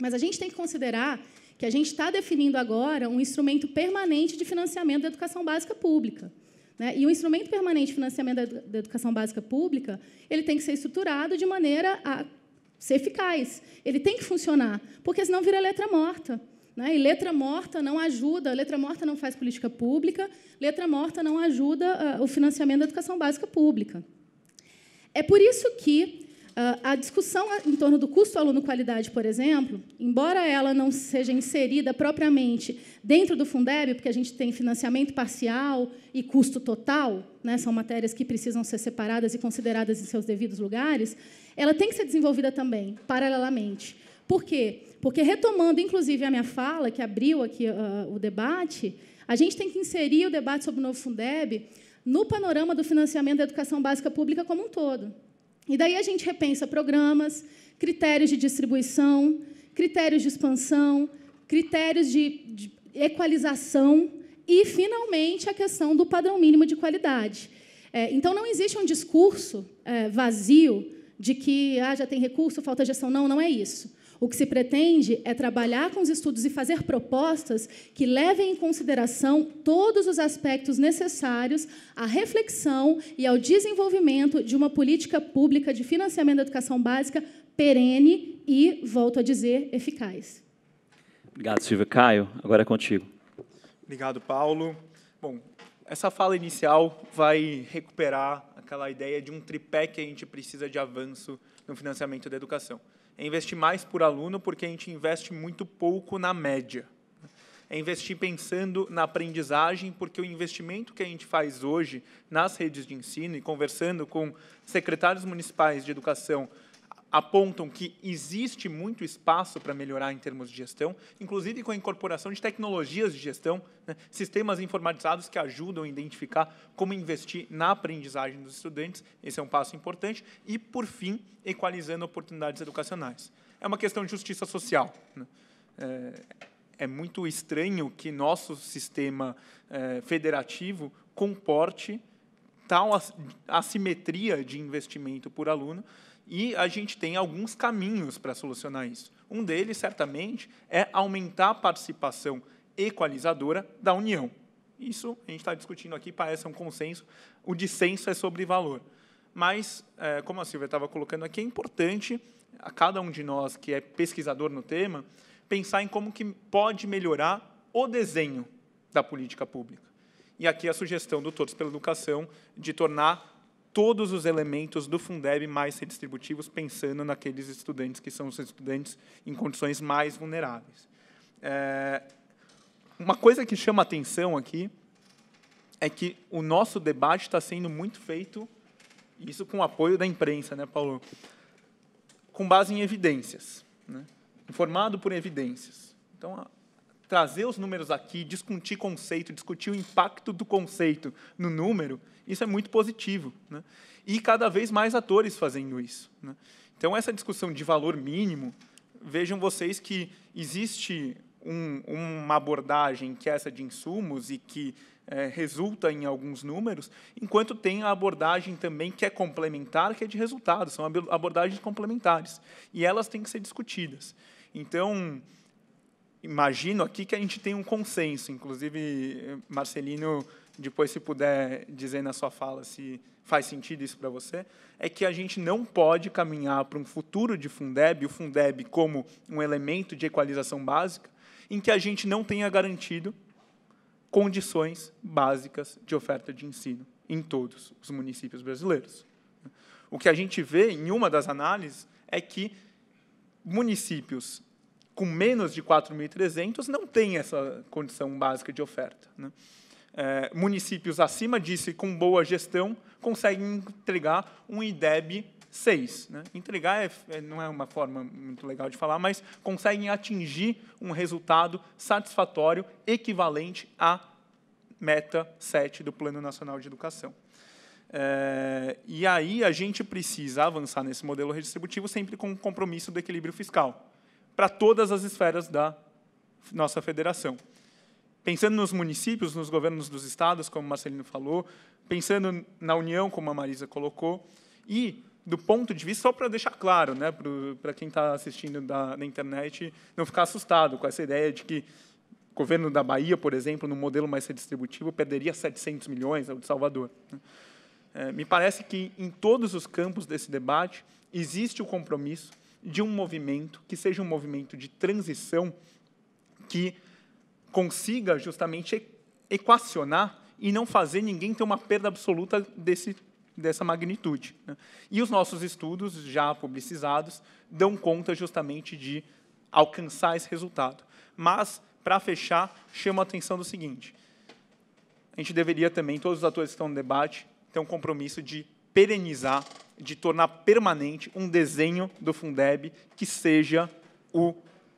Mas a gente tem que considerar que a gente está definindo agora um instrumento permanente de financiamento da educação básica pública. Né? E o instrumento permanente de financiamento da educação básica pública ele tem que ser estruturado de maneira a ser eficaz. Ele tem que funcionar, porque senão vira letra morta. Né? E letra morta não ajuda, letra morta não faz política pública, letra morta não ajuda uh, o financiamento da educação básica pública. É por isso que ah, a discussão em torno do custo aluno-qualidade, por exemplo, embora ela não seja inserida propriamente dentro do Fundeb, porque a gente tem financiamento parcial e custo total, né, são matérias que precisam ser separadas e consideradas em seus devidos lugares, ela tem que ser desenvolvida também, paralelamente. Por quê? Porque, retomando, inclusive, a minha fala, que abriu aqui uh, o debate, a gente tem que inserir o debate sobre o novo Fundeb no panorama do financiamento da educação básica pública como um todo. E daí a gente repensa programas, critérios de distribuição, critérios de expansão, critérios de, de equalização e, finalmente, a questão do padrão mínimo de qualidade. É, então, não existe um discurso é, vazio de que ah, já tem recurso, falta gestão. Não, não é isso. O que se pretende é trabalhar com os estudos e fazer propostas que levem em consideração todos os aspectos necessários à reflexão e ao desenvolvimento de uma política pública de financiamento da educação básica perene e, volto a dizer, eficaz. Obrigado, Silvio. Caio, agora é contigo. Obrigado, Paulo. Bom, essa fala inicial vai recuperar aquela ideia de um tripé que a gente precisa de avanço no financiamento da educação é investir mais por aluno, porque a gente investe muito pouco na média. É investir pensando na aprendizagem, porque o investimento que a gente faz hoje nas redes de ensino e conversando com secretários municipais de educação apontam que existe muito espaço para melhorar em termos de gestão, inclusive com a incorporação de tecnologias de gestão, né, sistemas informatizados que ajudam a identificar como investir na aprendizagem dos estudantes, esse é um passo importante, e, por fim, equalizando oportunidades educacionais. É uma questão de justiça social. Né? É, é, muito estranho que nosso sistema é, federativo comporte tal assimetria de investimento por aluno, e a gente tem alguns caminhos para solucionar isso. Um deles, certamente, é aumentar a participação equalizadora da União. Isso a gente está discutindo aqui, parece um consenso. O dissenso é sobre valor. Mas, é, como a Silvia estava colocando aqui, é importante a cada um de nós que é pesquisador no tema pensar em como que pode melhorar o desenho da política pública. E aqui a sugestão do Todos pela Educação de tornar todos os elementos do Fundeb mais redistributivos, pensando naqueles estudantes que são os estudantes em condições mais vulneráveis. É, uma coisa que chama atenção aqui é que o nosso debate está sendo muito feito, isso com o apoio da imprensa, né, Paulo? Com base em evidências, né? informado por evidências. Então, trazer os números aqui, discutir conceito, discutir o impacto do conceito no número, isso é muito positivo. Né? E cada vez mais atores fazendo isso. Né? Então, essa discussão de valor mínimo, vejam vocês que existe um, uma abordagem que é essa de insumos e que é, resulta em alguns números, enquanto tem a abordagem também que é complementar, que é de resultados, são abordagens complementares. E elas têm que ser discutidas. Então, imagino aqui que a gente tem um consenso, inclusive, Marcelino, depois, se puder dizer na sua fala se faz sentido isso para você, é que a gente não pode caminhar para um futuro de Fundeb, o Fundeb como um elemento de equalização básica, em que a gente não tenha garantido condições básicas de oferta de ensino em todos os municípios brasileiros. O que a gente vê em uma das análises é que municípios com menos de 4.300 não tem essa condição básica de oferta. Né? É, municípios acima disso e com boa gestão conseguem entregar um IDEB 6. Né? Entregar é, é, não é uma forma muito legal de falar, mas conseguem atingir um resultado satisfatório equivalente à meta 7 do Plano Nacional de Educação. É, e aí a gente precisa avançar nesse modelo redistributivo sempre com o compromisso do equilíbrio fiscal para todas as esferas da nossa federação. Pensando nos municípios, nos governos dos estados, como Marcelino falou, pensando na União, como a Marisa colocou, e do ponto de vista, só para deixar claro, né, para quem está assistindo da, na internet, não ficar assustado com essa ideia de que o governo da Bahia, por exemplo, no modelo mais redistributivo, perderia 700 milhões, é o de Salvador. Né. É, me parece que, em todos os campos desse debate, existe o compromisso de um movimento que seja um movimento de transição que consiga justamente equacionar e não fazer ninguém ter uma perda absoluta desse, dessa magnitude. Né? E os nossos estudos, já publicizados, dão conta justamente de alcançar esse resultado. Mas, para fechar, chamo a atenção do seguinte: a gente deveria também, todos os atores que estão no debate, ter um compromisso de perenizar de tornar permanente um desenho do Fundeb que seja o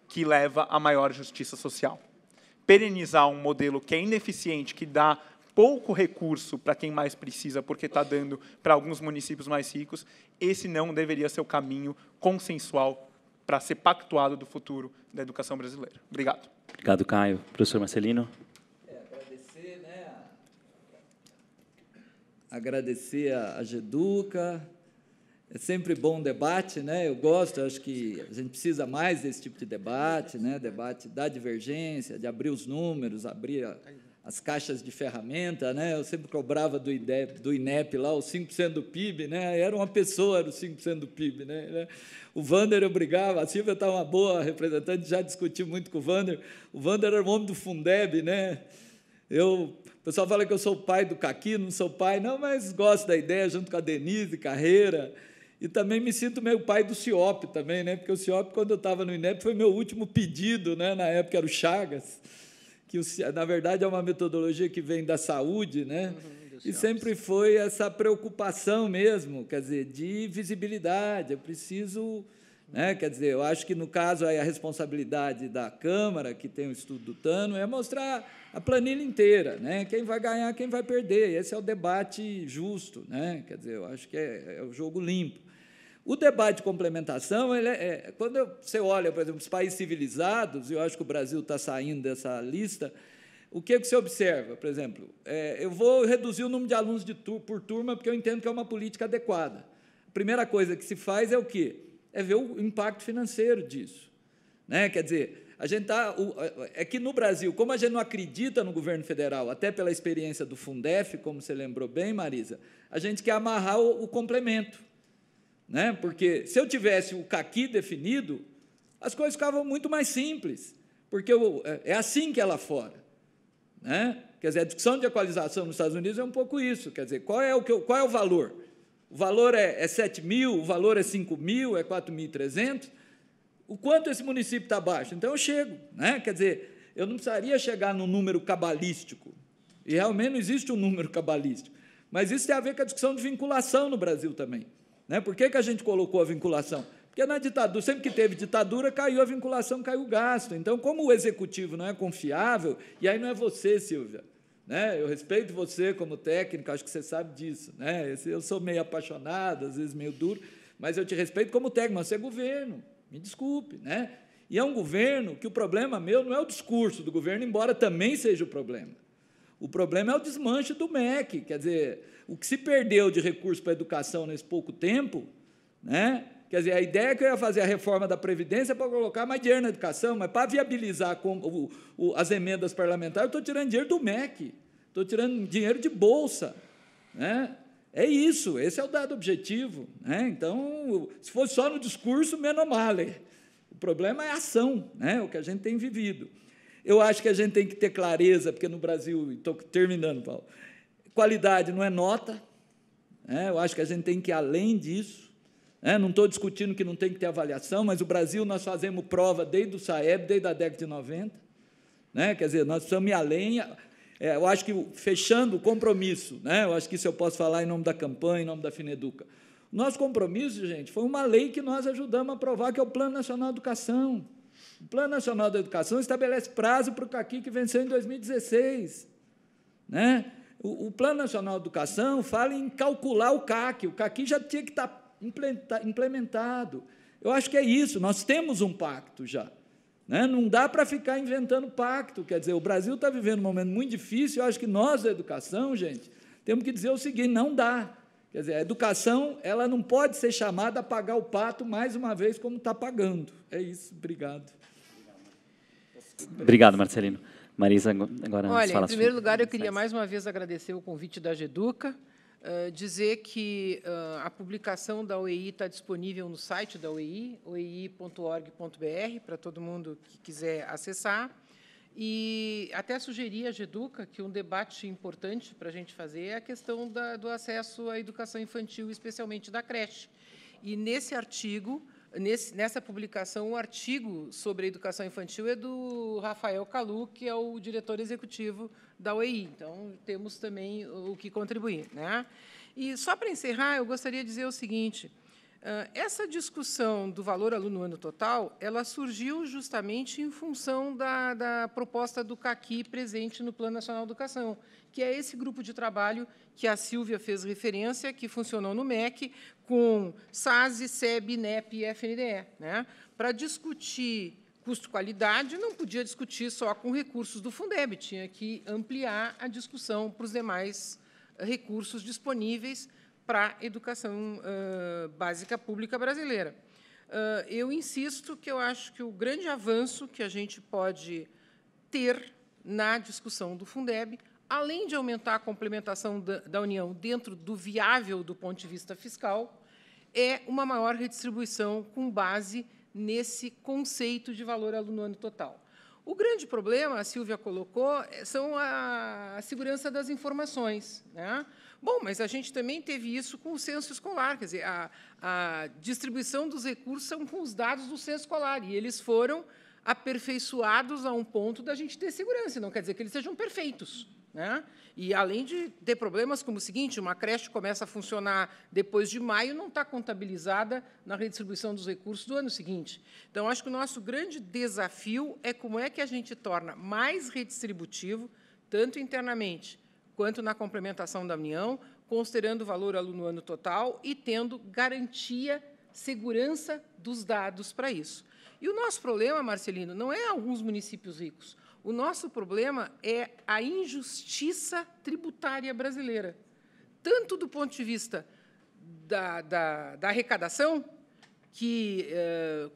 que leva à maior justiça social. Perenizar um modelo que é ineficiente, que dá pouco recurso para quem mais precisa, porque está dando para alguns municípios mais ricos, esse não deveria ser o caminho consensual para ser pactuado do futuro da educação brasileira. Obrigado. Obrigado, Caio. Professor Marcelino. É, né, agradecer, a, a Geduca, é sempre bom debate, né? Eu gosto, acho que a gente precisa mais desse tipo de debate, né? Debate da divergência, de abrir os números, abrir a, as caixas de ferramenta, né? Eu sempre cobrava do INEP, do INEP lá os 5% do PIB, né? Era uma pessoa, era os 5% do PIB, né? né? O Vander eu brigava, a Silvia estava tá uma boa representante, já discuti muito com o Vander. O Vander era o homem do Fundeb, né? Eu o pessoal fala que eu sou o pai do Caqui, não sou pai, não, mas gosto da ideia junto com a Denise Carreira. E também me sinto meio pai do Ciop também, né? Porque o Ciop quando eu estava no INEP, foi meu último pedido, né? Na época era o Chagas, que na verdade é uma metodologia que vem da saúde, né? Uhum, e sempre foi essa preocupação mesmo, quer dizer, de visibilidade. Eu preciso, né? Uhum. Quer dizer, eu acho que no caso aí a responsabilidade da Câmara, que tem o estudo do Tano, é mostrar a planilha inteira, né? Quem vai ganhar, quem vai perder. Esse é o debate justo, né? Quer dizer, eu acho que é, é o jogo limpo. O debate de complementação, é, é, quando eu, você olha, por exemplo, os países civilizados, e eu acho que o Brasil está saindo dessa lista, o que, que você observa? Por exemplo, é, eu vou reduzir o número de alunos de tur por turma, porque eu entendo que é uma política adequada. A primeira coisa que se faz é o quê? É ver o impacto financeiro disso. Né? Quer dizer, a gente tá, o, é, é que no Brasil, como a gente não acredita no governo federal, até pela experiência do Fundef, como você lembrou bem, Marisa, a gente quer amarrar o, o complemento né? porque se eu tivesse o caqui definido, as coisas ficavam muito mais simples, porque eu, é, é assim que é lá fora. Né? Quer dizer, a discussão de equalização nos Estados Unidos é um pouco isso. Quer dizer, qual é o, que qual é o valor? O valor é, é 7 mil, o valor é 5 mil, é 4.300. O quanto esse município está baixo? Então eu chego. Né? Quer dizer, eu não precisaria chegar num número cabalístico. E realmente não existe um número cabalístico. Mas isso tem a ver com a discussão de vinculação no Brasil também. Né? Por que, que a gente colocou a vinculação? Porque na ditadura, sempre que teve ditadura, caiu a vinculação, caiu o gasto. Então, como o executivo não é confiável, e aí não é você, Silvia. Né? Eu respeito você como técnico, acho que você sabe disso. Né? Eu sou meio apaixonado, às vezes meio duro, mas eu te respeito como técnico, mas você é governo, me desculpe. Né? E é um governo que o problema meu não é o discurso do governo, embora também seja o problema. O problema é o desmanche do MEC. Quer dizer, o que se perdeu de recurso para a educação nesse pouco tempo, né? Quer dizer, a ideia é que eu ia fazer a reforma da Previdência para colocar mais dinheiro na educação, mas para viabilizar com, o, o, as emendas parlamentares, eu estou tirando dinheiro do MEC, estou tirando dinheiro de bolsa. Né? É isso, esse é o dado objetivo. Né? Então, se fosse só no discurso, menos mal. O problema é a ação, né? o que a gente tem vivido. Eu acho que a gente tem que ter clareza, porque no Brasil, estou terminando, Paulo, Qualidade não é nota. Né? Eu acho que a gente tem que ir além disso. Né? Não estou discutindo que não tem que ter avaliação, mas o Brasil nós fazemos prova desde o Saeb, desde a década de 90. Né? Quer dizer, nós precisamos ir além. É, eu acho que, fechando o compromisso, né? eu acho que isso eu posso falar em nome da campanha, em nome da Fineduca. Nosso compromisso, gente, foi uma lei que nós ajudamos a aprovar, que é o Plano Nacional de Educação. O Plano Nacional da Educação estabelece prazo para o CAQI que venceu em 2016. Né? O, o Plano Nacional de Educação fala em calcular o CAC, o CAC já tinha que tá estar implementado. Eu acho que é isso, nós temos um pacto já. Né? Não dá para ficar inventando pacto. Quer dizer, o Brasil está vivendo um momento muito difícil. Eu acho que nós, da educação, gente, temos que dizer o seguinte: não dá. Quer dizer, a educação ela não pode ser chamada a pagar o pato mais uma vez como está pagando. É isso. Obrigado. Obrigado, Marcelino. Marisa, agora Olha, fala em primeiro lugar, eu queria mais uma vez agradecer o convite da GEDUCA, uh, dizer que uh, a publicação da OEI está disponível no site da OEI, oei.org.br, para todo mundo que quiser acessar. E até sugerir a GEDUCA que um debate importante para a gente fazer é a questão da, do acesso à educação infantil, especialmente da creche. E, nesse artigo, Nesse, nessa publicação, o um artigo sobre educação infantil é do Rafael Calu, que é o diretor executivo da UEI. Então, temos também o que contribuir. Né? E, só para encerrar, eu gostaria de dizer o seguinte, ah, essa discussão do valor aluno ano total, ela surgiu justamente em função da, da, proposta do CAQI presente no Plano Nacional de Educação, que é esse grupo de trabalho que a Silvia fez referência, que funcionou no MEC, com SASE, SEB, INEP e FNDE, né, para discutir custo-qualidade, não podia discutir só com recursos do Fundeb, tinha que ampliar a discussão para os demais recursos disponíveis, para a educação uh, básica pública brasileira. Uh, eu insisto que eu acho que o grande avanço que a gente pode ter na discussão do Fundeb, além de aumentar a complementação da, da União dentro do viável do ponto de vista fiscal, é uma maior redistribuição com base nesse conceito de valor aluno total. O grande problema, a Silvia colocou, é, são a, a segurança das informações. Né? Bom, mas a gente também teve isso com o censo escolar, quer dizer, a, a distribuição dos recursos são com os dados do censo escolar, e eles foram aperfeiçoados a um ponto da gente ter segurança, não quer dizer que eles sejam perfeitos. Né? E, além de ter problemas como o seguinte, uma creche começa a funcionar depois de maio, não está contabilizada na redistribuição dos recursos do ano seguinte. Então, acho que o nosso grande desafio é como é que a gente torna mais redistributivo, tanto internamente quanto na complementação da União, considerando o valor aluno-ano total e tendo garantia, segurança dos dados para isso. E o nosso problema, Marcelino, não é alguns municípios ricos. O nosso problema é a injustiça tributária brasileira, tanto do ponto de vista da, da, da arrecadação, que eh,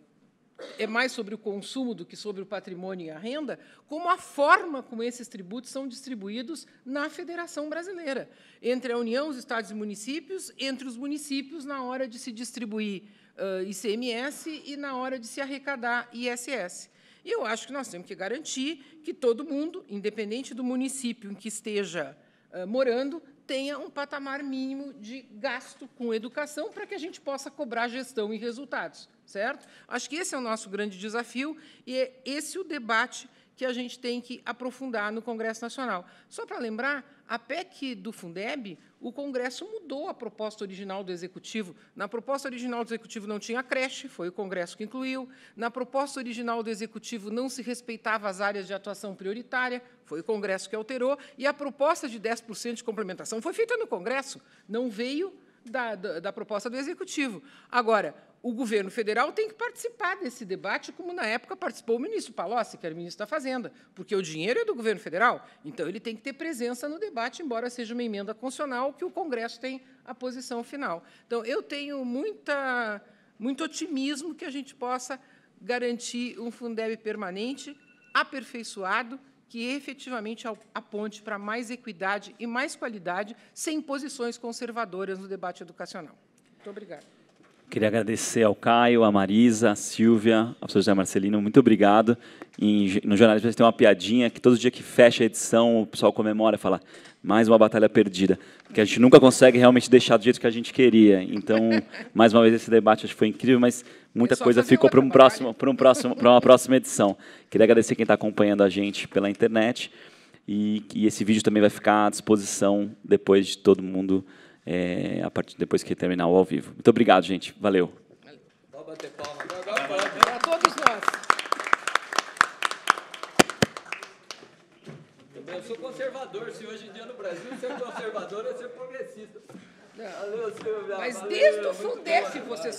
é mais sobre o consumo do que sobre o patrimônio e a renda, como a forma como esses tributos são distribuídos na Federação Brasileira, entre a União, os estados e municípios, entre os municípios na hora de se distribuir uh, ICMS e na hora de se arrecadar ISS. E eu acho que nós temos que garantir que todo mundo, independente do município em que esteja uh, morando, tenha um patamar mínimo de gasto com educação para que a gente possa cobrar gestão e resultados, certo? Acho que esse é o nosso grande desafio e é esse o debate que a gente tem que aprofundar no Congresso Nacional. Só para lembrar, a PEC do Fundeb, o Congresso mudou a proposta original do Executivo. Na proposta original do Executivo não tinha creche, foi o Congresso que incluiu. Na proposta original do Executivo não se respeitava as áreas de atuação prioritária, foi o Congresso que alterou. E a proposta de 10% de complementação foi feita no Congresso, não veio da, da, da proposta do Executivo. Agora, o governo federal tem que participar desse debate, como na época participou o ministro Palocci, que era ministro da Fazenda, porque o dinheiro é do governo federal, então ele tem que ter presença no debate, embora seja uma emenda constitucional que o Congresso tem a posição final. Então, eu tenho muita, muito otimismo que a gente possa garantir um Fundeb permanente, aperfeiçoado, que efetivamente aponte para mais equidade e mais qualidade, sem posições conservadoras no debate educacional. Muito obrigada. Queria agradecer ao Caio, à Marisa, à Silvia, ao professor José Marcelino, muito obrigado. E no jornalismo tem uma piadinha que todo dia que fecha a edição o pessoal comemora, fala mais uma batalha perdida, porque a gente nunca consegue realmente deixar do jeito que a gente queria. Então, mais uma vez esse debate acho que foi incrível, mas muita coisa ficou para um próximo, para um próximo, para uma próxima edição. Queria agradecer quem está acompanhando a gente pela internet e, e esse vídeo também vai ficar à disposição depois de todo mundo é, a partir depois que terminar o ao vivo. Muito obrigado, gente. Valeu. Vamos bater palma. Para todos nós. Eu sou conservador. Se hoje em dia no Brasil ser conservador é ser progressista. Valeu, Silvia. Mas desde o Fundef você